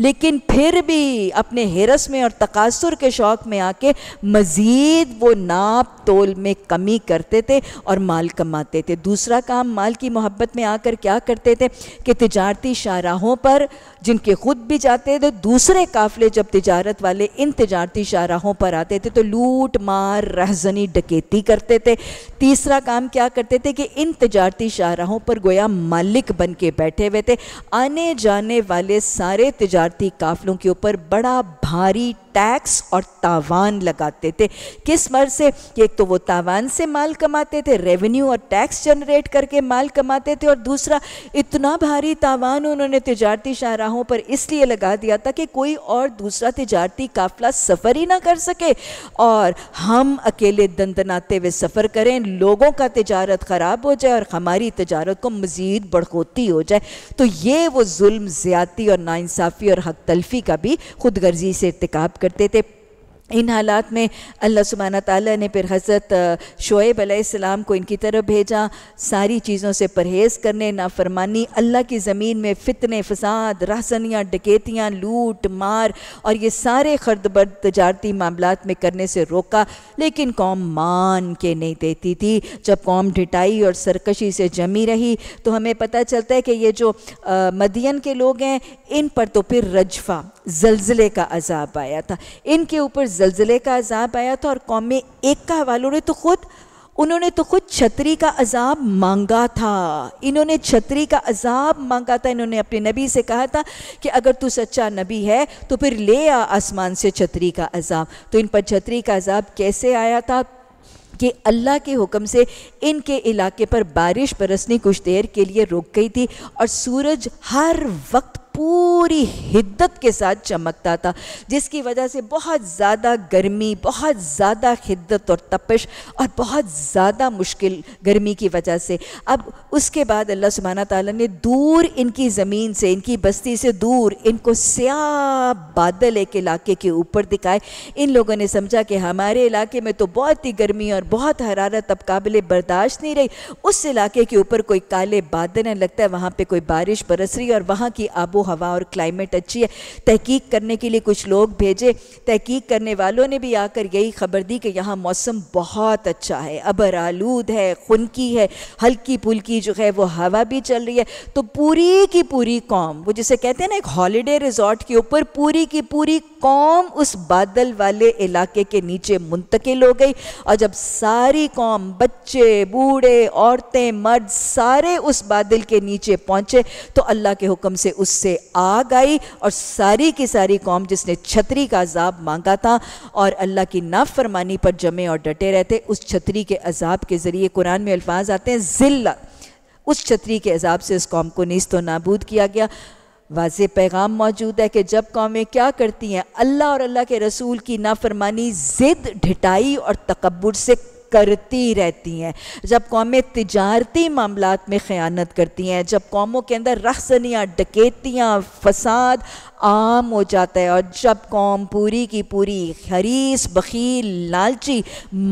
लेकिन फिर भी अपने हिरस में और तकासुर के शौक़ में आके करके मज़ीद वो नाप तोल में कमी करते थे और माल कमाते थे दूसरा काम माल की मोहब्बत में आकर क्या करते थे कि तजारती शाहराहों पर जिनके खुद भी जाते थे दूसरे काफ़िले जब तजारत वाले इन तजारती शाहराहों पर आते थे तो लूट मार रहजनी डकेती करते थे तीसरा काम क्या करते थे कि इन तजारती शाहराहों पर गोया मालिक बन के बैठे हुए थे आने जाने वाले सारे तजारती काफलों के ऊपर बड़ा भारी टैक्स और तावान लगाते थे किस मर्ज से एक तो वो तावान से माल कमाते थे रेवेन्यू और टैक्स जनरेट करके माल कमाते थे और दूसरा इतना भारी तावान उन्होंने तजारती शाहराहों पर इसलिए लगा दिया था कि कोई और दूसरा तजारती काफिला सफ़र ही ना कर सके और हम अकेले दंदनाते हुए सफ़र करें लोगों का तजारत ख़राब हो जाए और हमारी तजारत को मज़ीद बढ़ोती हो जाए तो ये वो जुल्म ज्यादा और नाानसाफ़ी और हक तलफी का भी खुदगर्जी से इरतकब कर करते थे इन हालात में अल्लाह सुबहाना ताली ने फिर हज़रत शोएब अलैहिस्सलाम को इनकी तरफ भेजा सारी चीज़ों से परहेज़ करने नाफरमानी अल्लाह की ज़मीन में फितने फसाद रहसनियाँ डकैतियाँ लूट मार और ये सारे खर्द बर्द तजारती मामला में करने से रोका लेकिन कौम मान के नहीं देती थी जब कौम ढिटाई और सरकशी से जमी रही तो हमें पता चलता है कि ये जो आ, मदियन के लोग हैं इन पर तो फिर रजफा जल्जले का अजाब आया था इनके ऊपर जलजिले का अजाब आया था और कौम एक का वालों ने तो खुद उन्होंने तो खुद छतरी का अजाब मांगा था इन्होंने छतरी का अजाब मांगा था इन्होंने अपने नबी से कहा था कि अगर तू सच्चा नबी है तो फिर ले आ आसमान से छतरी का अजाब तो इन पर छतरी का अजाब कैसे आया था कि अल्लाह के हुक्म से इनके इलाके पर बारिश बरसनी कुछ देर के लिए रुक गई थी और सूरज हर वक्त पूरी हिद्दत के साथ चमकता था जिसकी वजह से बहुत ज़्यादा गर्मी बहुत ज़्यादा हिद्दत और तपिश और बहुत ज़्यादा मुश्किल गर्मी की वजह से अब उसके बाद अल्लाह सुबहाना ताला ने दूर इनकी ज़मीन से इनकी बस्ती से दूर इनको स्याह बादल एक इलाके के ऊपर दिखाए इन लोगों ने समझा कि हमारे इलाके में तो बहुत ही गर्मी और बहुत हरारत अब काबिल बर्दाश्त नहीं रही उस इलाके के ऊपर कोई काले बादल लगता है वहाँ पर कोई बारिश बरस रही और वहाँ की आबो हवा और क्लाइमेट अच्छी है तहकीक करने के लिए कुछ लोग भेजे तहकीक करने वालों ने भी आकर यही खबर दी कि यहाँ मौसम बहुत अच्छा है अबर आलूद है खुनकी है हल्की पुल्की जो है वो हवा भी चल रही है तो पूरी की पूरी कौम वो जिसे कहते हैं ना एक हॉलीडे रिजॉर्ट के ऊपर पूरी की पूरी कौम उस बादल वाले इलाके के नीचे मुंतकिल हो गई और जब सारी कौम बच्चे बूढ़े औरतें मर्द सारे उस बादल के नीचे पहुंचे तो अल्लाह के हुक्म से उससे आग आई और सारी की सारी कौम जिसने छतरी का अजाब मांगा था और अल्लाह की नाफरमानी पर जमे और डटे रहते उस छतरी के अजाब के ज़रिए कुरान में अल्फाज आते हैं ज़िल्ला उस छतरी के अजाब से उस कौम को नीस्त नाबूद किया गया वाज पैगाम मौजूद है कि जब कौमें क्या करती हैं अल्लाह और अल्लाह के रसूल की नाफरमानी ज़िद ढिटाई और तकबर से करती रहती हैं जब कौमें तजारती मामला में ख़यानत करती हैं जब कौमों के अंदर रखसनियाँ डकेतियाँ फसाद आम हो जाता है और जब कौम पूरी की पूरी हरीस बखील लालची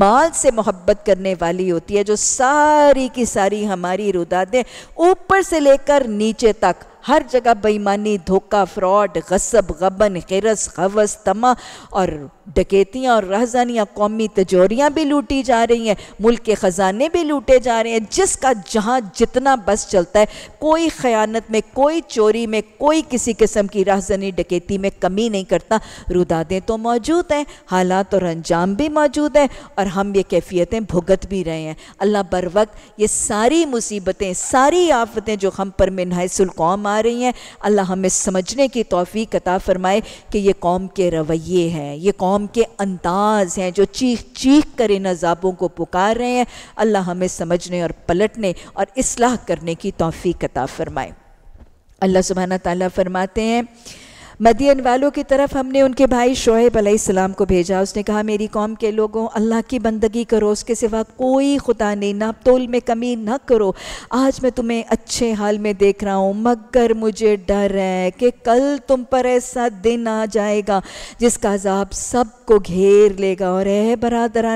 माल से मोहब्बत करने वाली होती है जो सारी की सारी हमारी रुदादें ऊपर से लेकर नीचे तक हर जगह बेईमानी धोखा फ्रॉड गसब गबन खरस हवस तमा और डकैतियाँ और रहजानियाँ कौमी तिजोरियाँ भी लूटी जा रही हैं मुल्क के ख़जाने भी लूटे जा रहे हैं जिसका जहाँ जितना बस चलता है कोई ख़यानत में कोई चोरी में कोई किसी किस्म की राहजनी डकैती में कमी नहीं करता रुदादें तो मौजूद हैं हालात और अंजाम भी मौजूद हैं और हम ये कैफियतें भुगत भी रहे हैं अल्लाह बर वक्त ये सारी मुसीबतें सारी आफतें जो हम पर मिनहसुल कौम आ आ रही हैं अल्लाह हमें समझने की तोफ़ी कता फरमाए कि ये कौम के रवैये हैं ये कौम के अंदाज हैं जो चीख चीख कर इन अजाबों को पुकार रहे हैं अल्लाह हमें समझने और पलटने और इसलाह करने की तोफ़ी कता फरमाए अल्लाह सुबहाना ताली फरमाते हैं मदियन वालों की तरफ हमने उनके भाई शोएब अलैहिस्सलाम को भेजा उसने कहा मेरी कौम के लोगों अल्लाह की बंदगी करो उसके सिवा कोई खुदा नहीं ना तोल में कमी ना करो आज मैं तुम्हें अच्छे हाल में देख रहा हूँ मगर मुझे डर है कि कल तुम पर ऐसा दिन आ जाएगा जिसका अजाब सब सबको घेर लेगा और ए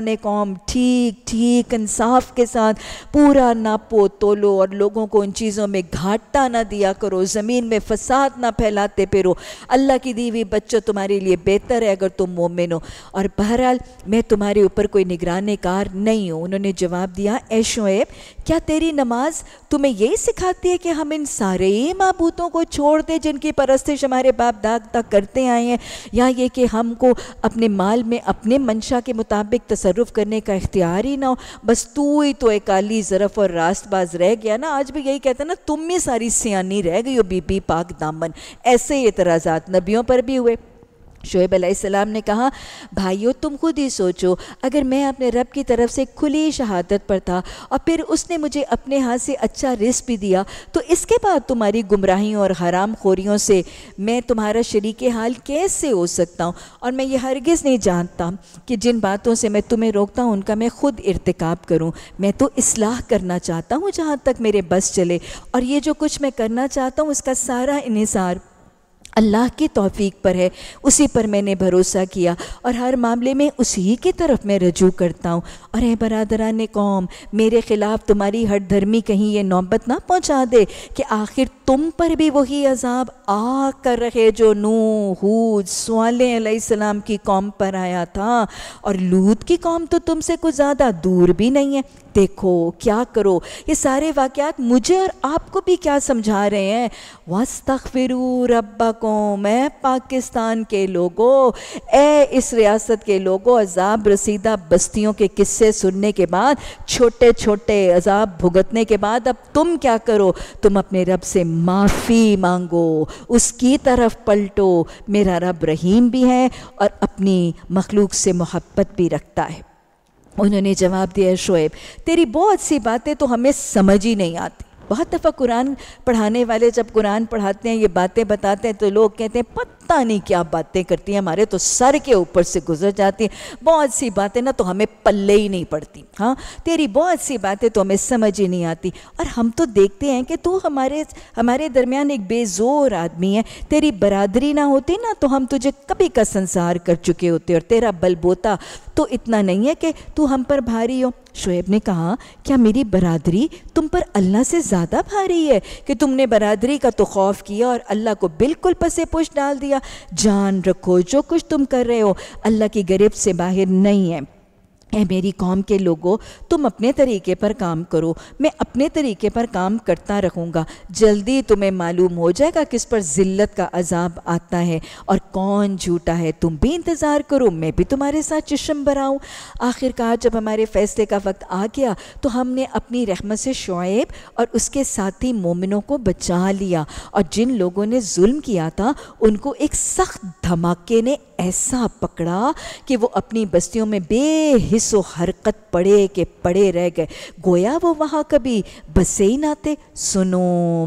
ने कौम ठीक ठीक इंसाफ के साथ पूरा नापो तोलो और लोगों को उन चीज़ों में घाटा ना दिया करो ज़मीन में फसाद ना फैलाते फिरो अल्लाह की दीवी बच्चों तुम्हारे लिए बेहतर है अगर तुम मोमिन हो और बहरहाल मैं तुम्हारे ऊपर कोई कार नहीं हूँ उन्होंने जवाब दिया ऐशोएब क्या तेरी नमाज तुम्हें ये सिखाती है कि हम इन सारे महबूतों को छोड़ दें जिनकी परस्तिश हमारे बाप दाग तक करते आए हैं या ये कि हमको अपने माल में अपने मंशा के मुताबिक तसरुफ करने का इख्तियार ही ना हो बस तू ही तो एक अली ज़रफ़ और रास्तबाज रह गया ना आज भी यही कहते हैं ना तुम ही सारी सियानी रह गई हो बीबी पाक दामन ऐसे एतराज़ात नबियों पर भी हुए शुएब अलैहिस्सलाम ने कहा भाइयों तुम खुद ही सोचो अगर मैं अपने रब की तरफ से खुली शहादत पर था और फिर उसने मुझे अपने हाथ से अच्छा रिस्क भी दिया तो इसके बाद तुम्हारी गुमराहियों और हराम खोरियों से मैं तुम्हारा शरीक हाल कैसे हो सकता हूँ और मैं ये हरगिज़ नहीं जानता कि जिन बातों से मैं तुम्हें रोकता हूँ उनका मैं खुद इरतकब करूँ मैं तो इसलाह करना चाहता हूँ जहाँ तक मेरे बस चले और ये जो कुछ मैं करना चाहता हूँ उसका सारा इन्हिसार अल्लाह की तौफीक पर है उसी पर मैंने भरोसा किया और हर मामले में उसी की तरफ मैं रजू करता हूँ और ए ने कौम मेरे ख़िलाफ़ तुम्हारी हट धर्मी कहीं ये नौबत ना पहुँचा दे कि आखिर तुम पर भी वही अजाब आ कर रहे जो नू हूद सलाम की कौम पर आया था और लूत की कौम तो तुमसे कुछ ज़्यादा दूर भी नहीं है देखो क्या करो ये सारे वाक्यात मुझे और आपको भी क्या समझा रहे हैं वस्तफ़िरू रब्बा को मैं पाकिस्तान के लोगों ए इस रियासत के लोगों अजाब रसीदा बस्तियों के किस्से सुनने के बाद छोटे छोटे अजाब भुगतने के बाद अब तुम क्या करो तुम अपने रब से माफ़ी मांगो उसकी तरफ पलटो मेरा रब रहीम भी है और अपनी मखलूक से मोहब्बत भी रखता है उन्होंने जवाब दिया शोएब तेरी बहुत सी बातें तो हमें समझ ही नहीं आती बहुत दफ़ा कुरान पढ़ाने वाले जब कुरान पढ़ाते हैं ये बातें बताते हैं तो लोग कहते हैं पता नहीं क्या बातें करती हैं हमारे तो सर के ऊपर से गुजर जाती हैं बहुत सी बातें ना तो हमें पल्ले ही नहीं पड़ती हाँ तेरी बहुत सी बातें तो हमें समझ ही नहीं आती और हम तो देखते हैं कि तू तो हमारे हमारे दरमियान एक बेजोर आदमी है तेरी बरादरी ना होती ना तो हम तुझे कभी का संसार कर चुके होते और तेरा बलबोता तो इतना नहीं है कि तू हम पर भारी हो शुएब ने कहा क्या मेरी बरादरी तुम पर अल्लाह से ज़्यादा भारी है कि तुमने बरादरी का तो खौफ किया और अल्लाह को बिल्कुल पसे पुश डाल दिया जान रखो जो कुछ तुम कर रहे हो अल्लाह की गरीब से बाहर नहीं है ए मेरी कौम के लोगों तुम अपने तरीके पर काम करो मैं अपने तरीके पर काम करता रहूँगा जल्दी तुम्हें मालूम हो जाएगा किस पर ज़िल्लत का अजाब आता है और कौन झूठा है तुम भी इंतज़ार करो मैं भी तुम्हारे साथ चश्म भराऊँ आखिरकार जब हमारे फ़ैसले का वक्त आ गया तो हमने अपनी रहमत से शुएब और उसके साथी मोमिनों को बचा लिया और जिन लोगों ने जुल्म किया था उनको एक सख्त धमाके ने ऐसा पकड़ा कि वो अपनी बस्तियों में बेहिसो हरकत पड़े के पड़े रह गए गोया वो वहाँ कभी बसे ही ना थे सुनो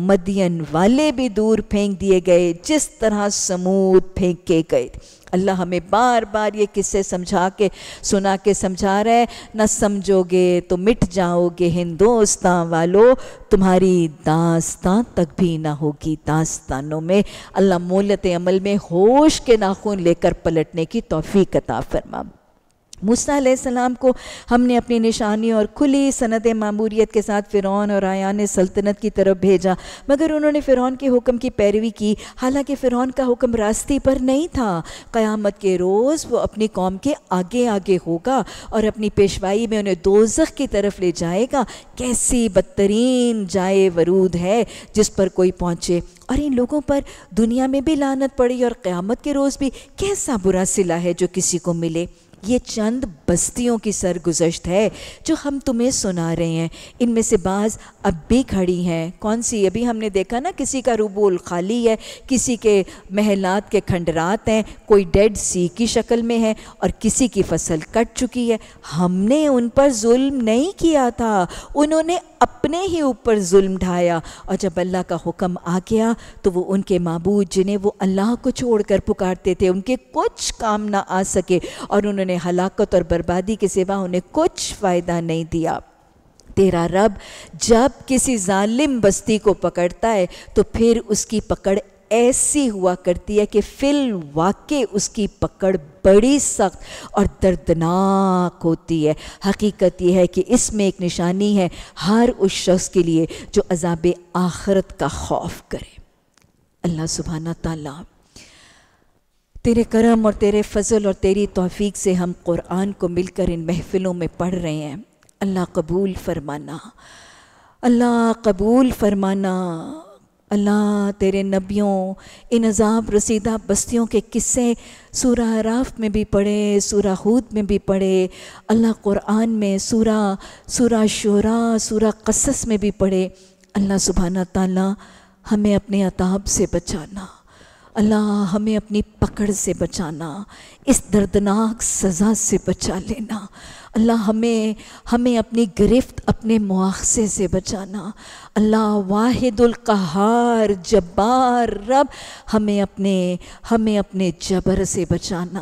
मदियन वाले भी दूर फेंक दिए गए जिस तरह समूद फेंके गए अल्लाह हमें बार बार ये किस्से समझा के सुना के समझा रहे न समझोगे तो मिट जाओगे हिंदोस्तां वालों तुम्हारी दास्तान तक भी ना होगी दास्तानों में अल्लाह मोलत अमल में होश के नाखून लेकर पलटने की तोफ़ी कता फरमा मूसा को हमने अपनी निशानी और खुली सनत मामूरीत के साथ फ़िरौन और आयान सल्तनत की तरफ भेजा मगर उन्होंने फ़िरौन के हुक्म की पैरवी की हालांकि फ़िरौन का हुक्म रास्ते पर नहीं था क़यामत के रोज़ वो अपनी कौम के आगे आगे होगा और अपनी पेशवाई में उन्हें दोजख की तरफ ले जाएगा कैसी बदतरीन जाए वरूद है जिस पर कोई पहुँचे और इन लोगों पर दुनिया में भी लानत पड़ी और क़्यामत के रोज़ भी कैसा बुरा सिला है जो किसी को मिले ये चंद बस्तियों की सरगुजश्त है जो हम तुम्हें सुना रहे हैं इनमें से बाज़ अब भी खड़ी हैं कौन सी अभी हमने देखा ना किसी का रूबोल खाली है किसी के महलात के खंडरात हैं कोई डेड सी की शक्ल में है और किसी की फसल कट चुकी है हमने उन पर जुल्म नहीं किया था उन्होंने अपने ही ऊपर जुल्म ढाया और जब अल्लाह का हुक्म आ गया तो वो उनके मबूद जिन्हें वो अल्लाह को छोड़कर पुकारते थे उनके कुछ काम ना आ सके और उन्होंने हलाकत और बर्बादी के सिवा उन्हें कुछ फ़ायदा नहीं दिया तेरा रब जब किसी जालिम बस्ती को पकड़ता है तो फिर उसकी पकड़ ऐसी हुआ करती है कि फिल वाक उसकी पकड़ बड़ी सख्त और दर्दनाक होती है हकीकत यह है कि इसमें एक निशानी है हर उस शख्स के लिए जो अजाब आखरत का खौफ करे अल्लाह सुबहाना ताला तेरे करम और तेरे फजल और तेरी तोफ़ी से हम कुरान को मिलकर इन महफ़िलों में पढ़ रहे हैं अल्लाह कबूल फरमाना अल्लाह कबूल फरमाना अल्लाह तेरे नबियों इन अजाब रसीदा बस्तियों के किस्से सूरा राफ में भी पढ़े सूरा हूद में भी पढ़े अल्लाह क़ुरान में सूरा सूरा शुरा सूरा कसस में भी पढ़े अल्लाह सुबहाना ताला हमें अपने अताब से बचाना अल्लाह हमें अपनी पकड़ से बचाना इस दर्दनाक सज़ा से बचा लेना अल्लाह हमें हमें अपनी गिरफ्त अपने मुआसे से बचाना अल्लाह कहार जब्बार रब हमें अपने हमें अपने जबर से बचाना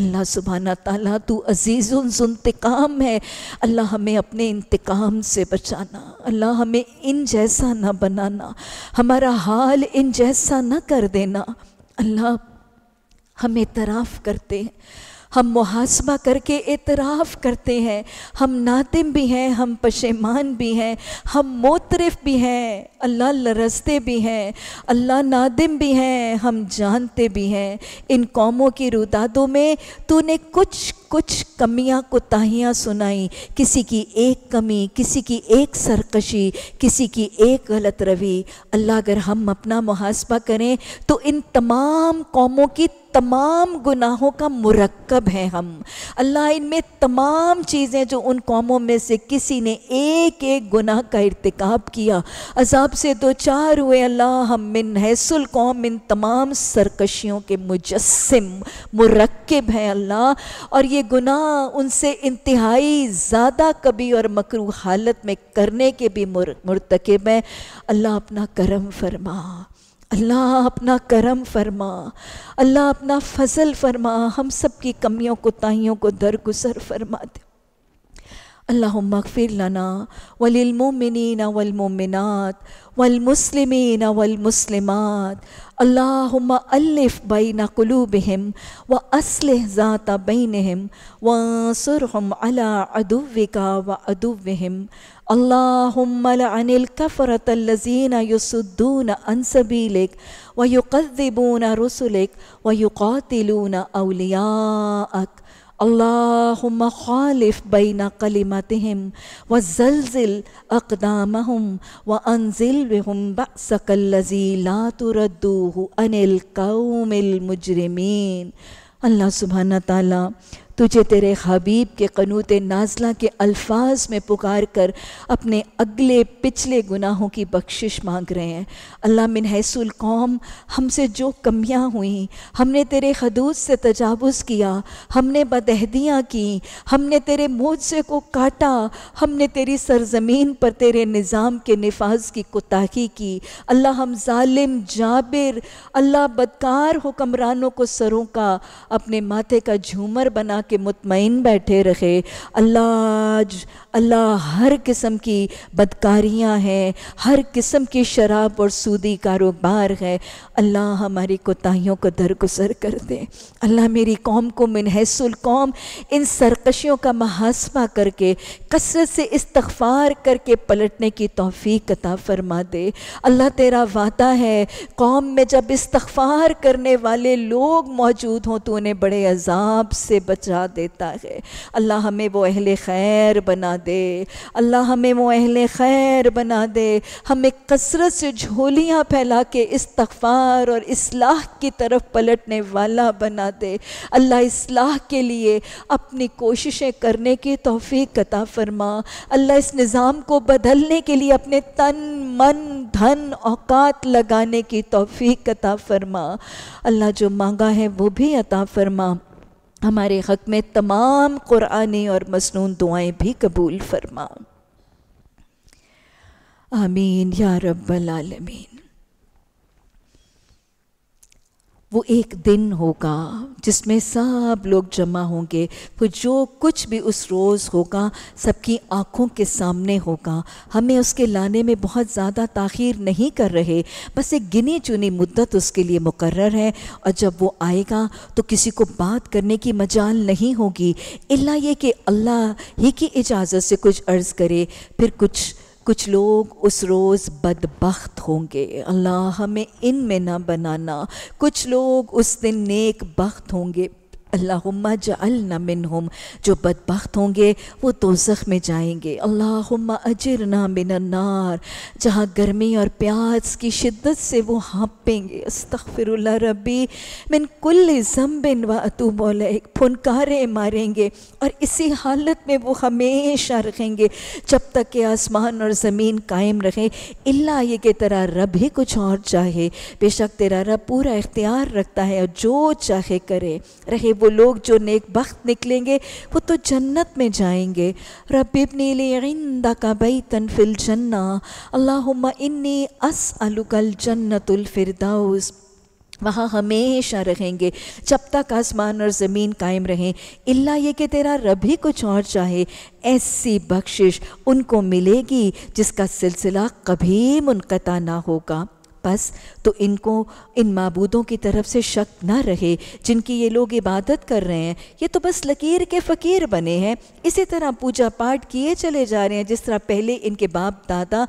अल्लाह सुबहाना ताला तू अजीज़ुलतकाम है अल्लाह हमें अपने इंतकाम से बचाना अल्लाह हमें इन जैसा ना बनाना हमारा हाल इन जैसा ना कर देना अल्लाह हमें तराफ़ करते हैं हम मुहासबा करके एतराफ़ करते हैं हम नातिम भी हैं हम पशेमान भी हैं हम मोतरफ भी हैं अल्लाह लरसते भी हैं अल्लाह नादिम भी हैं हम जानते भी हैं इन कौमों की रुदादों में तूने कुछ कुछ कमियां कोताहियाँ सुनाई किसी की एक कमी किसी की एक सरकशी किसी की एक गलत रवि अल्लाह अगर हम अपना मुहासबा करें तो इन तमाम कौमों की तमाम गुनाहों का मुरक्कब है हम अल्लाह इनमें तमाम चीज़ें जो उन कौमों में से किसी ने एक एक गुनाह का इरतकब किया अजाब से दो चार हुए अल्लाह हम मिन हैसुल कौम इन तमाम सरकशियों के मुजस्म मुरक्ब हैं अल्लाह और ये ये गुनाह उनसे इंतहाई ज़्यादा कभी और मकरू हालत में करने के भी मुर मरतकब हैं अल्लाह अपना करम फरमा अल्लाह अपना करम फरमा अल्लाह अपना फजल फरमा हम सब की कमियों को ताइयों को दरगुजर फरमा दे अल्लाह मगफिर लना वलिलमोमिन वलमोमिनत वलमसलमिन वलमसलमत अल्लाम अल्फ़ बैन कलूबहम व असल ज़ात बैनहम वसरहम अला अदुविका व अदुवहम अल्लाहमल कफ़रत लजीन युसुद्दून अनसबीलिक व युकबून रसुलिक व युकातिलून अलियाक अल्लाहुम्मा खालिफ बैना कलिमतहम व जलजिल अकदामहम व अनजिल बहम बसकल्लजी ला तुरद्दूहु अनिल कौमिल मुजरमीन अल्लाह सुबहाना ताला तुझे तेरे हबीब के कनूत नाजला के अल्फाज में पुकार कर अपने अगले पिछले गुनाहों की बख्शिश मांग रहे हैं अल्लाह मिन हैसुल कौम हमसे जो कमियां हुई हमने तेरे हदूद से तजावुज़ किया हमने बदहदियाँ की हमने तेरे मोजे को काटा हमने तेरी सरजमीन पर तेरे निज़ाम के नफाज की कोताही की अल्लाह हम ालिम जाबिर अल्लाह बदकार हुक्मरानों को सरों का अपने माथे का झूमर बना के मुतमिन बैठे रहे अल्लाह अल्लाह हर किस्म की बदकारियाँ हैं हर किस्म की शराब और सूदी कारोबार है अल्लाह हमारी कोताहियों को दरगुजर कर दे अल्लाह मेरी कौम को मिनहसुल कौम इन सरकशियों का महासमा करके कसरत से इस्तफार करके पलटने की तोफ़ी कता फरमा दे अल्लाह तेरा वादा है कौम में जब इस्तफार करने वाले लोग मौजूद हों तो उन्हें बड़े अजाब से बचा देता है अल्लाह हमें वो अहल खैर बना दे अल्लाह हमें वो अहल खैर बना दे हमें कसरत से झोलियाँ फैला के इस्तफ़ार और इसलाह की तरफ पलटने वाला बना दे अल्लाह इसलाह के लिए अपनी कोशिशें करने की तोफ़ी कता फरमा अल्लाह इस निज़ाम को बदलने के लिए अपने तन मन धन औकात लगाने की तोफ़ी कता फरमा अल्लाह जो मांगा है वो भी अता फरमा हमारे हक में तमाम कुरानी और मसनून दुआएं भी कबूल फरमा आमीन या रब्बल आलमीन वो एक दिन होगा जिसमें सब लोग जमा होंगे फिर जो कुछ भी उस रोज़ होगा सबकी आँखों के सामने होगा हमें उसके लाने में बहुत ज़्यादा ताखीर नहीं कर रहे बस एक गिनी चुनी मुद्दत उसके लिए मुकर्र है और जब वो आएगा तो किसी को बात करने की मजाल नहीं होगी इल्ला ये कि अल्लाह ही की इजाज़त से कुछ अर्ज़ करे फिर कुछ कुछ लोग उस रोज़ बदबخت होंगे अल्लाह हमें इन में ना बनाना कुछ लोग उस दिन नेक बख्त होंगे अल्लाहुम्मा जअलना मिनहुम जो बदबख्त होंगे वो तो जख्म में जाएंगे अल्लाहुम्मा अजरना मिनन्नार जहाँ गर्मी और प्यास की शिद्दत से वो हाँपेंगे अस्तफ़िरुल्ला रबी मिन कुल ज़म्बिन व अतूबोल फुनकारें मारेंगे और इसी हालत में वो हमेशा रखेंगे जब तक के आसमान और ज़मीन कायम रहे इल्ला ये कि तेरा रब ही कुछ और चाहे बेशक तेरा रब पूरा इख्तियार रखता है और जो चाहे करे रहे वो लोग जो नेक बख्त निकलेंगे वो तो जन्नत में जाएंगे रबिबनीलिंदा का बई तनफिल जन्ना अल्लाह इन्नी अस अलुकल जन्नतुलफरदाउस वहाँ हमेशा रहेंगे जब तक आसमान और ज़मीन कायम रहें इल्ला ये कि तेरा रब ही कुछ और चाहे ऐसी बख्शिश उनको मिलेगी जिसका सिलसिला कभी मुनक़ता ना होगा पास तो इनको इन मबूदों की तरफ से शक ना रहे जिनकी ये लोग इबादत कर रहे हैं ये तो बस लकीर के फ़कीर बने हैं इसी तरह पूजा पाठ किए चले जा रहे हैं जिस तरह पहले इनके बाप दादा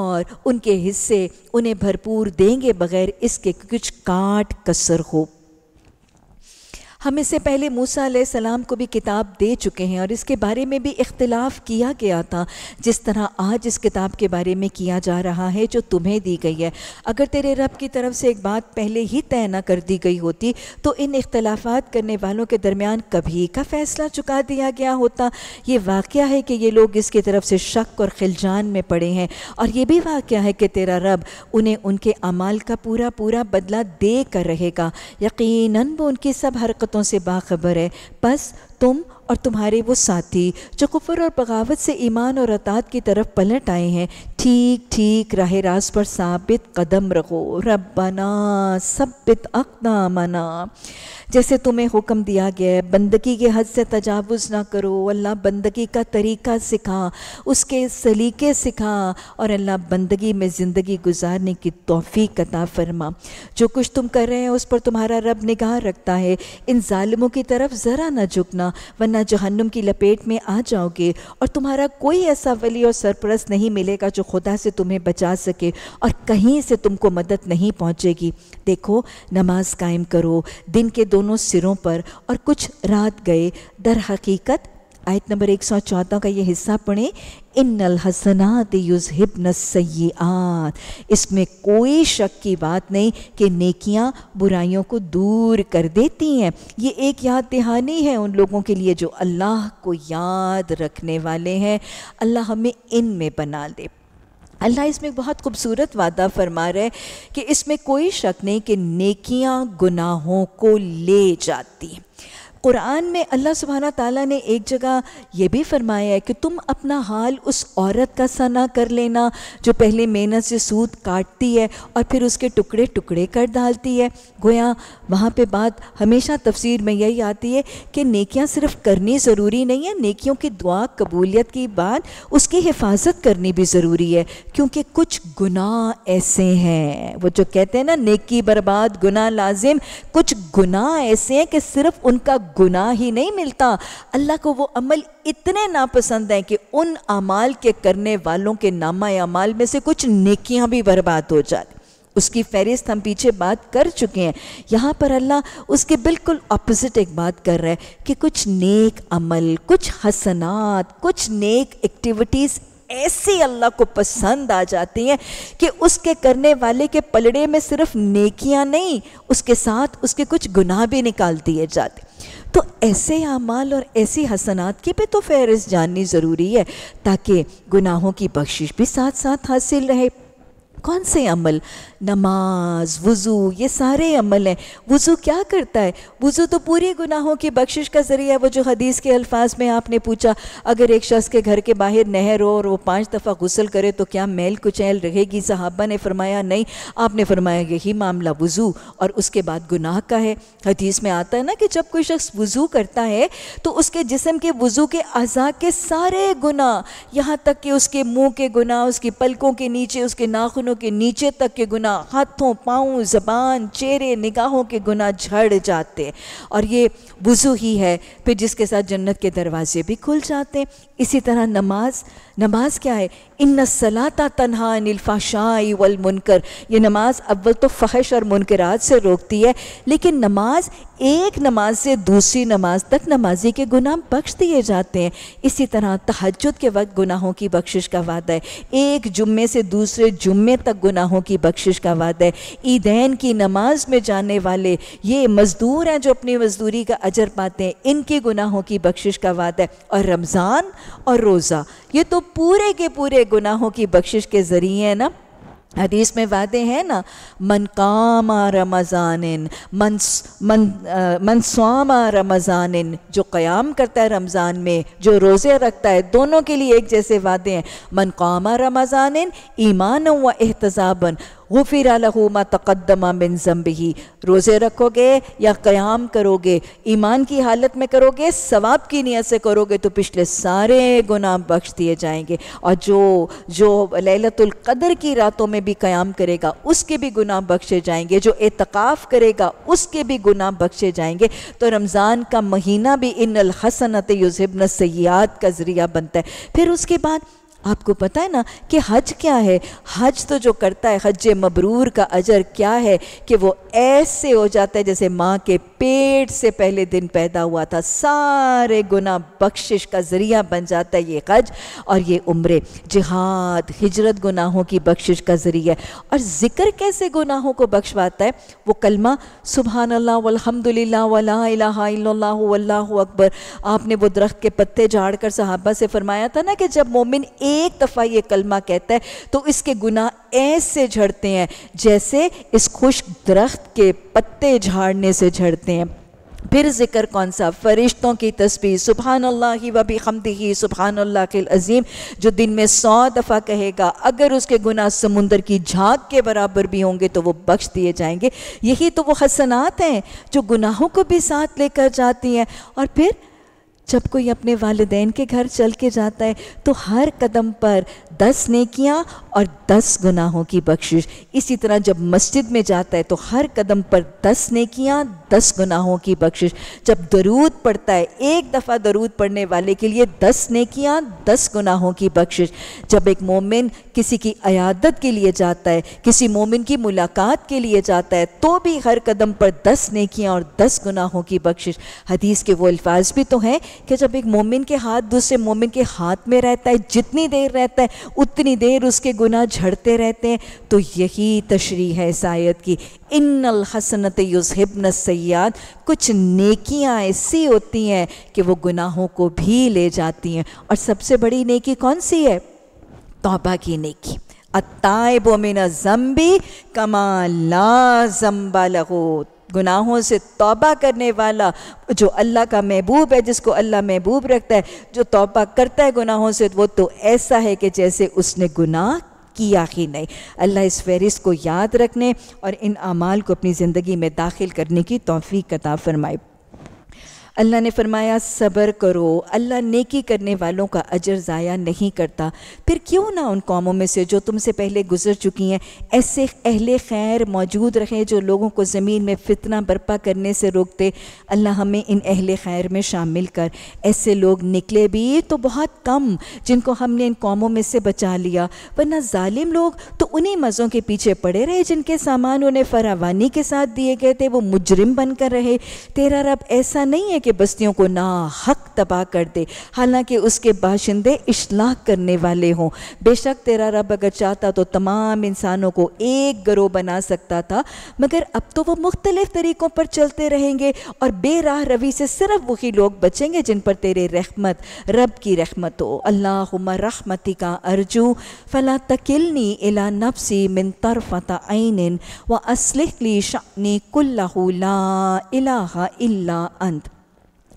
और उनके हिस्से उन्हें भरपूर देंगे बगैर इसके कुछ काट कसर हो हम इससे पहले मूसा सलाम को भी किताब दे चुके हैं और इसके बारे में भी इख्तलाफ किया गया था जिस तरह आज इस किताब के बारे में किया जा रहा है जो तुम्हें दी गई है अगर तेरे रब की तरफ से एक बात पहले ही तय ना कर दी गई होती तो इन इख्तलाफात करने वालों के दरमियान कभी का फ़ैसला चुका दिया गया होता ये वाक़ है कि ये लोग इसकी तरफ से शक और खिलजान में पड़े हैं और ये भी वाक़ है कि तेरा रब उन्हें उनके अमाल का पूरा पूरा बदला दे कर रहेगा यकीन वो उनकी सब हरकत हकीकतों से बाखबर है बस तुम और तुम्हारे वो साथी जो कुफर और बगावत से ईमान और अतात की तरफ पलट आए हैं ठीक ठीक राह रास पर साबित कदम रखो रबना सबित अकदामना जैसे तुम्हें हुक्म दिया गया है बंदगी के हद से तजावुज़ ना करो अल्लाह बंदगी का तरीका सिखा उसके सलीके सिखा और अल्लाह बंदगी में ज़िंदगी गुजारने की तोफ़ी कता फरमा जो कुछ तुम कर रहे हैं उस पर तुम्हारा रब निगाह रखता है इन ालमों की तरफ ज़रा ना झुकना वरना जहन्नुम की लपेट में आ जाओगे और तुम्हारा कोई ऐसा वली और सरपरस्त नहीं मिलेगा जो खुदा से तुम्हें बचा सके और कहीं से तुमको मदद नहीं पहुंचेगी देखो नमाज कायम करो दिन के दोनों सिरों पर और कुछ रात गए दर हकीकत आयत नंबर एक सौ चौदह का ये हिस्सा पढ़े इन अल हसनात युज हिबन सयात इसमें कोई शक की बात नहीं कि नेकियां बुराइयों को दूर कर देती हैं ये एक याद दहानी है उन लोगों के लिए जो अल्लाह को याद रखने वाले हैं अल्लाह हमें इन में बना दे अल्लाह इसमें बहुत खूबसूरत वादा फरमा रहे है कि इसमें कोई शक नहीं कि नेकियां गुनाहों को ले जाती हैं कुरान में अल्लाह सुबहाना ताला ने एक जगह ये भी फरमाया है कि तुम अपना हाल उस औरत का सना कर लेना जो पहले मेहनत से सूद काटती है और फिर उसके टुकड़े टुकड़े कर डालती है गोया वहाँ पे बात हमेशा तफसीर में यही आती है कि नेकियाँ सिर्फ करनी ज़रूरी नहीं है नेकियों की दुआ कबूलियत की बात उसकी हिफाजत करनी भी ज़रूरी है क्योंकि कुछ गुनाह ऐसे हैं वो जो कहते हैं ना नेकी बर्बाद गुना लाजिम कुछ गुनाह ऐसे हैं कि सिर्फ उनका गुनाह ही नहीं मिलता अल्लाह को वो अमल इतने नापसंद हैं कि उन अमाल के करने वालों के नामा अमाल में से कुछ नेकियां भी बर्बाद हो जाती उसकी फहरिस्त हम पीछे बात कर चुके हैं यहाँ पर अल्लाह उसके बिल्कुल अपोजिट एक बात कर रहा है कि कुछ नेक अमल कुछ हसनात कुछ नेक एक्टिविटीज़ ऐसी अल्लाह को पसंद आ जाती हैं कि उसके करने वाले के पलड़े में सिर्फ नेकियां नहीं उसके साथ उसके कुछ गुनाह भी निकाल दिए जाते तो ऐसे अमाल और ऐसी हसनात की भी तो फहरिस्त जाननी ज़रूरी है ताकि गुनाहों की बख्शिश भी साथ साथ हासिल रहे कौन से अमल नमाज वज़ू ये सारे अमल हैं वज़ू क्या करता है वज़ू तो पूरे गुनाहों की बख्शिश का ज़रिया है वो जो हदीस के अल्फाज में आपने पूछा अगर एक शख्स के घर के बाहर नहर हो और वो पांच दफ़ा गुसल करे तो क्या मैल कुचैल रहेगी सहाबा ने फरमाया नहीं आपने फरमाया यही मामला वज़ू और उसके बाद गुनाह का है हदीस में आता है ना कि जब कोई शख्स वज़ू करता है तो उसके जिसम के वज़ू के अज़ा के सारे गुनाह यहाँ तक कि उसके मुँह के गुनाह उसकी पलकों के नीचे उसके नाखुन कानों के नीचे तक के गुना हाथों पाँव ज़बान चेहरे निगाहों के गुना झड़ जाते और ये वज़ू ही है फिर जिसके साथ जन्नत के दरवाजे भी खुल जाते इसी तरह नमाज नमाज क्या है इन न सलाता तनहा अनिलफाशाई वल मुनकर ये नमाज अव्वल तो फ़हश और मुनकरात से रोकती है लेकिन नमाज एक नमाज से दूसरी नमाज तक नमाजी के गुनाह बख्श दिए जाते हैं इसी तरह तहजद के वक्त गुनाहों की बख्शिश का वादा है एक जुम्मे से दूसरे जुम्मे तक गुनाहों की बख्शिश का वादा है ईदैन की नमाज में जाने वाले ये मज़दूर हैं जो अपनी मजदूरी का अजर पाते हैं इनके गुनाहों की बख्शिश का वादा है और रमज़ान और रोज़ा ये तो पूरे के पूरे गुनाहों की बख्शिश के ज़रिए है ना हदीस में वादे हैं ना मन काम रमज़ान मन मन आ, मन स्वाम रमज़ान जो क़याम करता है रमज़ान में जो रोज़े रखता है दोनों के लिए एक जैसे वादे हैं मन काम रमज़ान ईमान व एहतजाबन गुफिर लहूमा तकदमा बिन जम्बी रोज़े रखोगे या क़याम करोगे ईमान की हालत में करोगे सवाब की नीयत से करोगे तो पिछले सारे गुनाह बख्श दिए जाएंगे और जो जो ललतुल्क़दर की रातों में भी क़याम करेगा उसके भी गुनाह बख्शे जाएंगे जो एतकाफ़ करेगा उसके भी गुनाह बख्शे जाएंगे तो रमज़ान का महीना भी इन हसनत युजबन सयाद का ज़रिया बनता है फिर उसके बाद आपको पता है ना कि हज क्या है हज तो जो करता है हज मबरूर का अजर क्या है कि वो ऐसे हो जाता है जैसे माँ के पेट से पहले दिन पैदा हुआ था सारे गुना बख्शिश का ज़रिया बन जाता है ये हज और ये उम्र जिहाद हिजरत गुनाहों की बख्शिश का ज़रिया और ज़िक्र कैसे गुनाहों को बख्शवाता है वो कलमा सुबहान अल्लाह अलहमदिल्ला अकबर आपने वो दरख्त के पत्ते झाड़ कर सहाबा से फरमाया था ना कि जब मोमिन एक दफ़ा ये कलमा कहता है तो इसके गुना ऐसे झड़ते हैं जैसे इस खुश दरख्त के पत्ते झाड़ने से झड़ते हैं फिर जिक्र कौन सा फरिश्तों की तस्वीर सुबहान अल्लाह वबी हमदी सुबहान अज़ीम जो दिन में सौ दफ़ा कहेगा अगर उसके गुनाह समुंदर की झाँक के बराबर भी होंगे तो वो बख्श दिए जाएंगे यही तो वो हसनात हैं जो गुनाहों को भी साथ लेकर जाती हैं और फिर जब कोई अपने वालदेन के घर चल के जाता है तो हर कदम पर दस नेकियां और दस गुनाहों की बख्शिश इसी तरह जब मस्जिद में जाता है तो हर कदम पर दस नेकियां दस गुनाहों की बख्शिश जब दरूद पड़ता है एक दफ़ा दरूद पढ़ने वाले के लिए दस नेकियां दस गुनाहों की बख्शिश जब एक मोमिन किसी की अयादत के लिए जाता है किसी मोमिन की मुलाकात के लिए जाता है तो भी हर कदम पर दस नेकियां और दस गुनाहों की बख्शिश हदीस के वो अल्फाज भी तो हैं कि जब एक मोमिन के हाथ दूसरे मोमिन के हाथ में रहता है जितनी देर रहता है उतनी देर उसके गुनाह झड़ते रहते हैं तो यही तशरी है सायद की इन हसनत युसहिबन सयाद कुछ नेकियाँ ऐसी होती हैं कि वो गुनाहों को भी ले जाती हैं और सबसे बड़ी नेकी कौन सी है तोबा की नेकी अतायबो मिन जम्बी कमा ला जम्बा लगो गुनाहों से तौबा करने वाला जो अल्लाह का महबूब है जिसको अल्लाह महबूब रखता है जो तौबा करता है गुनाहों से वो तो ऐसा है कि जैसे उसने गुनाह किया ही नहीं अल्लाह इस फहरिस्त को याद रखने और इन अमाल को अपनी ज़िंदगी में दाखिल करने की तोफ़ी कता फरमाए अल्लाह ने फरमाया सब्र करो अल्लाह नेकी करने वालों का अजर ज़ाया नहीं करता फिर क्यों ना उन कौमों में से जो तुमसे पहले गुजर चुकी हैं ऐसे अहले खैर मौजूद रहे जो लोगों को ज़मीन में फितना बर्पा करने से रोकते अल्लाह हमें इन अहले खैर में शामिल कर ऐसे लोग निकले भी तो बहुत कम जिनको हमने इन कौमों में से बचा लिया वरना ालिम लोग तो उन्हीं मज़ों के पीछे पड़े रहे जिनके सामान उन्हें फरावानी के साथ दिए गए थे वो मुजरिम बनकर रहे तेरा रब ऐसा नहीं है कि की बस्तियों को ना हक तबाह कर दे हालांकि उसके बाशिंदे इश्लाक करने वाले हों बेशक तेरा रब अगर चाहता तो तमाम इंसानों को एक गरोह बना सकता था मगर अब तो वो मुख्तलिफ तरीक़ों पर चलते रहेंगे और बेराह रवि से सिर्फ वही लोग बचेंगे जिन पर तेरे रहमत रब की रहमत हो अल्लाह रहमती का अर्जू फ़ला तकिलनी इला नफसी मिन तरफ़त आइन व असलखली शानी कुल्ला इला अंत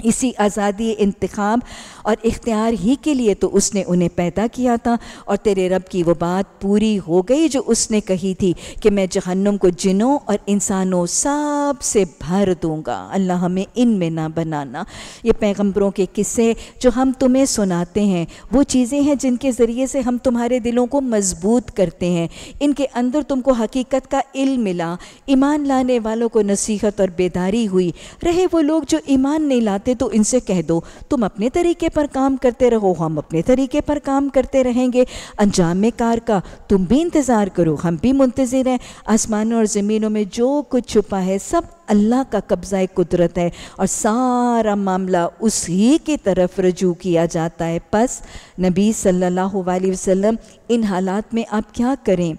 इसी आज़ादी इंतखब और इख्तियार ही के लिए तो उसने उन्हें पैदा किया था और तेरे रब की वो बात पूरी हो गई जो उसने कही थी कि मैं जहन्नुम को जिनों और इंसानों सब से भर दूंगा अल्लाह हमें इन में ना बनाना ये पैगम्बरों के किस्से जो हम तुम्हें सुनाते हैं वो चीज़ें हैं जिनके ज़रिए से हम तुम्हारे दिलों को मजबूत करते हैं इनके अंदर तुमको हकीकत का इल मिला ईमान लाने वालों को नसीहत और बेदारी हुई रहे वो लोग जो ईमान नहीं लाते चाहते तो इनसे कह दो तुम अपने तरीके पर काम करते रहो हम अपने तरीके पर काम करते रहेंगे अंजाम कार का तुम भी इंतज़ार करो हम भी मुंतज़र हैं आसमानों और ज़मीनों में जो कुछ छुपा है सब अल्लाह का कब्ज़ा कुदरत है और सारा मामला उसी की तरफ रजू किया जाता है बस नबी सल्लल्लाहु अलैहि वसल्लम इन हालात में आप क्या करें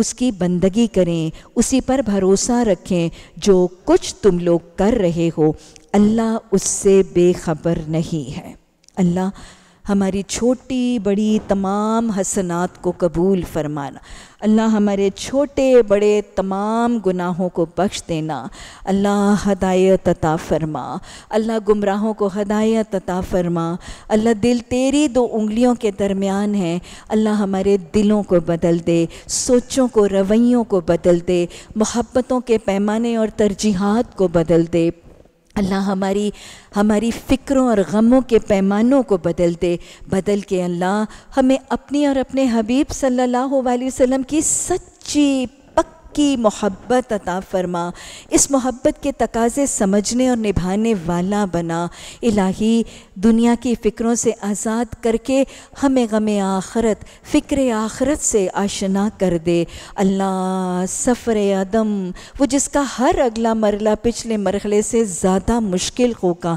उसकी बंदगी करें उसी पर भरोसा रखें जो कुछ तुम लोग कर रहे हो अल्लाह उससे बेखबर नहीं है अल्लाह हमारी छोटी बड़ी तमाम हसनात को कबूल फरमाना अल्लाह हमारे छोटे बड़े तमाम गुनाहों को बख्श देना अल्लाह हदायत अता फरमा अल्लाह गुमराहों को हदायत अता फरमा अल्लाह दिल तेरी दो उंगलियों के दरमियान है अल्लाह हमारे दिलों को बदल दे सोचों को रवैयों को बदल दे मोहब्बतों के पैमाने और तरजीहात को बदल दे अल्लाह हमारी हमारी फ़िक्रों और गमों के पैमानों को बदल दे बदल के अल्लाह हमें अपनी और अपने हबीब सल्लल्लाहु अलैहि वसल्लम की सच्ची की मोहब्बत अता फरमा इस मोहब्बत के तकाजे समझने और निभाने वाला बना इलाही दुनिया की फ़िक्रों से आज़ाद करके हमें गम आखरत फ़िक्र आखरत से आशना कर दे अल्लाह सफ़र आदम वो जिसका हर अगला मरला पिछले मरहले से ज़्यादा मुश्किल होगा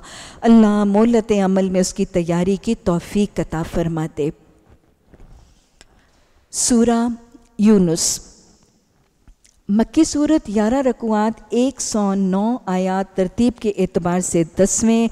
अल्लाह मोलत अमल में उसकी तैयारी की तोफ़ी कता फरमा दे सूरा यूनुस मक्की सूरत ग्यारह रकुआत एक सौ नौ आयात तरतीब के अतबार से दसवें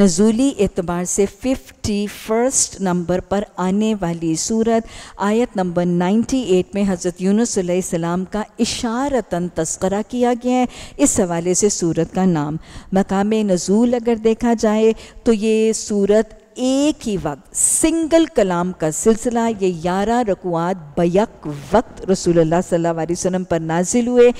नजूली एतबार से फिफ्टी फर्स्ट नंबर पर आने वाली सूरत आयत नंबर नाइन्टी एट में हज़रत यूनसम का इशारता तस्करा किया गया है इस हवाले से सूरत का नाम मकाम नजूल अगर देखा जाए तो ये सूरत एक ही वक्त सिंगल कलाम का सिलसिला ये ग्यारह रकुआत बयक वक्त रसूलुल्लाह सल्लल्लाहु अलैहि वसल्लम पर नाजिल हुए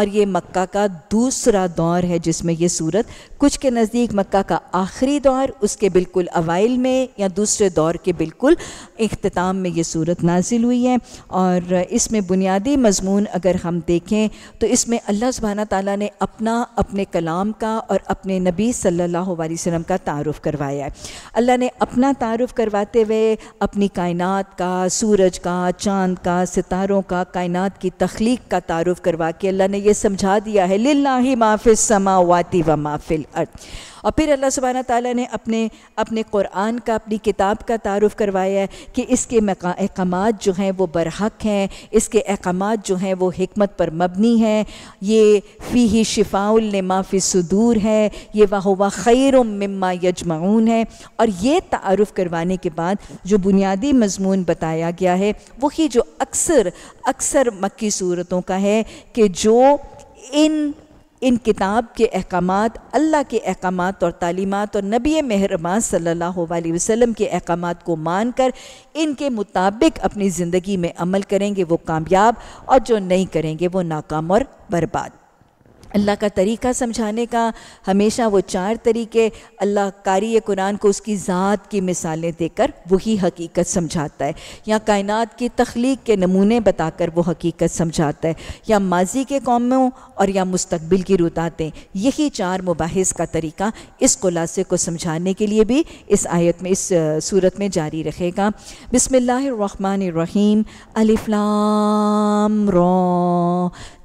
और ये मक्का का दूसरा दौर है जिसमें ये सूरत कुछ के नज़दीक मक्का का आखिरी दौर उसके बिल्कुल अवाइल में या दूसरे दौर के बिल्कुल अख्ताम में ये सूरत नाजिल हुई है और इसमें बुनियादी मजमून अगर हम देखें तो इसमें अल्लाह सुबहाना ताली ने अपना अपने कलाम का और अपने नबी सल्ला वसम का तारफ़ करवाया है अल्लाह ने ने अपना तारुफ करवाते हुए अपनी कायनात का सूरज का चांद का सितारों का कायनात की तख्लीक का तारुफ करवा के अल्लाह ने यह समझा दिया है लाही माफिल समावाती व माफिल अर्थ और फिर अल्लाह सुबहाना ताली ने अपने अपने कुरान का अपनी किताब का तारफ़ करवाया है कि इसके अहकाम जो हैं वो बरहक हैं इसके अहकाम जो हैं वो हमत पर मबनी हैं ये फ़ी ही शिफ़ाउल माफ़ी सदूर है ये वाह वाह खैर मम्मा यजमाउन है और ये तारफ़ करवाने के बाद जो बुनियादी मजमून बताया गया है वही जो अक्सर अक्सर मक्की सूरतों का है कि जो इन इन किताब के अहकाम अल्लाह के अहकाम और तालीमत और नबी महरमान सल्ला वसम के अहकाम को मान कर इनके मुताबिक अपनी ज़िंदगी में अमल करेंगे वो कामयाब और जो नहीं करेंगे वो नाकाम और बर्बाद अल्लाह का तरीका समझाने का हमेशा वो चार तरीके अल्लाह कारी कुरान को उसकी ज़ात की मिसालें देकर वही हकीकत समझाता है या कायनात की तख्लीक के नमूने बताकर वो हकीकत समझाता है या माजी के कौमों और या मुस्तबिल की रुदातें यही चार मुबास का तरीका इस खुलासे को समझाने के लिए भी इस आयत में इस सूरत में जारी रखेगा रहीम अलिफ्लाम रॉ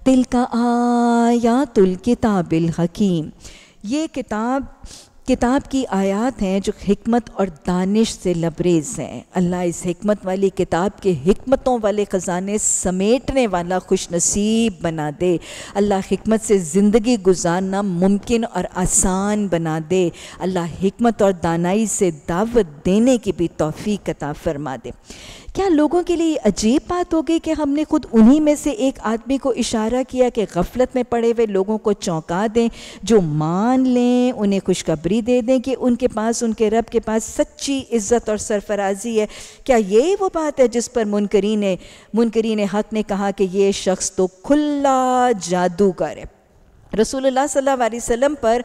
तिल का आया तुल किताबिल हकीम ये किताब किताब की आयात हैं जो हमत और दानिश से लबरेज हैं अल्लाह इस हमत वाली किताब के हमतों वाले ख़जाने समेटने वाला खुश नसीब बना दे अल्लाह हमत से ज़िंदगी गुजारना मुमकिन और आसान बना दे अल्लाह हमत और दानाई से दावत देने की भी तोफ़ी कता फरमा दे क्या लोगों के लिए अजीब बात हो गई कि हमने खुद उन्हीं में से एक आदमी को इशारा किया कि गफलत में पड़े हुए लोगों को चौंका दें जो मान लें उन्हें खुशखबरी दे दें कि उनके पास उनके रब के पास सच्ची इज्जत और सरफराजी है क्या ये वो बात है जिस पर मुनकरीन मुनकरीन हक ने कहा कि ये शख्स तो खुला जादूगर है रसूल सल्लल्लाहु अलैहि वसल्लम पर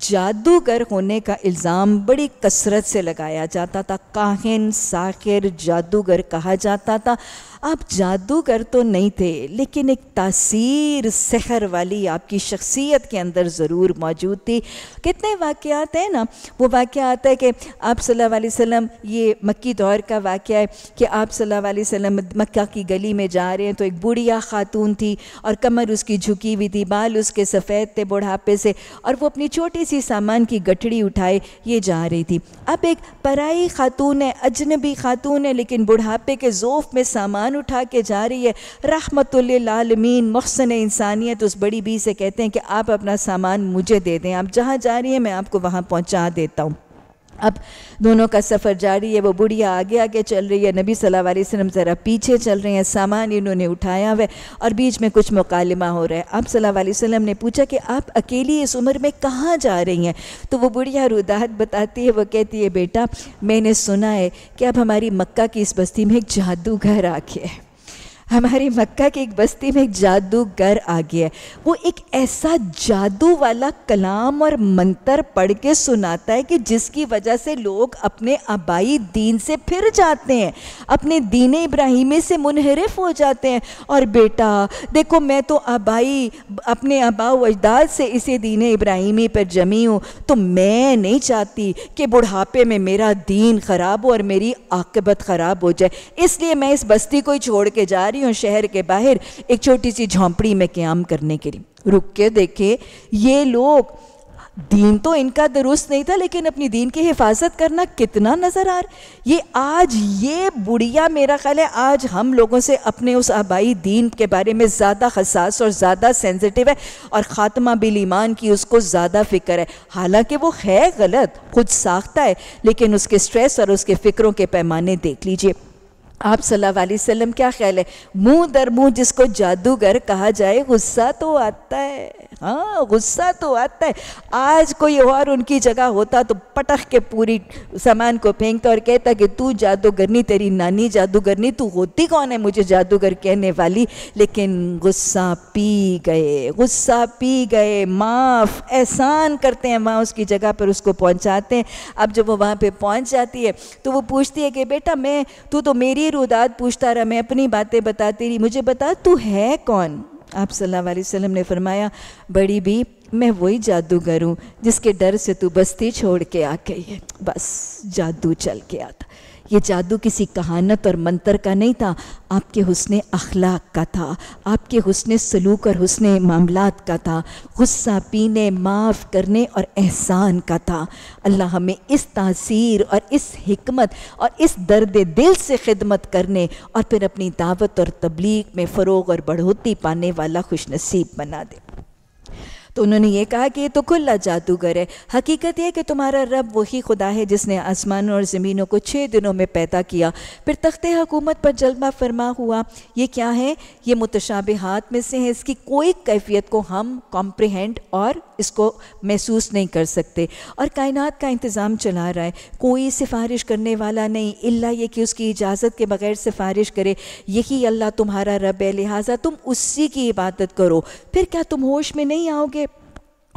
जादूगर होने का इल्ज़ाम बड़ी कसरत से लगाया जाता था काहिन साखिर जादूगर कहा जाता था आप जादूगर तो नहीं थे लेकिन एक तासीर सहर वाली आपकी शख्सियत के अंदर ज़रूर मौजूद थी कितने वाक़ात हैं ना वो वाक़ आता है कि आप सल्लल्लाहु अलैहि वसल्लम ये मक्की दौर का वाक़ है कि आप सल्लल्लाहु अलैहि वसल्लम मक्का की गली में जा रहे हैं तो एक बूढ़िया खातून थी और कमर उसकी झुकी हुई थी बाल उसके सफ़ेद थे बुढ़ापे से और वो अपनी छोटी थोड़ी सी सामान की गठड़ी उठाए ये जा रही थी अब एक पराई खातून है अजनबी खातून है लेकिन बुढ़ापे के जोफ में सामान उठा के जा रही है रहमतमीन मोहसन इंसानियत उस बड़ी बी से कहते हैं कि आप अपना सामान मुझे दे दें आप जहाँ जा रही हैं मैं आपको वहाँ पहुँचा देता हूँ अब दोनों का सफ़र जारी है वो बुढ़िया आगे आगे चल रही है नबी सल्लल्लाहु अलैहि वसल्लम ज़रा पीछे चल रहे हैं सामान इन्होंने उठाया हुआ और बीच में कुछ मुकालमा हो रहा है अब सल्लल्लाहु अलैहि वसल्लम ने पूछा कि आप अकेली इस उम्र में कहाँ जा रही हैं तो वो बुढ़िया रुदाहत बताती है वो कहती है बेटा मैंने सुना है कि अब हमारी मक्का की इस बस्ती में एक जादूगर आके है हमारी मक्का की एक बस्ती में एक जादूगर आ गया है वो एक ऐसा जादू वाला कलाम और मंत्र पढ़ के सुनाता है कि जिसकी वजह से लोग अपने आबाई दीन से फिर जाते हैं अपने दीन इब्राहिमी से मुनहरफ हो जाते हैं और बेटा देखो मैं तो आबाई अपने आबाऊ अजदाद से इसी दीन इब्राहिमी पर जमी हूँ तो मैं नहीं चाहती कि बुढ़ापे में मेरा दीन ख़राब हो और मेरी आकबत ख़राब हो जाए इसलिए मैं इस बस्ती को ही छोड़ के जा रही यूं शहर के बाहर एक छोटी सी झोंपड़ी में क्याम करने के लिए रुक के देखे ये लोग दीन तो इनका दुरुस्त नहीं था लेकिन अपनी दीन की हिफाजत करना कितना नज़र आ रहा ये आज ये बुढ़िया मेरा ख्याल है आज हम लोगों से अपने उस आबाई दीन के बारे में ज़्यादा हसास और ज़्यादा सेंसिटिव है और ख़ात्मा बिल ईमान की उसको ज़्यादा फ़िक्र है हालांकि वो है गलत खुद साख्ता है लेकिन उसके स्ट्रेस और उसके फ़िक्रों के पैमाने देख लीजिए आप सल्लल्लाहु अलैहि वसल्लम क्या ख्याल है मुंह दर मुंह जिसको जादूगर कहा जाए गुस्सा तो आता है हाँ गुस्सा तो आता है आज कोई और उनकी जगह होता तो पटख के पूरी सामान को फेंकता और कहता कि तू जादूगरनी तेरी नानी जादूगरनी तू होती कौन है मुझे जादूगर कहने वाली लेकिन गुस्सा पी गए गुस्सा पी गए माफ़ एहसान करते हैं वहाँ उसकी जगह पर उसको पहुँचाते हैं अब जब वो वहाँ पर पहुँच जाती है तो वो पूछती है कि बेटा मैं तू तो मेरी रुदाद पूछता रहा मैं अपनी बातें बताती रही मुझे बता तू है कौन आप सल्लल्लाहु अलैहि वसल्लम ने फरमाया बड़ी भी मैं वही जादूगर हूँ जिसके डर से तू बस्ती छोड़ के आ गई है बस जादू चल के आता ये जादू किसी कहानत और मंतर का नहीं था आपके हुसन अखलाक का था आपके हुसन सलूक और हुसन मामलात का था गुस्सा पीने माफ़ करने और एहसान का था अल्लाह हमें इस तासीर और इस हमत और इस दर्द दिल से खिदमत करने और फिर अपनी दावत और तबलीग में फ़रोग और बढ़ोतरी पाने वाला खुशनसीब बना दे तो उन्होंने ये कहा कि ये तो खुला जादूगर है हकीकत यह कि तुम्हारा रब वही खुदा है जिसने आसमानों और ज़मीनों को छः दिनों में पैदा किया फिर तख्त हकूमत पर जलवा फरमा हुआ ये क्या है ये हाथ में से है इसकी कोई कैफियत को हम कॉम्प्रहेंड और इसको महसूस नहीं कर सकते और कायनात का इंतज़ाम चला रहा है कोई सिफारिश करने वाला नहीं इल्ला ये कि उसकी इजाज़त के बगैर सिफारिश करे यही अल्लाह तुम्हारा रब है लिहाजा तुम उसी की इबादत करो फिर क्या तुम होश में नहीं आओगे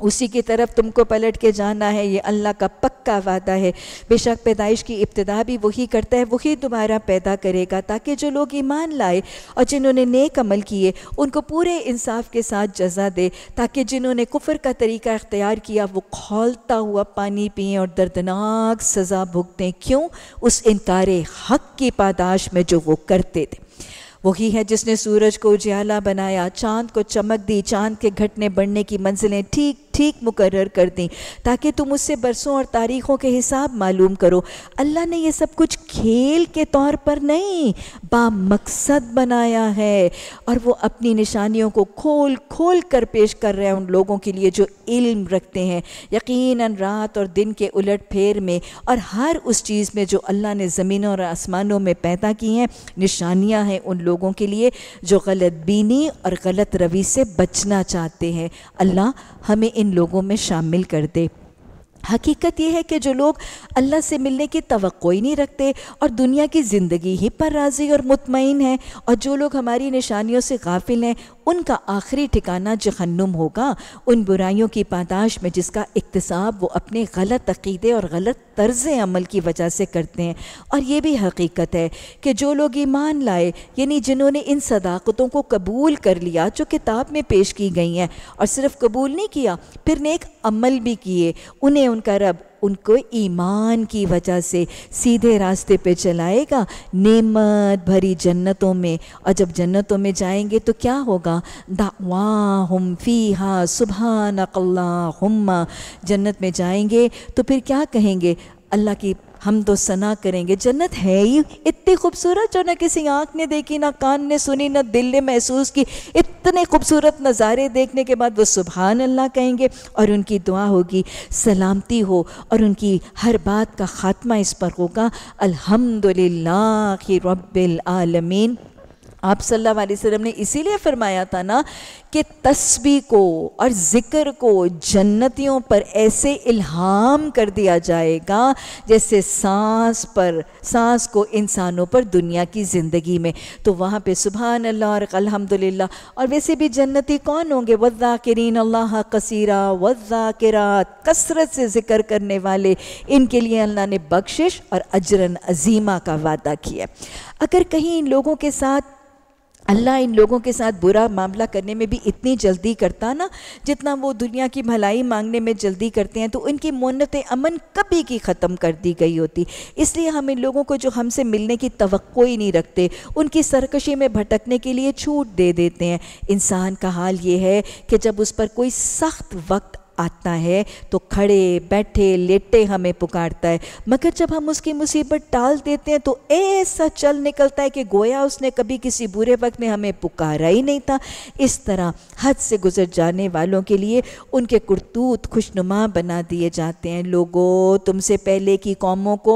उसी की तरफ तुमको पलट के जाना है ये अल्लाह का पक्का वादा है बेशक पैदाइश की इब्तदा भी वही करता है वही दोबारा पैदा करेगा ताकि जो लोग ईमान लाए और जिन्होंने नेक अमल किए उनको पूरे इंसाफ के साथ जजा दे ताकि जिन्होंने कुफर का तरीका अख्तियार किया वो खोलता हुआ पानी पिए और दर्दनाक सज़ा भुगतें क्यों उस इनकार हक की पादाश में जो वो करते थे वही है जिसने सूरज को उजियाला बनाया चांद को चमक दी चांद के घटने बढ़ने की मंजिलें ठीक ठीक मुकर्र कर दी ताकि तुम उससे बरसों और तारीखों के हिसाब मालूम करो अल्लाह ने ये सब कुछ खेल के तौर पर नहीं बामकसद बनाया है और वो अपनी निशानियों को खोल खोल कर पेश कर रहे हैं उन लोगों के लिए जो इल्म रखते हैं यकीनन रात और दिन के उलट फेर में और हर उस चीज़ में जो अल्लाह ने ज़मीनों और आसमानों में पैदा की हैं निशानियाँ हैं उन लोगों लोगों के लिए जो गलत बीनी और गलत रवि से बचना चाहते हैं अल्लाह हमें इन लोगों में शामिल कर दे हकीकत यह है कि जो लोग अल्लाह से मिलने की तो ही नहीं रखते और दुनिया की ज़िंदगी ही पर राज़ी और मुतमिन है और जो लोग हमारी निशानियों से गाफिल हैं उनका आखिरी ठिकाना जहन्नुम होगा उन बुराइयों की पादाश में जिसका इकतसाब वो अपने गलत अकीदे और गलत तर्ज अमल की वजह से करते हैं और ये भी हकीकत है कि जो लोग ईमान लाए यानी जिन्होंने इन सदाकतों को कबूल कर लिया जो किताब में पेश की गई हैं और सिर्फ कबूल नहीं किया फिर नेक अमल भी किए उन्हें उनका रब उनको ईमान की वजह से सीधे रास्ते पे चलाएगा नेमत भरी जन्नतों में और जब जन्नतों में जाएंगे तो क्या होगा दावा हम फ़ी हा सुबह नकल्ला जन्नत में जाएंगे तो फिर क्या कहेंगे अल्लाह की हम तो सना करेंगे जन्नत है ही इतनी खूबसूरत जो ना किसी आँख ने देखी ना कान ने सुनी ना दिल ने महसूस की इतने खूबसूरत नज़ारे देखने के बाद वो सुबहान अल्लाह कहेंगे और उनकी दुआ होगी सलामती हो और उनकी हर बात का ख़ात्मा इस पर होगा अल्हम्दुलिल्लाह रब्बिल आलमीन आप सल्लल्लाहु अलैहि वसल्लम ने इसीलिए फरमाया था ना कि तस्बी को और ज़िक्र को जन्नतियों पर ऐसे इल्हाम कर दिया जाएगा जैसे सांस पर सांस को इंसानों पर दुनिया की ज़िंदगी में तो वहाँ पे सुबह अल्लाह और अलहमदिल्ला और वैसे भी जन्नती कौन होंगे वज़ाकरीन अल्लाह कसीरा वज़ाकरात कसरत से ज़िक्र करने वाले इनके लिए अल्लाह ने बख्शिश और अजरन अजीमा का वादा किया अगर कहीं इन लोगों के साथ अल्लाह इन लोगों के साथ बुरा मामला करने में भी इतनी जल्दी करता ना जितना वो दुनिया की भलाई मांगने में जल्दी करते हैं तो इनकी मोनत अमन कभी की ख़त्म कर दी गई होती इसलिए हम इन लोगों को जो हमसे मिलने की तो ही नहीं रखते उनकी सरकशी में भटकने के लिए छूट दे देते हैं इंसान का हाल ये है कि जब उस पर कोई सख्त वक्त आता है तो खड़े बैठे लेटे हमें पुकारता है मगर जब हम उसकी मुसीबत टाल देते हैं तो ऐसा चल निकलता है कि गोया उसने कभी किसी बुरे वक्त में हमें पुकारा ही नहीं था इस तरह हद से गुजर जाने वालों के लिए उनके करतूत खुशनुमा बना दिए जाते हैं लोगों तुमसे पहले की कौमों को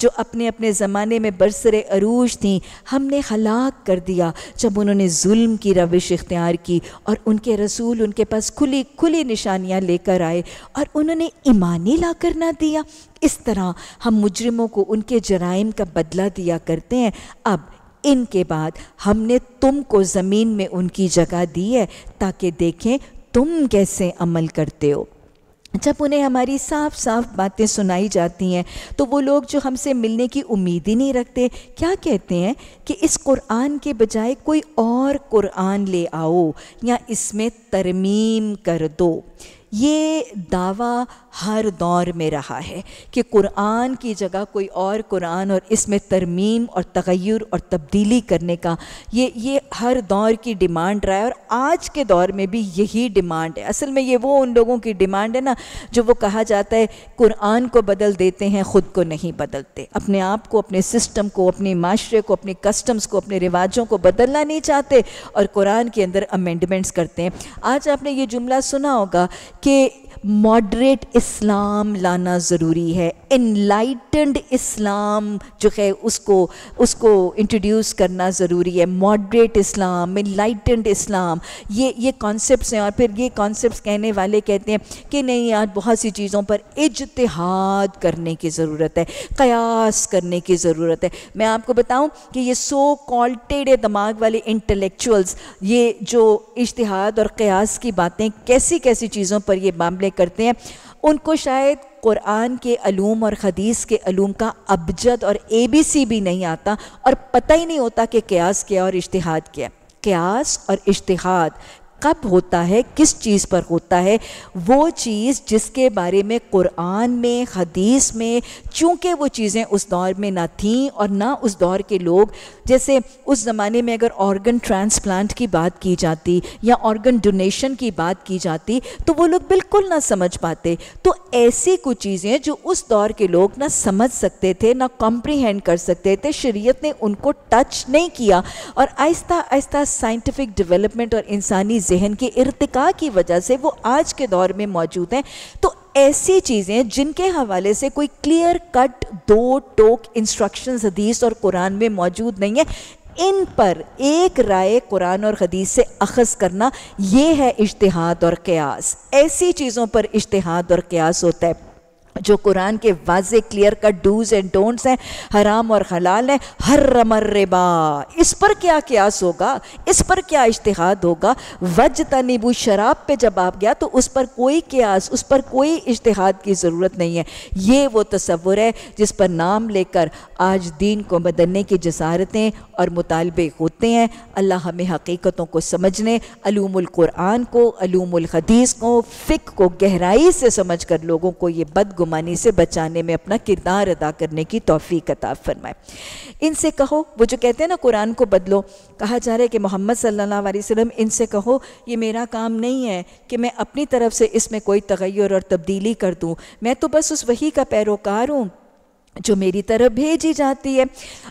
जो अपने अपने ज़माने में बरसर अरूज थी हमने हलाक कर दिया जब उन्होंने जुल्म की रविश इख्तियार की और उनके रसूल उनके पास खुली खुली निशानियाँ ले लेकर आए और उन्होंने ईमानी ला कर ना दिया इस तरह हम मुजरिमों को उनके जराइम का बदला दिया करते हैं अब इनके बाद हमने तुमको ज़मीन में उनकी जगह दी है ताकि देखें तुम कैसे अमल करते हो जब उन्हें हमारी साफ साफ बातें सुनाई जाती हैं तो वो लोग जो हमसे मिलने की उम्मीद ही नहीं रखते क्या कहते हैं कि इस कुरान के बजाय कोई और कुरान ले आओ या इसमें तरमीम कर दो ये दावा हर दौर में रहा है कि कुरान की जगह कोई और कुरान और इसमें तरमीम और तगैर और तब्दीली करने का ये ये हर दौर की डिमांड रहा है और आज के दौर में भी यही डिमांड है असल में ये वो उन लोगों की डिमांड है ना जो वो कहा जाता है कुरान को बदल देते हैं ख़ुद को नहीं बदलते अपने आप को अपने सिस्टम को अपने माशरे को अपने कस्टम्स को अपने रिवाजों को बदलना नहीं चाहते और कुरान के अंदर अमेंडमेंट्स करते हैं आज आपने ये जुमला सुना होगा que मॉडरेट इस्लाम लाना ज़रूरी है इनलाइटेंड इस्लाम जो है उसको उसको इंट्रोड्यूस करना ज़रूरी है मॉडरेट इस्लाम इनलाइटेंड इस्लाम ये ये कॉन्सेप्ट हैं और फिर ये कॉन्सेप्ट कहने वाले कहते हैं कि नहीं आज बहुत सी चीज़ों पर इजतहाद करने की ज़रूरत है कयास करने की ज़रूरत है मैं आपको बताऊँ कि ये सो कॉल्टेड टेढ़े दिमाग वाले इंटलेक्चुअल्स ये जो इजतहाद और कयास की बातें कैसी कैसी चीज़ों पर ये मामले करते हैं उनको शायद क़ुरान के अलूम और हदीस के अलूम का अबजद और ए बी सी भी नहीं आता और पता ही नहीं होता कि क्यास क्या और इश्तहाद क्या क्यास और इश्तहाद कब होता है किस चीज़ पर होता है वो चीज़ जिसके बारे में कुरान में हदीस में चूँकि वो चीज़ें उस दौर में ना थीं और ना उस दौर के लोग जैसे उस ज़माने में अगर ऑर्गन ट्रांसप्लांट की बात की जाती या ऑर्गन डोनेशन की बात की जाती तो वो लोग बिल्कुल ना समझ पाते तो ऐसी कुछ चीज़ें जो उस दौर के लोग ना समझ सकते थे ना कॉम्प्रीहेंड कर सकते थे शरीयत ने उनको टच नहीं किया और आहिस्ता आहिस्ता साइंटिफिक डेवलपमेंट और इंसानी जहन की इरतका की वजह से वो आज के दौर में मौजूद हैं तो ऐसी चीज़ें जिनके हवाले से कोई क्लियर कट दो टोक इंस्ट्रक्शन हदीस और कुरान में मौजूद नहीं है इन पर एक राय कुरान और हदीस से अखज़ करना ये है इश्तहाद और क्यास ऐसी चीज़ों पर इश्तहाद और क्यास होता है जो कुरान के was clear cut dos and don'ts हैं हराम और हलाल हैं हर रमर रेबा इस पर क्या क्यास होगा इस पर क्या इश्तहाद होगा वज तनीबू शराब पे जब आप गया तो उस पर कोई क्यास उस पर कोई इश्तहाद की ज़रूरत नहीं है ये वो तस्वुर है जिस पर नाम लेकर आज दीन को बदलने की जसारतें और मुतालबे होते हैं अल्लाह हमें हकीकतों को समझने अलूमुल्कुरान को अलूमुल हदीस को फ़िक को गहराई से समझ कर लोगों को ये बद बदगुमानी से बचाने में अपना किरदार अदा करने की तोफ़ी कताब फरमाए इनसे कहो वो जो कहते हैं ना कुरान को बदलो कहा जा रहा है कि मोहम्मद सल्ला वसम इनसे कहो ये मेरा काम नहीं है कि मैं अपनी तरफ से इसमें कोई तगैर और तब्दीली कर दूँ मैं तो बस उस वही का पैरोकार हूँ जो मेरी तरफ भेजी जाती है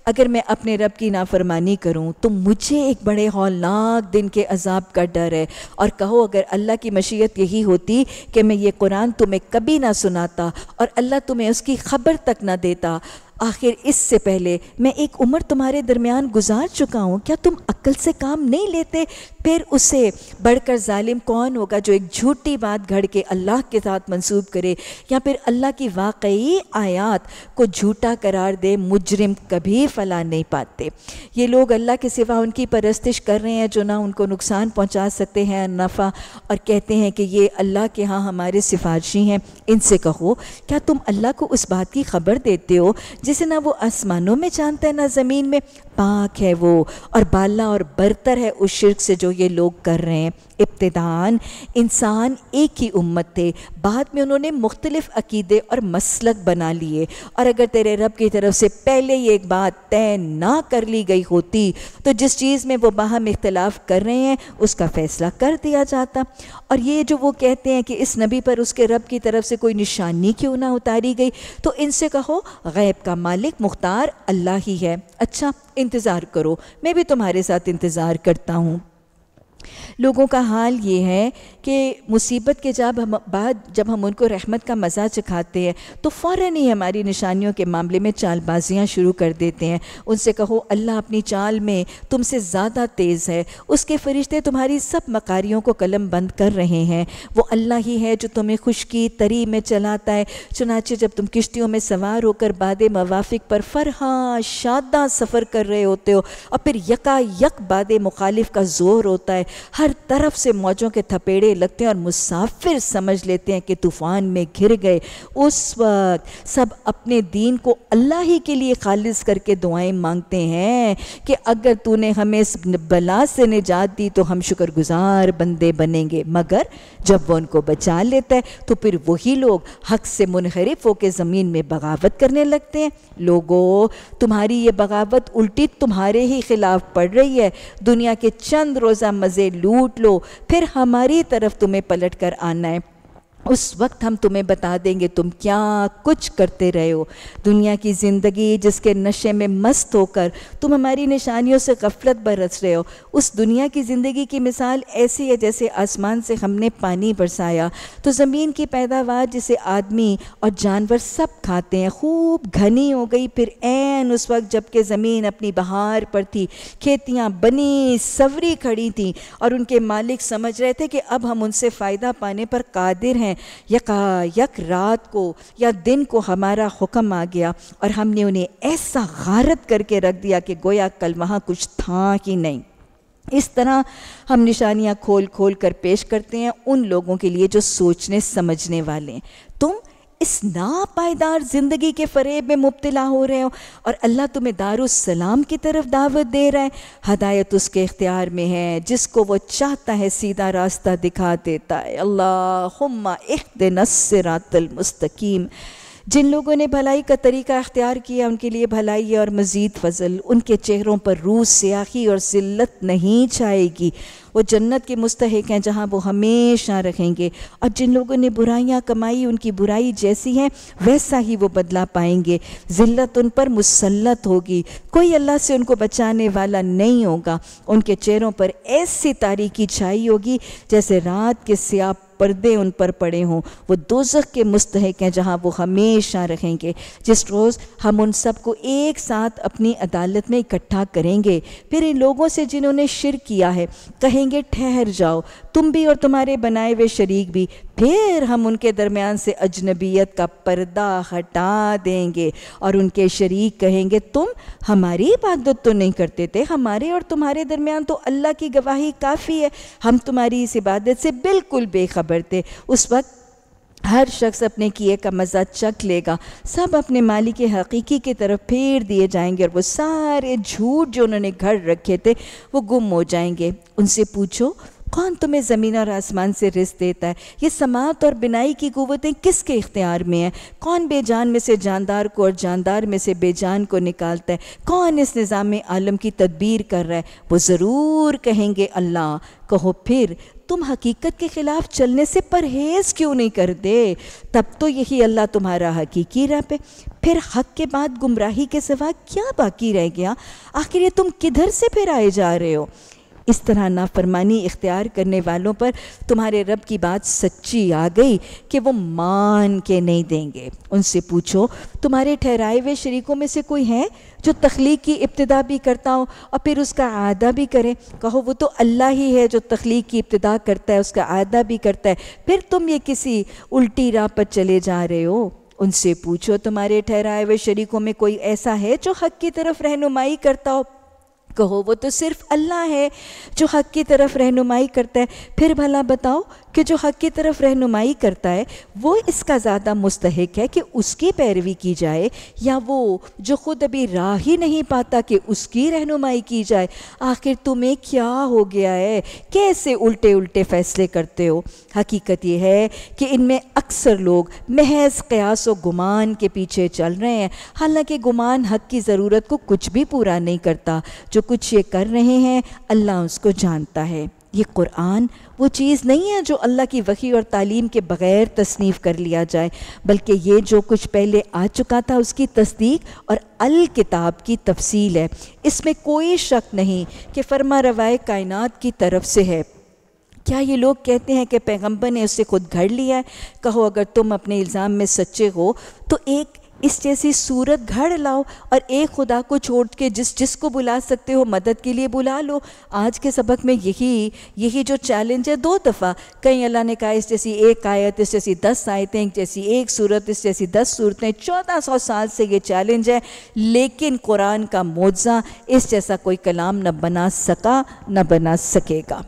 अगर मैं अपने रब की नाफरमानी करूं तो मुझे एक बड़े हौलनाक दिन के अजाब का डर है और कहो अगर अल्लाह की मशीयत यही होती कि मैं ये कुरान तुम्हें कभी ना सुनाता और अल्लाह तुम्हें उसकी खबर तक ना देता आखिर इससे पहले मैं एक उम्र तुम्हारे दरमियान गुजार चुका हूँ क्या तुम अक्ल से काम नहीं लेते फिर उसे बढ़कर ालिम कौन होगा जो एक झूठी बात घड़ के अल्लाह के साथ मंसूब करे या फिर अल्लाह की वाकई आयात को झूठा करार दे मुजरिम कभी फला नहीं पाते ये लोग अल्लाह के सिवा उनकी परस्तिश कर रहे हैं जो ना उनको नुकसान पहुँचा सकते हैं नफ़ा और कहते हैं कि ये अल्लाह के यहाँ हमारे सिफारशी हैं इनसे कहो क्या तुम अल्लाह को उस बात की खबर देते हो जिस जिसे ना वो आसमानों में जानता है ना ज़मीन में पाक है वो और बाला और बरतर है उस शिरक से जो ये लोग कर रहे हैं इब्तदान इंसान एक ही उम्मत थे बाद में उन्होंने मुख्तलिफ अकीदे और मसलक बना लिए और अगर तेरे रब की तरफ से पहले ये एक बात तय ना कर ली गई होती तो जिस चीज़ में वो बाहम इख्तलाफ कर रहे हैं उसका फ़ैसला कर दिया जाता और ये जो वो कहते हैं कि इस नबी पर उसके रब की तरफ से कोई निशानी क्यों ना उतारी गई तो इनसे कहो गैब का मालिक मुख्तार अल्लाह ही है अच्छा इंतज़ार करो मैं भी तुम्हारे साथ इंतज़ार करता हूँ लोगों का हाल ये है कि मुसीबत के जब हम बाद जब हम उनको रहमत का मज़ा चखाते हैं तो फ़ौर ही हमारी निशानियों के मामले में चालबाजियाँ शुरू कर देते हैं उनसे कहो अल्लाह अपनी चाल में तुमसे ज़्यादा तेज़ है उसके फरिश्ते तुम्हारी सब मकारियों को कलम बंद कर रहे हैं वो अल्लाह ही है जो तुम्हें खुशकी तरी में चलाता है चुनाचे जब तुम किश्तियों में सवार होकर बाद मवाफिक पर फरहा शादा सफ़र कर रहे होते हो और फिर यका यक बाद मुखालिफ का जोर होता है हर तरफ से मौजों के थपेड़े लगते हैं और मुसाफिर समझ लेते हैं कि तूफ़ान में घिर गए उस वक्त सब अपने दीन को अल्लाह ही के लिए खालिज करके दुआएं मांगते हैं कि अगर तूने हमें इस बला से निजात दी तो हम शुक्रगुजार बंदे बनेंगे मगर जब वो उनको बचा लेता है तो फिर वही लोग हक से मुनहरिफ होकर ज़मीन में बगावत करने लगते हैं लोगों तुम्हारी ये बगावत उल्टी तुम्हारे ही खिलाफ पड़ रही है दुनिया के चंद रोज़ा मज़े लूट लो फिर हमारी तरफ तुम्हें पलट कर आना है उस वक्त हम तुम्हें बता देंगे तुम क्या कुछ करते रहे हो दुनिया की ज़िंदगी जिसके नशे में मस्त होकर तुम हमारी निशानियों से गफलत बरस रहे हो उस दुनिया की ज़िंदगी की मिसाल ऐसी है जैसे आसमान से हमने पानी बरसाया तो ज़मीन की पैदावार जिसे आदमी और जानवर सब खाते हैं खूब घनी हो गई फिर एन उस वक्त जबकि ज़मीन अपनी बहार पर थी खेतियाँ बनी सवरी खड़ी थी और उनके मालिक समझ रहे थे कि अब हम उनसे फ़ायदा पाने पर कादिर हैं हैं यका यक रात को या दिन को हमारा हुक्म आ गया और हमने उन्हें ऐसा गारत करके रख दिया कि गोया कल वहाँ कुछ था ही नहीं इस तरह हम निशानियाँ खोल खोल कर पेश करते हैं उन लोगों के लिए जो सोचने समझने वाले हैं तुम इस नापायदार ज़िंदगी के फरेब में मुबतला हो रहे हो और अल्लाह तुम्हें दारुसलाम की तरफ दावत दे रहा है हदायत उसके इख्तियार में है जिसको वो चाहता है सीधा रास्ता दिखा देता है अल्लाह इख्त नसरातलमस्तकीम जिन लोगों ने भलाई का तरीका अख्तियार किया उनके लिए भलाई और मज़ीद फजल उनके चेहरों पर रूह सियाही और ज़िल्लत नहीं छाएगी वो जन्नत के मुस्तक हैं जहाँ वो हमेशा रहेंगे और जिन लोगों ने बुराइयाँ कमाई उनकी बुराई जैसी है वैसा ही वो बदला पाएंगे ज़िल्लत उन पर मुसलत होगी कोई अल्लाह से उनको बचाने वाला नहीं होगा उनके चेहरों पर ऐसी तारीखी छाई होगी जैसे रात के स्याह पर्दे उन पर पड़े हों वो दोजख के मुस्तक हैं जहाँ वो हमेशा रहेंगे जिस रोज़ हम उन सबको एक साथ अपनी अदालत में इकट्ठा करेंगे फिर इन लोगों से जिन्होंने शिर किया है कहे कहेंगे ठहर जाओ तुम भी और तुम्हारे बनाए हुए शरीक भी फिर हम उनके दरमियान से अजनबीयत का पर्दा हटा देंगे और उनके शरीक कहेंगे तुम हमारी इबादत तो नहीं करते थे हमारे और तुम्हारे दरमियान तो अल्लाह की गवाही काफ़ी है हम तुम्हारी इस इबादत से बिल्कुल बेखबर थे उस वक्त हर शख्स अपने किए का मज़ा चख लेगा सब अपने मालिक के हकीकी की तरफ फेर दिए जाएंगे और वो सारे झूठ जो उन्होंने घर रखे थे वो गुम हो जाएंगे उनसे पूछो कौन तुम्हें ज़मीन और आसमान से रिस देता है ये समात और बिनाई की क़वतें किसके इख्तियार में हैं कौन बेजान में से जानदार को और जानदार में से बेजान को निकालता है कौन इस निज़ाम आलम की तदबीर कर रहा है वो ज़रूर कहेंगे अल्लाह कहो फिर तुम हकीकत के ख़िलाफ़ चलने से परहेज़ क्यों नहीं करते तब तो यही अल्लाह तुम्हारा हकीकी रह पे फिर हक के बाद गुमराही के सिवा क्या बाकी रह गया आखिर ये तुम किधर से फिर आए जा रहे हो इस तरह नाफरमानी इख्तियार करने वालों पर तुम्हारे रब की बात सच्ची आ गई कि वो मान के नहीं देंगे उनसे पूछो तुम्हारे ठहराए हुए शरीकों में से कोई हैं जो तख्लीक की इब्तदा भी करता हो और फिर उसका आदा भी करें कहो वो तो अल्लाह ही है जो तख्लीक की इब्तदा करता है उसका आदा भी करता है फिर तुम ये किसी उल्टी राह पर चले जा रहे हो उनसे पूछो तुम्हारे ठहराए हुए शरीकों में कोई ऐसा है जो हक की तरफ रहनुमाई करता हो कहो वो तो सिर्फ अल्लाह है जो हक की तरफ रहनुमाई करता है फिर भला बताओ कि जो हक की तरफ रहनुमाई करता है वो इसका ज़्यादा मुस्तक है कि उसकी पैरवी की जाए या वो जो ख़ुद अभी राह ही नहीं पाता कि उसकी रहनुमाई की जाए आखिर तुम्हें क्या हो गया है कैसे उल्टे उल्टे फ़ैसले करते हो हकीकत यह है कि इनमें अक्सर लोग महज क़यास व गुमान के पीछे चल रहे हैं हालांकि गुमान हक की ज़रूरत को कुछ भी पूरा नहीं करता जो कुछ ये कर रहे हैं अल्लाह उसको जानता है ये कुरान वो चीज़ नहीं है जो अल्लाह की वही और तालीम के बग़ैर तसनीफ़ कर लिया जाए बल्कि ये जो कुछ पहले आ चुका था उसकी तस्दीक और अल किताब की तफसील है इसमें कोई शक नहीं कि फर्मा रवाय कायनात की तरफ से है क्या ये लोग कहते हैं कि पैगंबर ने उसे खुद घड़ लिया है कहो अगर तुम अपने इल्ज़ाम में सच्चे हो तो एक इस जैसी सूरत घड़ लाओ और एक खुदा को छोड़ के जिस जिसको बुला सकते हो मदद के लिए बुला लो आज के सबक में यही यही जो चैलेंज है दो दफ़ा कहीं अल्लाह ने कहा इस जैसी एक आयत इस जैसी दस आयतें एक जैसी एक सूरत इस जैसी दस सूरतें चौदह सौ साल से ये चैलेंज है लेकिन कुरान का मुआवजा इस जैसा कोई कलाम न बना सका न बना सकेगा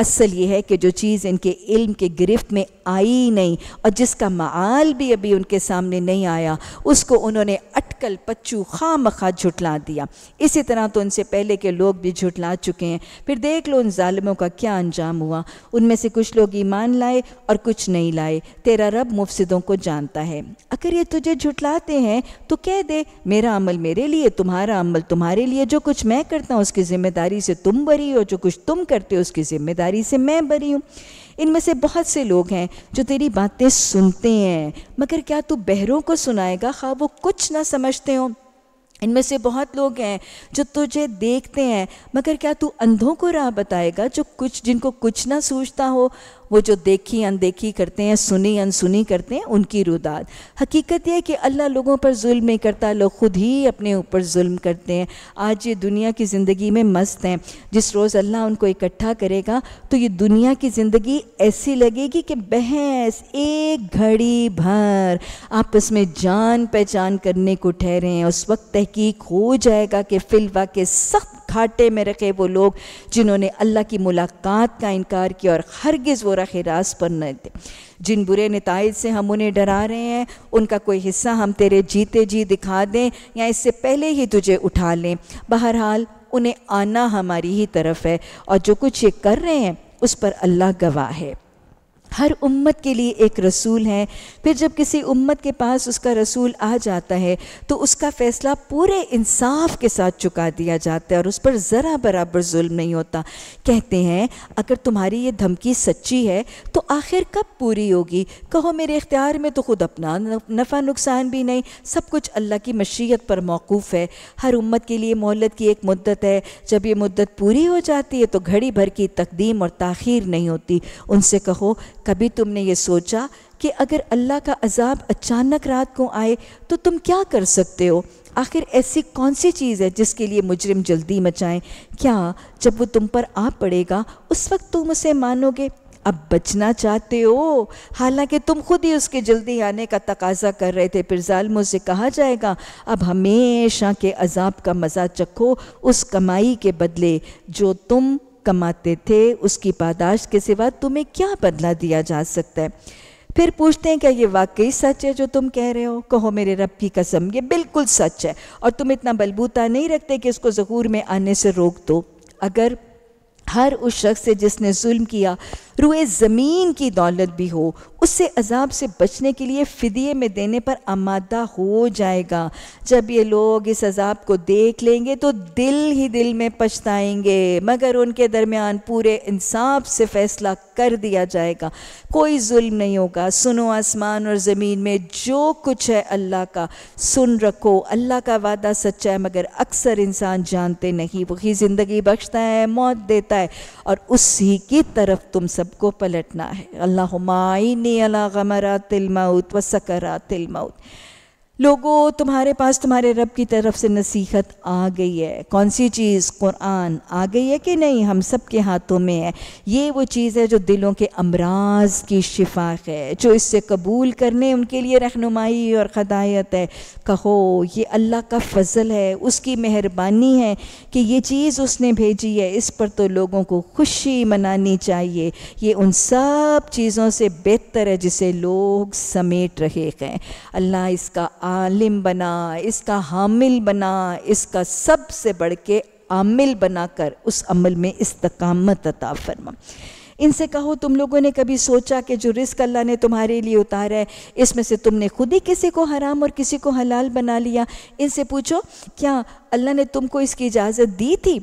असल ये है कि जो चीज़ इनके इल्म के गिरफ्त में आई नहीं और जिसका माल भी अभी उनके सामने नहीं आया उसको उन्होंने अटकल पच्चू खाम खा झुटला दिया इसी तरह तो उनसे पहले के लोग भी झुटला चुके हैं फिर देख लो उन ालमों का क्या अंजाम हुआ उनमें से कुछ लोग ईमान लाए और कुछ नहीं लाए तेरा रब मुफसदों को जानता है अगर ये तुझे झुटलाते हैं तो कह दे मेरा अमल मेरे लिए तुम्हारा अमल तुम्हारे लिए जो कुछ मैं करता हूँ उसकी ज़िम्मेदारी से तुम बरी हो जो कुछ तुम करते हो उसकी ज़िम्मेदारी जिम्मेदारी से मैं बरी हूँ इनमें से बहुत से लोग हैं जो तेरी बातें सुनते हैं मगर क्या तू बहरों को सुनाएगा खा वो कुछ ना समझते हो इनमें से बहुत लोग हैं जो तुझे देखते हैं मगर क्या तू अंधों को राह बताएगा जो कुछ जिनको कुछ ना सूझता हो वो जो देखी अनदेखी करते हैं सुनी अनसुनी करते हैं उनकी रुदाद हकीकत यह कि अल्लाह लोगों पर जुल्म नहीं करता लोग ख़ुद ही अपने ऊपर जुल्म करते हैं आज ये दुनिया की ज़िंदगी में मस्त हैं जिस रोज़ अल्लाह उनको इकट्ठा करेगा तो ये दुनिया की ज़िंदगी ऐसी लगेगी कि बहस एक घड़ी भर आपस में जान पहचान करने को ठहरे हैं उस वक्त तहकीक हो जाएगा कि फिलवा के सख्त घाटे में रखे वो लोग जिन्होंने अल्लाह की मुलाकात का इनकार किया और हरगिज़ वो रखे रास पर न थे जिन बुरे नतज से हम उन्हें डरा रहे हैं उनका कोई हिस्सा हम तेरे जीते जी दिखा दें या इससे पहले ही तुझे उठा लें बहरहाल उन्हें आना हमारी ही तरफ है और जो कुछ ये कर रहे हैं उस पर अल्लाह गवाह है हर उम्मत के लिए एक रसूल है फिर जब किसी उम्मत के पास उसका रसूल आ जाता है तो उसका फ़ैसला पूरे इंसाफ के साथ चुका दिया जाता है और उस पर ज़रा बराबर जुल्म नहीं होता कहते हैं अगर तुम्हारी ये धमकी सच्ची है तो आखिर कब पूरी होगी कहो मेरे इख्तियार में तो खुद अपना नफ़ा नुकसान भी नहीं सब कुछ अल्लाह की मशीयत पर मौकूफ़ है हर उम्मत के लिए मोहलत की एक मुद्दत है जब ये मुद्दत पूरी हो जाती है तो घड़ी भर की तकदीम और ताखीर नहीं होती उनसे कहो कभी तुमने ये सोचा कि अगर अल्लाह का अजाब अचानक रात को आए तो तुम क्या कर सकते हो आखिर ऐसी कौन सी चीज़ है जिसके लिए मुजरिम जल्दी मचाएं क्या जब वो तुम पर आ पड़ेगा उस वक्त तुम उसे मानोगे अब बचना चाहते हो हालांकि तुम खुद ही उसके जल्दी आने का तकाजा कर रहे थे फिर जालमों से कहा जाएगा अब हमेशा के अजाब का मज़ा चखो उस कमाई के बदले जो तुम कमाते थे उसकी पादाश के सिवा तुम्हें क्या बदला दिया जा सकता है फिर पूछते हैं क्या ये वाकई सच है जो तुम कह रहे हो कहो मेरे रब की कसम ये बिल्कुल सच है और तुम इतना बलबूता नहीं रखते कि इसको जहूर में आने से रोक दो अगर हर उस शख्स से जिसने जुल्म किया रुए ज़मीन की दौलत भी हो उससे अजाब से बचने के लिए फ़िदिये में देने पर आमादा हो जाएगा जब ये लोग इस अजाब को देख लेंगे तो दिल ही दिल में पछताएंगे मगर उनके दरमियान पूरे इंसाफ से फ़ैसला कर दिया जाएगा कोई जुल्म नहीं होगा सुनो आसमान और ज़मीन में जो कुछ है अल्लाह का सुन रखो अल्लाह का वादा सच्चा है मगर अक्सर इंसान जानते नहीं वही ज़िंदगी बख्शता है मौत देता है और उसी की तरफ तुम सब सबको पलटना है अल्लाह माई अला गमरा तिल मऊत व सकरा मऊत लोगों तुम्हारे पास तुम्हारे रब की तरफ से नसीहत आ गई है कौन सी चीज़ कुरान आ गई है कि नहीं हम सब के हाथों में है ये वो चीज़ है जो दिलों के अमराज की शिफाक है जो इससे कबूल करने उनके लिए रहनुमाई और हदायत है कहो ये अल्लाह का फजल है उसकी मेहरबानी है कि ये चीज़ उसने भेजी है इस पर तो लोगों को खुशी मनानी चाहिए ये उन सब चीज़ों से बेहतर है जिसे लोग समेट रहे हैं अल्लाह इसका आलिम बना इसका हामिल बना इसका सबसे बढ़ के आमिल बनाकर उस अमल में इस्तकामत अता फरमा इनसे कहो तुम लोगों ने कभी सोचा कि जो रिस्क अल्लाह ने तुम्हारे लिए उतारा है इसमें से तुमने खुद ही किसी को हराम और किसी को हलाल बना लिया इनसे पूछो क्या अल्लाह ने तुमको इसकी इजाज़त दी थी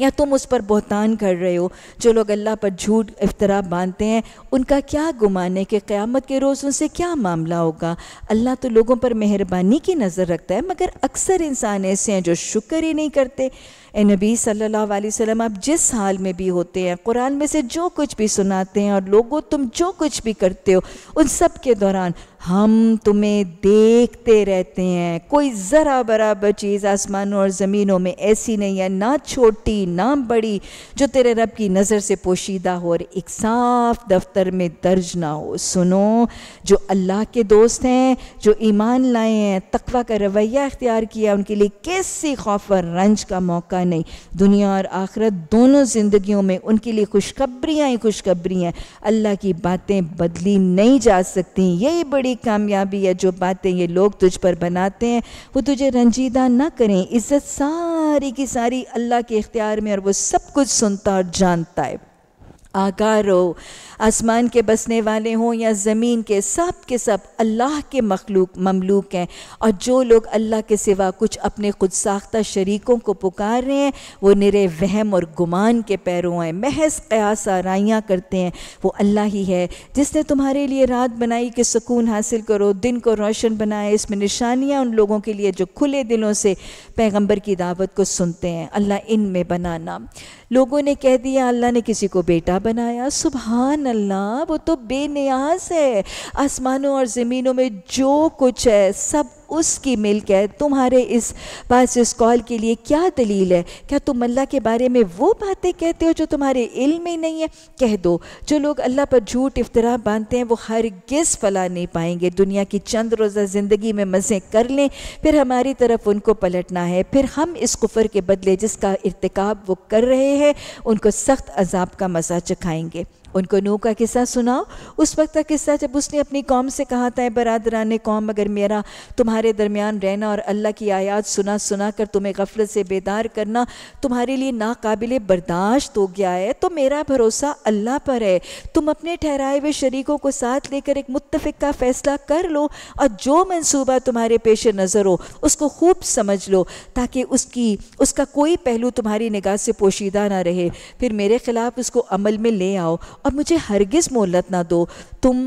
या तुम उस पर बहतान कर रहे हो जो लोग अल्लाह पर झूठ इफ्तरा बांधते हैं उनका क्या गुमान है कि क़्यामत के रोज़ उनसे क्या मामला होगा अल्लाह तो लोगों पर मेहरबानी की नज़र रखता है मगर अक्सर इंसान ऐसे हैं जो शुक्र ही नहीं करते ए नबी सल्लल्लाहु अलैहि वसल्लम आप जिस हाल में भी होते हैं कुरान में से जो कुछ भी सुनाते हैं और लोगों तुम जो कुछ भी करते हो उन सब के दौरान हम तुम्हें देखते रहते हैं कोई ज़रा बराबर चीज़ आसमानों और ज़मीनों में ऐसी नहीं है ना छोटी ना बड़ी जो तेरे रब की नज़र से पोशीदा हो और एक साफ दफ्तर में दर्ज ना हो सुनो जो अल्लाह के दोस्त हैं जो ईमान लाए हैं तकवा का रवैया इख्तियार किया उनके लिए किसी खौफ और रंज का मौका नहीं दुनिया और आखरत दोनों ज़िंदगियों में उनके लिए खुशखबरियाँ ही हैं अल्लाह की बातें बदली नहीं जा सकती यही बड़ी कामयाबी है जो बातें ये लोग तुझ पर बनाते हैं वो तुझे रंजीदा ना करें इज़्ज़त सारी की सारी अल्लाह के इख्तियार में और वो सब कुछ सुनता और जानता है आगार हो आसमान के बसने वाले हों या ज़मीन के सब के सब अल्लाह के मखलूक ममलूक हैं और जो लोग अल्लाह के सिवा कुछ अपने खुद साख्ता शरीकों को पुकार रहे हैं वो निरे वहम और गुमान के पैरों हैं महज क़यास आराइयाँ करते हैं वो अल्लाह ही है जिसने तुम्हारे लिए रात बनाई कि सुकून हासिल करो दिन को रोशन बनाए इसमें निशानियाँ उन लोगों के लिए जो खुले दिलों से पैगम्बर की दावत को सुनते हैं अल्लाह इन में बनाना लोगों ने कह दिया अल्लाह ने किसी को बेटा बनाया सुबहान अल्लाह वो तो बेनियाज है आसमानों और ज़मीनों में जो कुछ है सब उसकी मिल्क है तुम्हारे इस पास इस कॉल के लिए क्या दलील है क्या तुम अल्लाह के बारे में वो बातें कहते हो जो तुम्हारे इल्म में नहीं है कह दो जो लोग अल्लाह पर झूठ इफ्तरा बांधते हैं वो गिस फला नहीं पाएंगे दुनिया की चंद रोज़ा ज़िंदगी में मज़े कर लें फिर हमारी तरफ उनको पलटना है फिर हम इस कुफर के बदले जिसका इरतकब वो कर रहे हैं उनको सख्त अजाब का मज़ा चखाएँगे उनको नूह का किस्सा सुनाओ उस वक्त का किस्सा जब उसने अपनी कौम से कहा था बरदरान कौम अगर मेरा तुम्हारे दरमियान रहना और अल्लाह की आयात सुना सुना कर तुम्हें गफलत से बेदार करना तुम्हारे लिए नाकबिल बर्दाश्त हो गया है तो मेरा भरोसा अल्लाह पर है तुम अपने ठहराए हुए शरीकों को साथ लेकर एक मुतफ़ का फैसला कर लो और जो मनसूबा तुम्हारे पेश नज़र हो उसको खूब समझ लो ताकि उसकी उसका कोई पहलू तुम्हारी निगाह से पोशीदा ना रहे फिर मेरे ख़िलाफ़ उसको अमल में ले आओ और मुझे हरगिज़ मोहलत ना दो तुम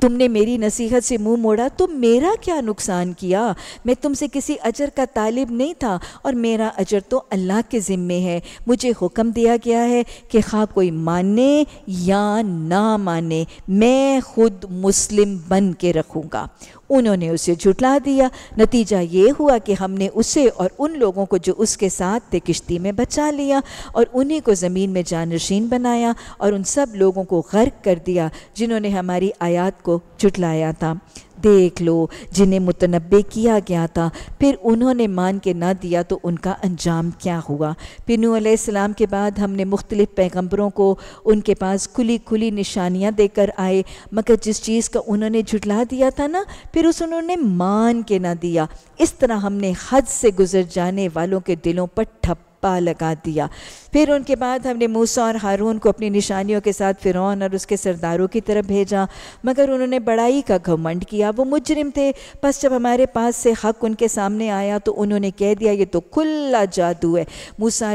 तुमने मेरी नसीहत से मुंह मोड़ा तो मेरा क्या नुकसान किया मैं तुमसे किसी अजर का तालिब नहीं था और मेरा अजर तो अल्लाह के ज़िम्मे है मुझे हुक्म दिया गया है कि खा कोई माने या ना माने मैं खुद मुस्लिम बन के रखूँगा उन्होंने उसे झुटला दिया नतीजा ये हुआ कि हमने उसे और उन लोगों को जो उसके साथ थे किश्ती में बचा लिया और उन्हीं को ज़मीन में जानशीन बनाया और उन सब लोगों को गर्क कर दिया जिन्होंने हमारी आयात को झुटलाया था देख लो जिन्हें मुतनबे किया गया था फिर उन्होंने मान के ना दिया तो उनका अंजाम क्या हुआ फिर के बाद हमने मुख्तलिफ़ पैगम्बरों को उनके पास खुली खुली निशानियाँ देकर आए मगर जिस चीज़ का उन्होंने झुटला दिया था ना फिर उस उन्होंने मान के ना दिया इस तरह हमने हद से गुजर जाने वालों के दिलों पर ठप पा लगा दिया फिर उनके बाद हमने मूसा और हारून को अपनी निशानियों के साथ फ़िरौन और उसके सरदारों की तरफ भेजा मगर उन्होंने बड़ाई का घमंड किया वो मुजरिम थे बस जब हमारे पास से हक उनके सामने आया तो उन्होंने कह दिया ये तो खुला जादू है मूसा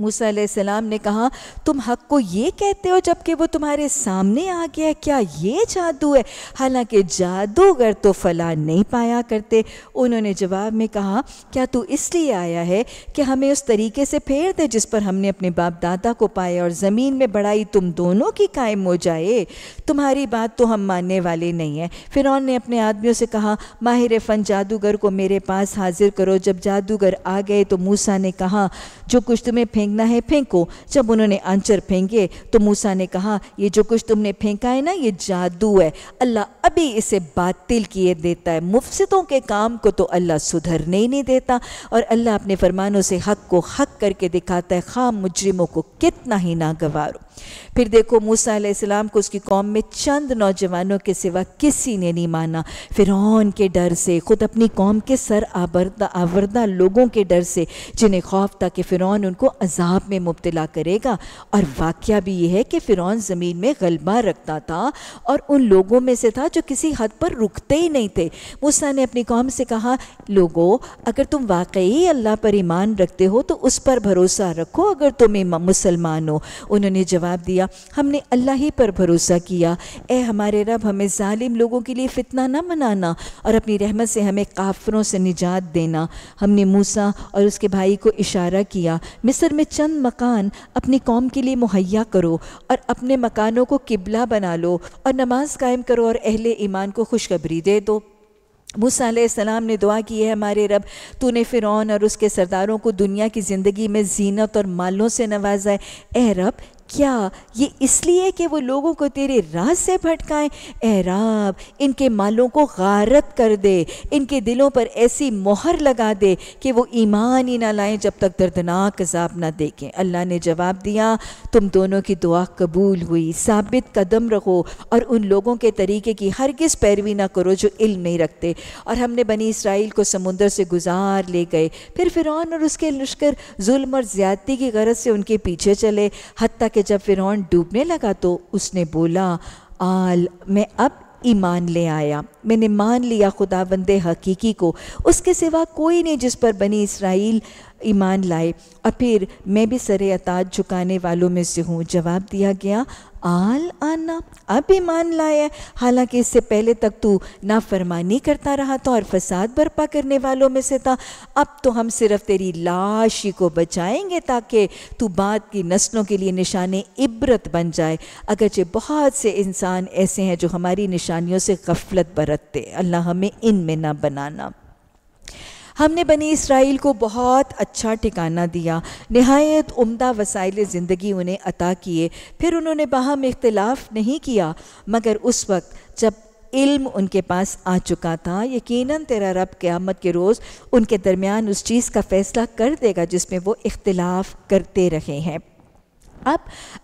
मूसा सलाम ने कहा तुम हक को ये कहते हो जबकि वो तुम्हारे सामने आ गया क्या ये जादू है हालांकि जादूगर तो फला नहीं पाया करते उन्होंने जवाब में कहा क्या तू इसलिए आया है कि हमें उस तरीके से फेर दे जिस पर हमने अपने बाप दादा को पाए और ज़मीन में बढ़ाई तुम दोनों की कायम हो जाए तुम्हारी बात तो हम मानने वाले नहीं हैं फिर ने अपने आदमियों से कहा माहिर फ़न जादूगर को मेरे पास हाजिर करो जब जादूगर आ गए तो मूसा ने कहा जो कुछ तुम्हें फेंक फेंकना है फेंको जब उन्होंने आंचर फेंके तो मूसा ने कहा ये जो कुछ तुमने फेंका है ना ये जादू है अल्लाह अभी इसे बातिल किए देता है मुफसदों के काम को तो अल्लाह सुधरने ही नहीं देता और अल्लाह अपने फरमानों से हक को हक करके दिखाता है खाम मुजरिमों को कितना ही नागवार फिर देखो मूसा को उसकी कौम में चंद नौजवानों के सिवा किसी ने नहीं माना फिर के डर से खुद अपनी कौम के सर आवरदा आवरदा लोगों के डर से जिन्हें खौफ था कि फिर उनको अजाब में मुबतला करेगा और वाक़ भी यह है कि फ़िरौन ज़मीन में गलबा रखता था और उन लोगों में से था जो किसी हद पर रुकते ही नहीं थे मूसा ने अपनी कौम से कहा लोगों अगर तुम वाकई अल्लाह पर ईमान रखते हो तो उस पर भरोसा रखो अगर तुम मुसलमान हो उन्होंने जवाब दिया हमने अल्लाह ही पर भरोसा किया ए हमारे रब हमें ालिम लोगों के लिए फ़ितना न मनाना और अपनी रहमत से हमें काफरों से निजात देना हमने मूसा और उसके भाई को इशारा किया मिस्र में चंद मकान अपनी कौम के लिए मुहैया करो और अपने मकानों को किबला बना लो और नमाज कायम करो और अहले ईमान को खुशखबरी दे दो मूसम ने दुआ की है हमारे रब तूने फ़िरौन और उसके सरदारों को दुनिया की ज़िंदगी में जीनत और मालों से नवाजा है ए रब क्या ये इसलिए कि वो लोगों को तेरे राह से भटकाएं एराब इनके मालों को गारत कर दे इनके दिलों पर ऐसी मोहर लगा दे कि वो ईमान ही ना लाएं जब तक दर्दनाक अजाब ना देखें अल्लाह ने जवाब दिया तुम दोनों की दुआ कबूल हुई साबित कदम रखो और उन लोगों के तरीके की हर किस पैरवी ना करो जो इल्म नहीं रखते और हमने बनी इसराइल को समुंदर से गुजार ले गए फिर फिर और उसके लश्कर जुल्म और ज़्यादती की गरज से उनके पीछे चले हती कि जब फ़िरौन डूबने लगा तो उसने बोला आल मैं अब ईमान ले आया मैंने मान लिया खुदा बंद हकीकी को उसके सिवा कोई नहीं जिस पर बनी इसराइल ईमान लाए और फिर मैं भी सरे अताज झुकाने वालों में से हूँ जवाब दिया गया आल आना अब ईमान लाया हालांकि इससे पहले तक तू नाफरमानी करता रहा था और फसाद बर्पा करने वालों में से था अब तो हम सिर्फ तेरी लाश ही को बचाएंगे ताकि तू बाद की नस्लों के लिए निशान इब्रत बन जाए अगरचे बहुत से इंसान ऐसे हैं जो हमारी निशानियों से गफलत बरतते अल्लाह हमें इन में ना बनाना हमने बनी इसराइल को बहुत अच्छा ठिकाना दिया नहायत उम्दा वसाइल ज़िंदगी उन्हें अता किए फिर उन्होंने बाहम इख्तलाफ नहीं किया मगर उस वक्त जब इल्म उनके पास आ चुका था यकीनन तेरा रब क़्यामत के रोज़ उनके दरमियान उस चीज़ का फ़ैसला कर देगा जिसमें वो इख्तलाफ करते रहे हैं अब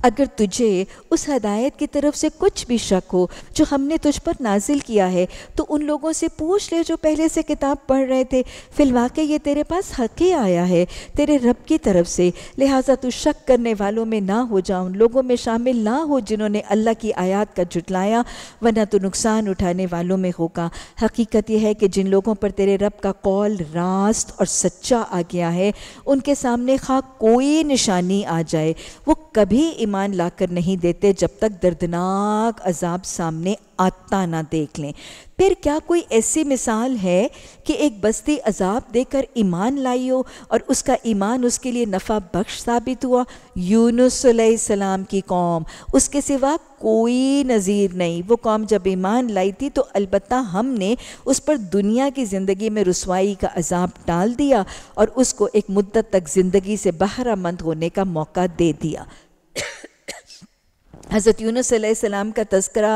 अगर तुझे उस हदायत की तरफ से कुछ भी शक हो जो हमने तुझ पर नाजिल किया है तो उन लोगों से पूछ ले जो पहले से किताब पढ़ रहे थे फिलवाक़ ये तेरे पास हक ही आया है तेरे रब की तरफ से लिहाजा तू शक करने वालों में ना हो जाओ उन लोगों में शामिल ना हो जिन्होंने अल्लाह की आयात का जुटलाया वरना तो नुकसान उठाने वालों में होगा हकीकत यह है कि जिन लोगों पर तेरे रब का कौल रास्त और सच्चा आ गया है उनके सामने खा कोई निशानी आ जाए वो कभी ईमान लाकर नहीं देते जब तक दर्दनाक अजाब सामने आता ना देख लें फिर क्या कोई ऐसी मिसाल है कि एक बस्ती अजाब देकर ईमान लाई हो और उसका ईमान उसके लिए नफ़ा बख्श साबित हुआ सलाम की कौम उसके सिवा कोई नज़ीर नहीं वो कौम जब ईमान लाई थी तो अलबत् हमने उस पर दुनिया की ज़िंदगी में रसवाई का अजाब डाल दिया और उसको एक मुद्दत तक ज़िंदगी से बहरामंद होने का मौका दे दिया हज़रत यूनुस का तस्करा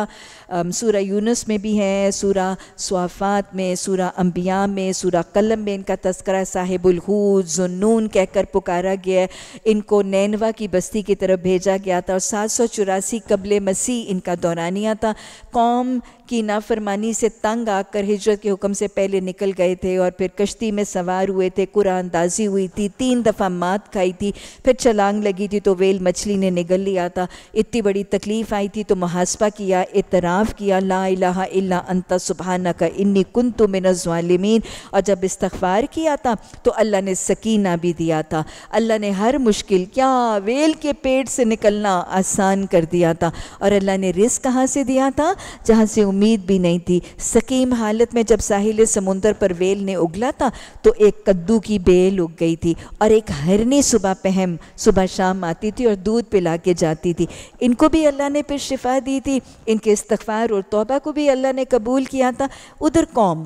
सूरा यूनुस में भी है सूर्य स्वाफात में सूर्य अम्बिया में सूरा कलम में इनका तस्करा साहिबुलहूद जुनून कहकर पुकारा गया इनको नैनवा की बस्ती की तरफ भेजा गया था और सात सौ चौरासी कबल मसीह इनका दौरानिया था कौम की नाफरमानी से तंग आकर हिजरत के हुक्म से पहले निकल गए थे और फिर कश्ती में सवार हुए थे कुरानदाजी हुई थी तीन दफ़ा मात खाई थी फिर छलांग लगी थी तो वेल मछली ने निगल लिया था इतनी बड़ी तकलीफ़ आई थी तो मुहासपा किया इतरा इतराफ़ किया ला इलाहा इल्ला अंता सुबहाना का इन्नी कुन तो मिनज़ालमीन और जब इस्तफ़ार किया था तो अल्लाह ने सकीना भी दिया था अल्लाह ने हर मुश्किल क्या वेल के पेट से निकलना आसान कर दिया था और अल्लाह ने रिस्क कहाँ से दिया था जहाँ से उम्मीद भी नहीं थी सकीम हालत में जब साहिल समुंदर पर वेल ने उगला था तो एक कद्दू की बेल उग गई थी और एक हरनी सुबह पहम सुबह शाम आती थी और दूध पिला के जाती थी इनको भी अल्लाह ने फिर शिफा दी थी इनके इस्तफ़ इस्तफ़ार और तोबा को भी अल्लाह ने कबूल किया था उधर कौम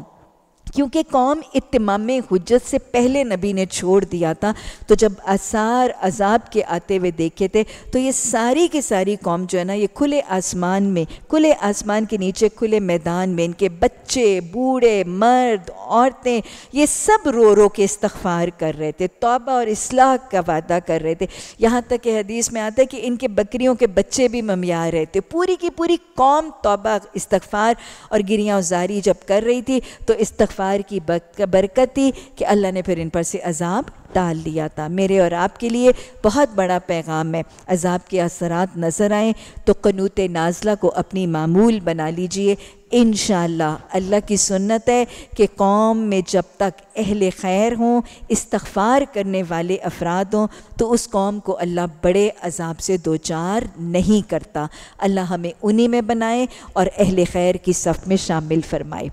क्योंकि कौम इतमाम हजत से पहले नबी ने छोड़ दिया था तो जब आसार अजाब के आते हुए देखे थे तो ये सारी की सारी कौम जो है ना ये खुले आसमान में खुले आसमान के नीचे खुले मैदान में इनके बच्चे बूढ़े मर्द औरतें ये सब रो रो के इस्तफ़ार कर रहे थे तोबा और इसलाह का वादा कर रहे थे यहाँ तक कि हदीस में आता है कि इनके बकरियों के बच्चे भी ममिया रहे थे पूरी की पूरी कौम तोबा इस्तफ़ार और गिरियाँ उजारी जब कर रही थी तो इस्तफ़ इस्तफ़ार की बरकत थी कि अल्लाह ने फिर इन पर से अजाब टाल लिया था मेरे और आपके लिए बहुत बड़ा पैगाम है अजाब के असरात नज़र आए तो कनूत नाजला को अपनी मामूल बना लीजिए इन अल्लाह की सुन्नत है कि कौम में जब तक अहल खैर हों इस्तफ़ार करने वाले अफराद हों तो उस कौम को अल्लाह बड़े अजाब से दो चार नहीं करता अल्लाह हमें उन्हीं में बनाए और अहल खैर की सफ़ में शामिल फरमाए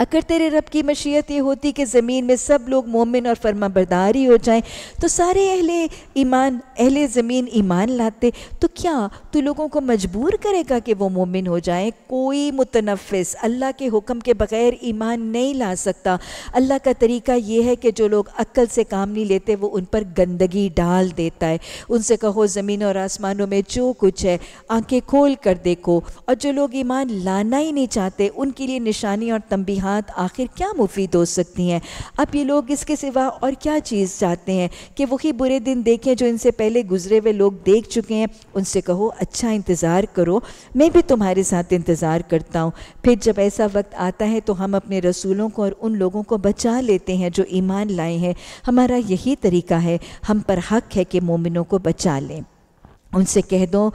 अगर तेरे रब की मशीयत ये होती कि ज़मीन में सब लोग मोमिन और फर्मा बरदारी हो जाएं तो सारे अहले ईमान अहले ज़मीन ईमान लाते तो क्या तू लोगों को मजबूर करेगा कि वो मोमिन हो जाएं कोई मुतनफ़ अल्लाह के हुक्म के बग़ैर ईमान नहीं ला सकता अल्लाह का तरीका ये है कि जो लोग अक्ल से काम नहीं लेते वो उन पर गंदगी डाल देता है उनसे कहो ज़मीन और आसमानों में जो कुछ है आंखें खोल कर देखो और जो लोग ईमान लाना ही नहीं चाहते उनके लिए निशानी और तंबीहा वजूहत आखिर क्या मुफीद हो सकती हैं अब ये लोग इसके सिवा और क्या चीज़ चाहते हैं कि वही बुरे दिन देखें जो इनसे पहले गुजरे हुए लोग देख चुके हैं उनसे कहो अच्छा इंतज़ार करो मैं भी तुम्हारे साथ इंतज़ार करता हूँ फिर जब ऐसा वक्त आता है तो हम अपने रसूलों को और उन लोगों को बचा लेते हैं जो ईमान लाए हैं हमारा यही तरीका है हम पर हक है कि मोमिनों को बचा लें उनसे कह दो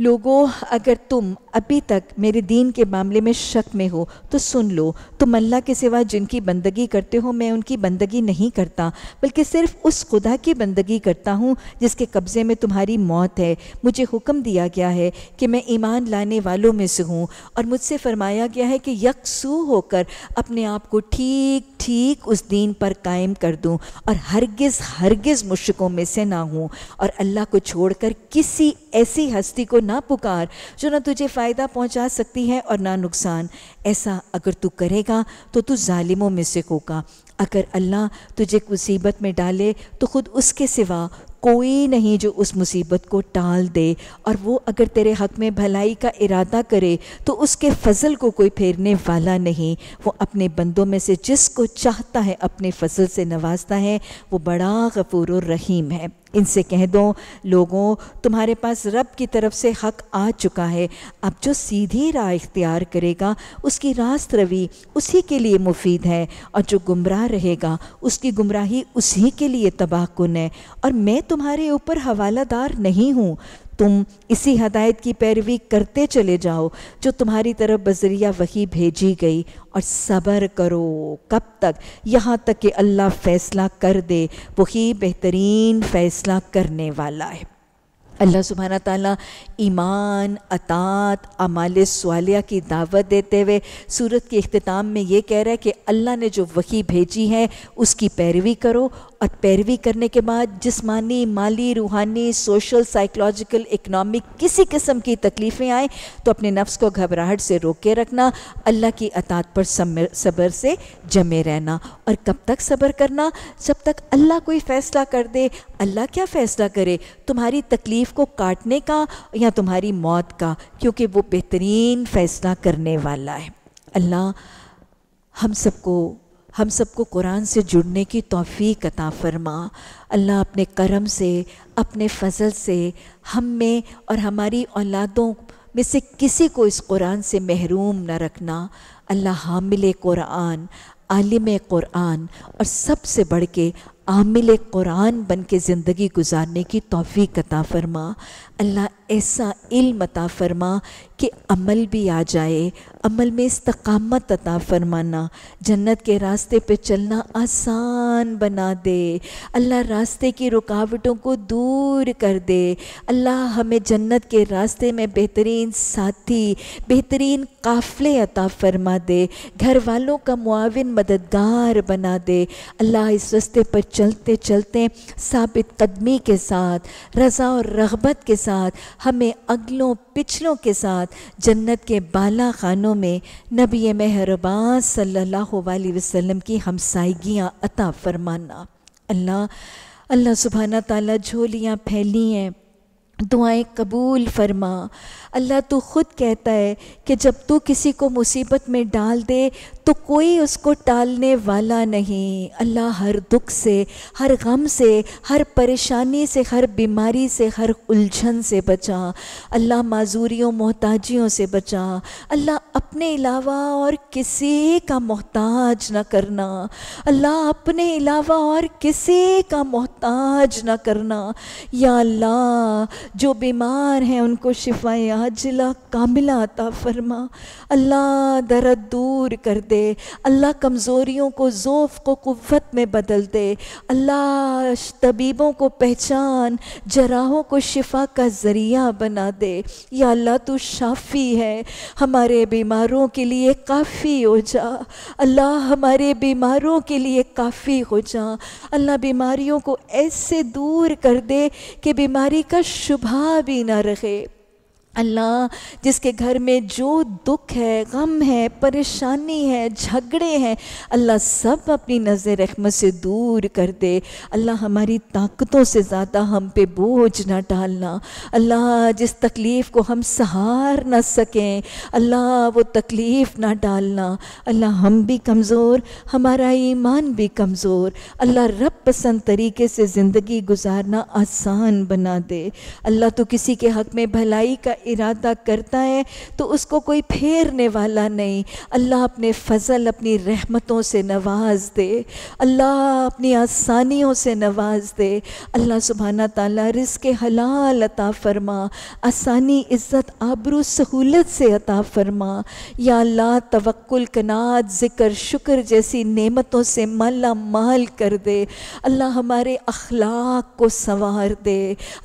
लोगों अगर तुम अभी तक मेरे दीन के मामले में शक में हो तो सुन लो तुम अल्लाह के सिवा जिनकी बंदगी करते हो मैं उनकी बंदगी नहीं करता बल्कि सिर्फ उस खुदा की बंदगी करता हूँ जिसके कब्ज़े में तुम्हारी मौत है मुझे हुक्म दिया गया है कि मैं ईमान लाने वालों में से हूँ और मुझसे फरमाया गया है कि यकसू होकर अपने आप को ठीक ठीक उस दीन पर कायम कर दूँ और हरगिज़ हरगिज़ मुश्कों में से ना हूँ और अल्लाह को कर किसी ऐसी हस्ती को ना पुकार जो ना तुझे फ़ायदा पहुंचा सकती है और ना नुकसान ऐसा अगर तू करेगा तो तू ालिमों में से होगा अगर अल्लाह तुझे मुसीबत में डाले तो ख़ुद उसके सिवा कोई नहीं जो उस मुसीबत को टाल दे और वो अगर तेरे हक में भलाई का इरादा करे तो उसके फजल को कोई फेरने वाला नहीं वो अपने बंदों में से जिसको चाहता है अपने फजल से नवाजता है वो बड़ा गफूर रहीम है इनसे कह दो लोगों तुम्हारे पास रब की तरफ से हक आ चुका है अब जो सीधी राह इख्तियार करेगा उसकी रास्त रवि उसी के लिए मुफीद है और जो गुमराह रहेगा उसकी गुमराही उसी के लिए तबाह कुन है और मैं तो तुम्हारे ऊपर हवालादार नहीं हूँ तुम इसी हदायत की पैरवी करते चले जाओ जो तुम्हारी तरफ बजरिया वही भेजी गई और सब्र करो कब तक यहाँ तक कि अल्लाह फ़ैसला कर दे वही बेहतरीन फ़ैसला करने वाला है अल्लाह सुबहाना ताला ईमान अतात अमाल सवालिया की दावत देते हुए सूरत के अख्ताम में ये कह रहा है कि अल्लाह ने जो वही भेजी है उसकी पैरवी करो और पैरवी करने के बाद जिस्मानी माली रूहानी सोशल साइकोलॉजिकल इकनॉमिक किसी किस्म की तकलीफ़ें आएँ तो अपने नफ्स को घबराहट से रोक के रखना अल्लाह की अतात पर सब्र से जमे रहना और कब तक सब्र करना जब तक अल्लाह कोई फ़ैसला कर दे अल्लाह क्या फ़ैसला करे तुम्हारी तकलीफ़ को काटने का या तुम्हारी मौत का क्योंकि वो बेहतरीन फ़ैसला करने वाला है अल्लाह हम सबको हम सबको कुरान से जुड़ने की तोफ़ी अता फरमा अल्लाह अपने करम से अपने फजल से हम में और हमारी औलादों में से किसी को इस कुरान से महरूम न रखना अल्लाह हामिल कुरान आलिम कुरान और सबसे बढ़ के आमिल कुरान बन के ज़िंदगी गुजारने की तोफ़ी कता फरमा अल्लाह ऐसा इल्म अता फरमा कि अमल भी आ जाए अमल में इस्तकामत अता फरमाना जन्नत के रास्ते पे चलना आसान बना दे अल्लाह रास्ते की रुकावटों को दूर कर दे अल्लाह हमें जन्नत के रास्ते में बेहतरीन साथी बेहतरीन काफ़ले अता फरमा दे घर वालों का मुआविन मददगार बना दे अल्लाह इस रास्ते पर चलते चलते साबित कदमी के साथ रज़ा और रगबत के साथ हमें अगलों पिछलों के साथ जन्नत के बाला खानों में नबी मेहरबान सल्लल्लाहु अलैहि वसल्लम की हमसाइगियाँ अता फरमाना अल्लाह अल्लाह सुबहाना ताला झोलियाँ फैली हैं दुआएं कबूल फरमा अल्लाह तो ख़ुद कहता है कि जब तू किसी को मुसीबत में डाल दे तो कोई उसको टालने वाला नहीं अल्लाह हर दुख से हर गम से हर परेशानी से हर बीमारी से हर उलझन से बचा अल्लाह माजूरियों मोहताजियों से बचा अल्लाह अपने अलावा और किसी का मोहताज न करना अल्लाह अपने अलावा और किसी का मोहताज न करना या अल्लाह जो बीमार हैं उनको शिफाए आजिला कामिला अता फरमा अल्लाह दर्द दूर कर दे अल्लाह कमज़ोरियों को ज़ोफ़ को क़ुत में बदल दे अल्लाह तबीबों को पहचान जराहों को शिफा का ज़रिया बना दे या अल्लाह तू शाफ़ी है हमारे बीमारों के लिए काफ़ी हो जा अल्लाह हमारे बीमारों के लिए काफ़ी हो जा अल्लाह बीमारियों को ऐसे दूर कर दे कि बीमारी का शुभा भी न रहे अल्लाह जिसके घर में जो दुख है गम है परेशानी है झगड़े हैं अल्लाह सब अपनी नज़र रखमत से दूर कर दे अल्लाह हमारी ताकतों से ज़्यादा हम पे बोझ ना डालना अल्लाह जिस तकलीफ़ को हम सहार ना सकें अल्लाह वो तकलीफ़ ना डालना अल्लाह हम भी कमज़ोर हमारा ईमान भी कमज़ोर अल्लाह रब पसंद तरीके से ज़िंदगी गुजारना आसान बना दे अल्लाह तो किसी के हक़ में भलाई का इरादा करता है तो उसको कोई फेरने वाला नहीं अल्लाह अपने फ़ज़ल अपनी रहमतों से नवाज दे अल्लाह अपनी आसानियों से नवाज दे अल्लाह सुबहाना ताला रिस्क हलाल अता फरमा आसानी इज़्ज़त आबरू सहूलत से अता फरमा या अल्लाह तवक्ल कनात ज़िक्र शुक्र जैसी नमतों से माला माल कर दे अल्लाह हमारे अखलाक को संवार दे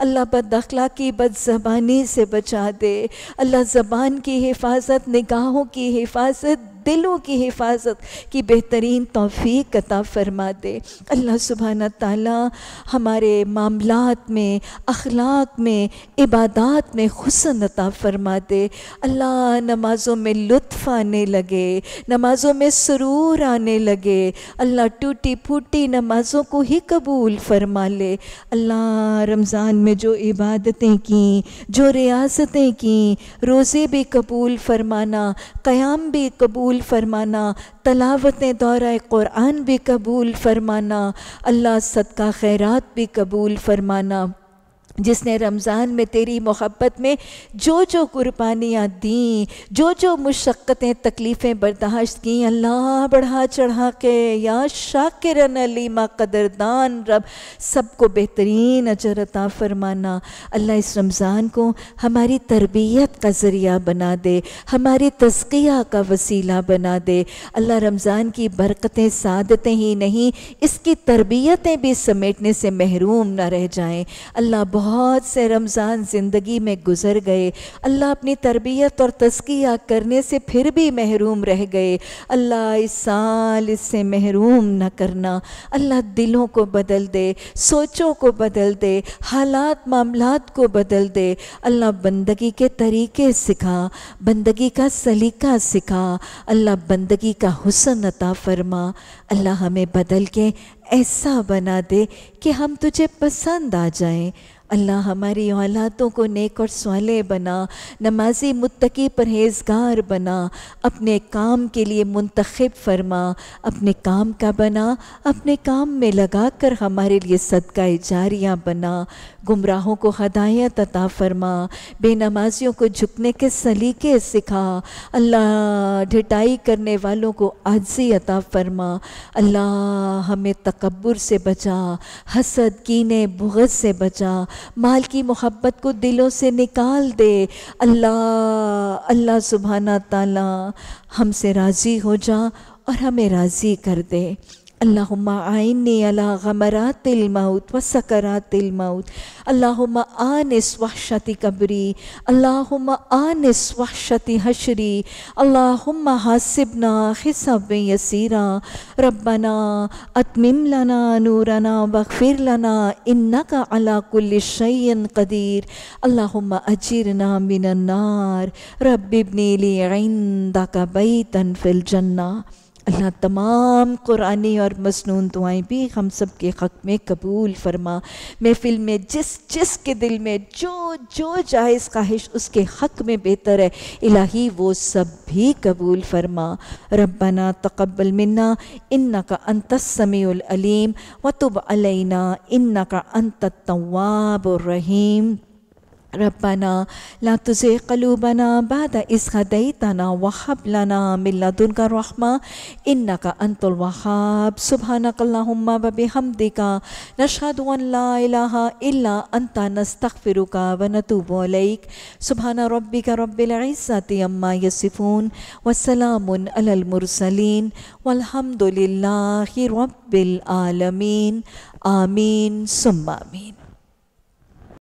अल्लाह बद अखलाकी बदजबानी से बचा फरमा दे अल्लाह ज़बान की हिफाजत निगाहों की हिफाजत दिलों की हिफाजत की बेहतरीन तोफ़ी कता फरमा दे अल्लाह सुबहाना ताला हमारे मामलात में अखलाक में इबादत में हुसन अता फरमा दे अल्लाह नमाज़ों में लुत्फ़ आने लगे नमाज़ों में सुरूर आने लगे अल्लाह टूटी फूटी नमाज़ों को ही कबूल फरमा ले अल्लाह रमज़ान में जो इबादतें की जो रियासतें की रोज़े भी कबूल फरमाना क़याम भी कबूल फरमाना तलावत दौरा क़ुरान भी कबूल फरमाना अल्लाह सदका खैरात भी कबूल फरमाना जिसने रमज़ान में तेरी मोहब्बत में जो जो कुर्बानियाँ दीं जो जो मुशक्क़तें तकलीफ़ें बर्दाश्त कं अल्लाह बढ़ा चढ़ा के या शाकिरन अलीमा कदरदान रब सबको बेहतरीन अजरता फरमाना अल्लाह इस रमज़ान को हमारी तरबियत का ज़रिया बना दे हमारी तस्किया का वसीला बना दे अल्लाह रमज़ान की बरकतें सादतें ही नहीं इसकी तरबियतें भी समेटने से महरूम ना रह जाएँ अल्लाह बहुत बहुत से रमज़ान ज़िंदगी में गुज़र गए अल्लाह अपनी तरबियत और तस्किया करने से फिर भी महरूम रह गए अल्लाह इस साल इससे महरूम न करना अल्लाह दिलों को बदल दे सोचों को बदल दे हालात मामलात को बदल दे अल्लाह बंदगी के तरीके सिखा बंदगी का सलीका सिखा अल्लाह बंदगी का हुसन अता फरमा अल्लाह हमें बदल के ऐसा बना दे कि हम तुझे पसंद आ जाएं अल्लाह हमारी औलादों को नेक और सवाले बना नमाजी मुतकी परहेजगार बना अपने काम के लिए मुंतखब फरमा अपने काम का बना अपने काम में लगा कर हमारे लिए सदका जारियाँ बना गुमराहों को हदायत अता फरमा बेनमाजियों को झुकने के सलीके सिखा अल्लाह ढिटाई करने वालों को आजी अता फरमा अल्लाह हमें तकबर से बचा हसद कीने बुगज से बचा माल की मोहब्बत को दिलों से निकाल दे अल्लाह अल्लाह सुबहाना ताला हमसे राज़ी हो जा और हमें राज़ी कर दे अल्लाहुम्मा आइनी अला गमरात मऊत व सकरात मऊत अल्लाहुम्मा आन स्वाशति कबरी अल्लाहुम्मा आन स्वाशति हशरी अल्लाहुम्मा हासिबना हिसाब यसीरा रब्बना अतमिम लना नूरना बखफिर लना इन्नक अला कुल्ल शयन कदीर अल्लाहुम्मा अजीरना मिनन्नार रब्बिबनी ली इंदक बैतन फिल जन्ना अल्लाह तमाम कुरानी और मसनून दुआएं भी हम सब के हक़ में कबूल फरमा महफिल में जिस जिस के दिल में जो जो जायज़ ख्वाहिश उसके हक़ में बेहतर है इलाही वो सब भी कबूल फरमा रब्बना तकबल मन्ना इन्ना का अंत व तुब अलैना इन्ना का अंत तवाब रहीम ربنا لا تزغ قلوبنا بعد إذ هديتنا وهب لنا من لدنك رحمة إنك أنت الوهاب سبحانك اللهم وبحمدك نشهد أن لا إله إلا أنت نستغفرك ونتوب إليك سبحان ربك رب العزة عما يصفون وسلام على المرسلين والحمد لله رب العالمين آمين ثم آمين